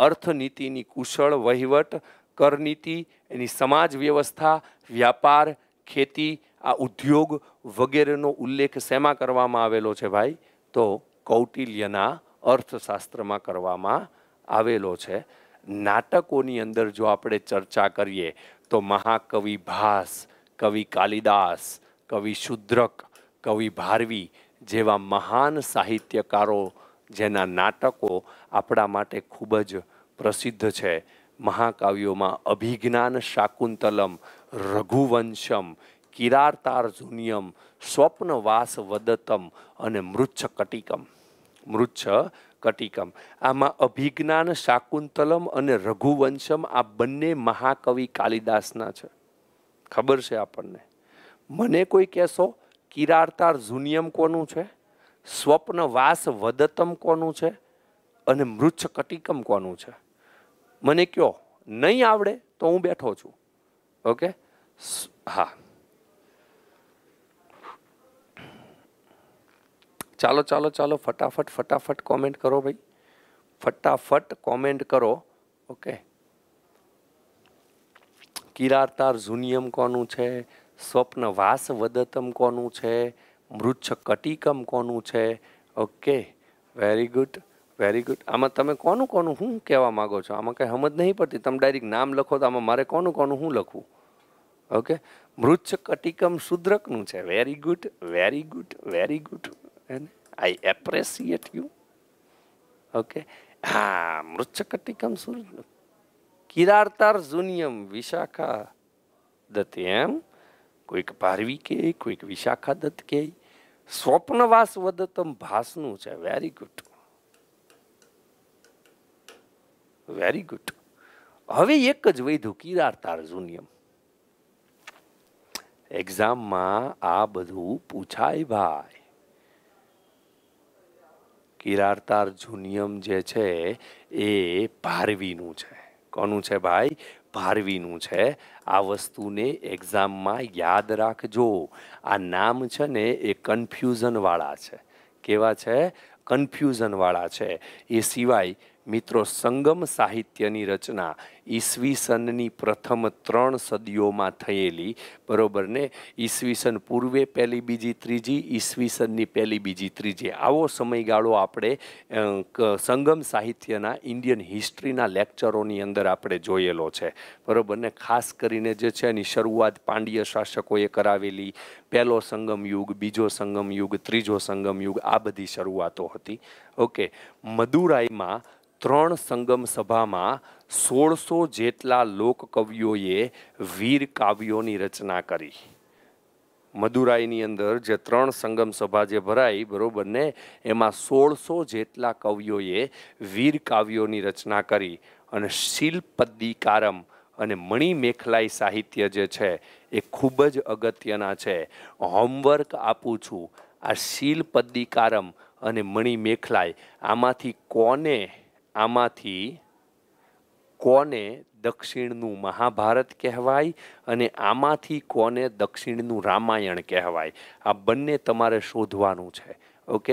અર્થનીતિની કુશળ વહીવટ કરનીતિ એની સમાજ વ્યવસ્થા વ્યાપાર ખેતી આ ઉદ્યોગ વગેરેનો ઉલ્લેખ શેમાં કરવામાં આવેલો છે ભાઈ તો કૌટિલ્યના અર્થશાસ્ત્રમાં કરવામાં આવેલો છે નાટકોની અંદર જો આપણે ચર્ચા કરીએ તો મહાકવિ ભાસ કવિ કાલિદાસ કવિ શુદ્રક કવિ ભારવી જેવા મહાન સાહિત્યકારો જેના નાટકો આપણા માટે ખૂબ જ પ્રસિદ્ધ છે મહાકાવ્યોમાં અભિજ્ઞાન શાકુંતલમ રઘુવંશમ કિરારતાર્જુનિયમ સ્વપ્નવાસ વદતમ અને મૃચ્છકટિકમ મૃચ્છ કટિકમ આમાં અભિજ્ઞાન શાકુંતલમ અને રઘુવંશમ આ બંને મહાકવિ કાલિદાસના છે ખબર છે આપણને મને કોઈ કહેશો કિરાર્તાર ઝુનિયમ કોનું છે સ્વપ્ન વાસ વદતમ કોનું છે અને મૃચ્છ કટિકમ કોનું છે મને કયો નહીં આવડે તો હું બેઠો છું ઓકે હા ચાલો ચાલો ચાલો ફટાફટ ફટાફટ કોમેન્ટ કરો ભાઈ ફટાફટ કોમેન્ટ કરો ઓકે કિરાતાર ઝુનિયમ કોનું છે સ્વપ્ન વાસ વદતમ કોનું છે મૃચ્છ કટિકમ કોનું છે okay very good very good આમાં તમે કોનું કોનું હું કહેવા માગો છો આમાં કંઈ સમજ નહીં પડતી તમે ડાયરેક્ટ નામ લખો તો આમાં મારે કોનું કોનું હું લખવું ઓકે મૃચ્છ કટિકમ શુદ્રકનું છે very good very good very good and I appreciate you. Okay. Ah, Mruchakatikam Surya. Kirartar Zunyam Vishaka Datyam. કોઈક પારવી કે કોઈક વિશાખા દત્ત કે સ્વપ્નવાસ વદતમ ભાસનું છે વેરી ગુડ વેરી ગુડ હવે એક જ વૈધું કિરાર તારજુનિયમ એક્ઝામમાં આ બધું પૂછાય ભાઈ કિરારતાર જુનિયમ જે છે એ ભારવીનું છે કોનું છે ભાઈ ભારવીનું છે આ વસ્તુને એક્ઝામમાં યાદ રાખજો આ નામ છે ને એ કન્ફ્યુઝનવાળા છે કેવા છે કન્ફ્યુઝનવાળા છે એ સિવાય મિત્રો સંગમ સાહિત્યની રચના ઈસવીસનની પ્રથમ ત્રણ સદીઓમાં થયેલી બરોબર ને ઈસવીસન પૂર્વે પહેલી બીજી ત્રીજી ઈસવીસનની પહેલી બીજી ત્રીજી આવો સમયગાળો આપણે સંગમ સાહિત્યના ઇન્ડિયન હિસ્ટ્રીના લેક્ચરોની અંદર આપણે જોયેલો છે બરોબર ને ખાસ કરીને જે છે એની શરૂઆત પાંડ્ય શાસકોએ કરાવેલી પહેલો સંગમ યુગ બીજો સંગમ યુગ ત્રીજો સંગમ યુગ આ બધી શરૂઆતો હતી ઓકે મદુરાઈમાં ત્રણ સંગમ સભામાં સોળસો જેટલા લોકકવિઓએ વીર કાવ્યોની રચના કરી મદુરાઈની અંદર જે ત્રણ સંગમ સભા જે ભરાઈ બરોબર ને એમાં સોળસો જેટલા કવિઓએ વીર કાવ્યોની રચના કરી અને શિલ્પદ્દીકારમ અને મણિમેખલાઈ સાહિત્ય જે છે એ ખૂબ જ અગત્યના છે હોમવર્ક આપું છું આ શિલ્પદ્દીકારમ અને મણિમેખલાઈ આમાંથી કોને આમાંથી કોને દક્ષિણનું મહાભારત કહેવાય અને આમાંથી કોને દક્ષિણનું રામાયણ કહેવાય આ બંને તમારે શોધવાનું છે ઓકે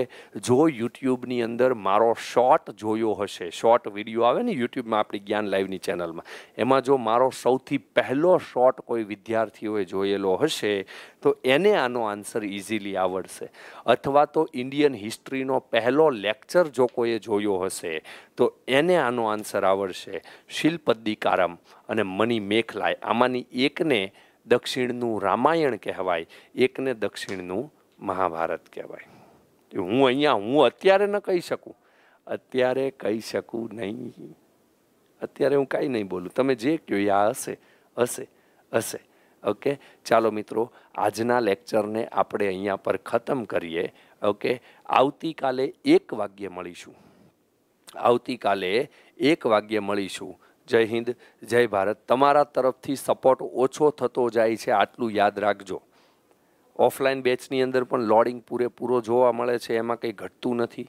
જો યુટ્યુબની અંદર મારો શોર્ટ જોયો હશે શોર્ટ વિડીયો આવે ને યુટ્યુબમાં આપણી જ્ઞાન લાઈવની ચેનલમાં એમાં જો મારો સૌથી પહેલો શોર્ટ કોઈ વિદ્યાર્થીઓએ જોયેલો હશે તો એને આનો આન્સર ઇઝીલી આવડશે અથવા તો ઇન્ડિયન હિસ્ટ્રીનો પહેલો લેક્ચર જો કોઈએ જોયો હશે તો એને આનો આન્સર આવડશે શિલ્પદ્દીકારમ અને મની મેખલાય આમાંની એકને દક્ષિણનું રામાયણ કહેવાય એકને દક્ષિણનું મહાભારત કહેવાય હું અહીંયા હું અત્યારે ન કહી શકું અત્યારે કહી શકું નહીં અત્યારે હું કાંઈ નહીં બોલું તમે જે કહો એ આ હશે હશે હશે ઓકે ચાલો મિત્રો આજના લેક્ચરને આપણે અહીંયા પર ખતમ કરીએ ઓકે આવતીકાલે એક વાગ્યે મળીશું આવતીકાલે એક વાગ્યે મળીશું જય હિન્દ જય ભારત તમારા તરફથી સપોર્ટ ઓછો થતો જાય છે આટલું યાદ રાખજો ઓફલાઈન બેચની અંદર પણ લોડિંગ પૂરેપૂરો જોવા મળે છે એમાં કંઈ ઘટતું નથી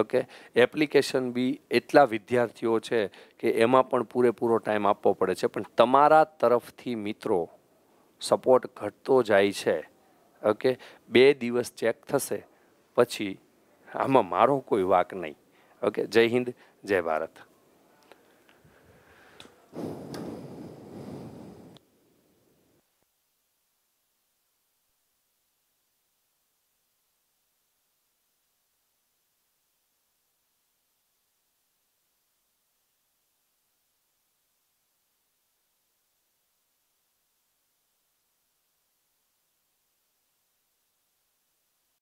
ઓકે એપ્લિકેશન બી એટલા વિદ્યાર્થીઓ છે કે એમાં પણ પૂરેપૂરો ટાઈમ આપવો પડે છે પણ તમારા તરફથી મિત્રો સપોર્ટ ઘટતો જાય છે ઓકે બે દિવસ ચેક થશે પછી આમાં મારો કોઈ વાક નહીં ઓકે જય હિન્દ જય ભારત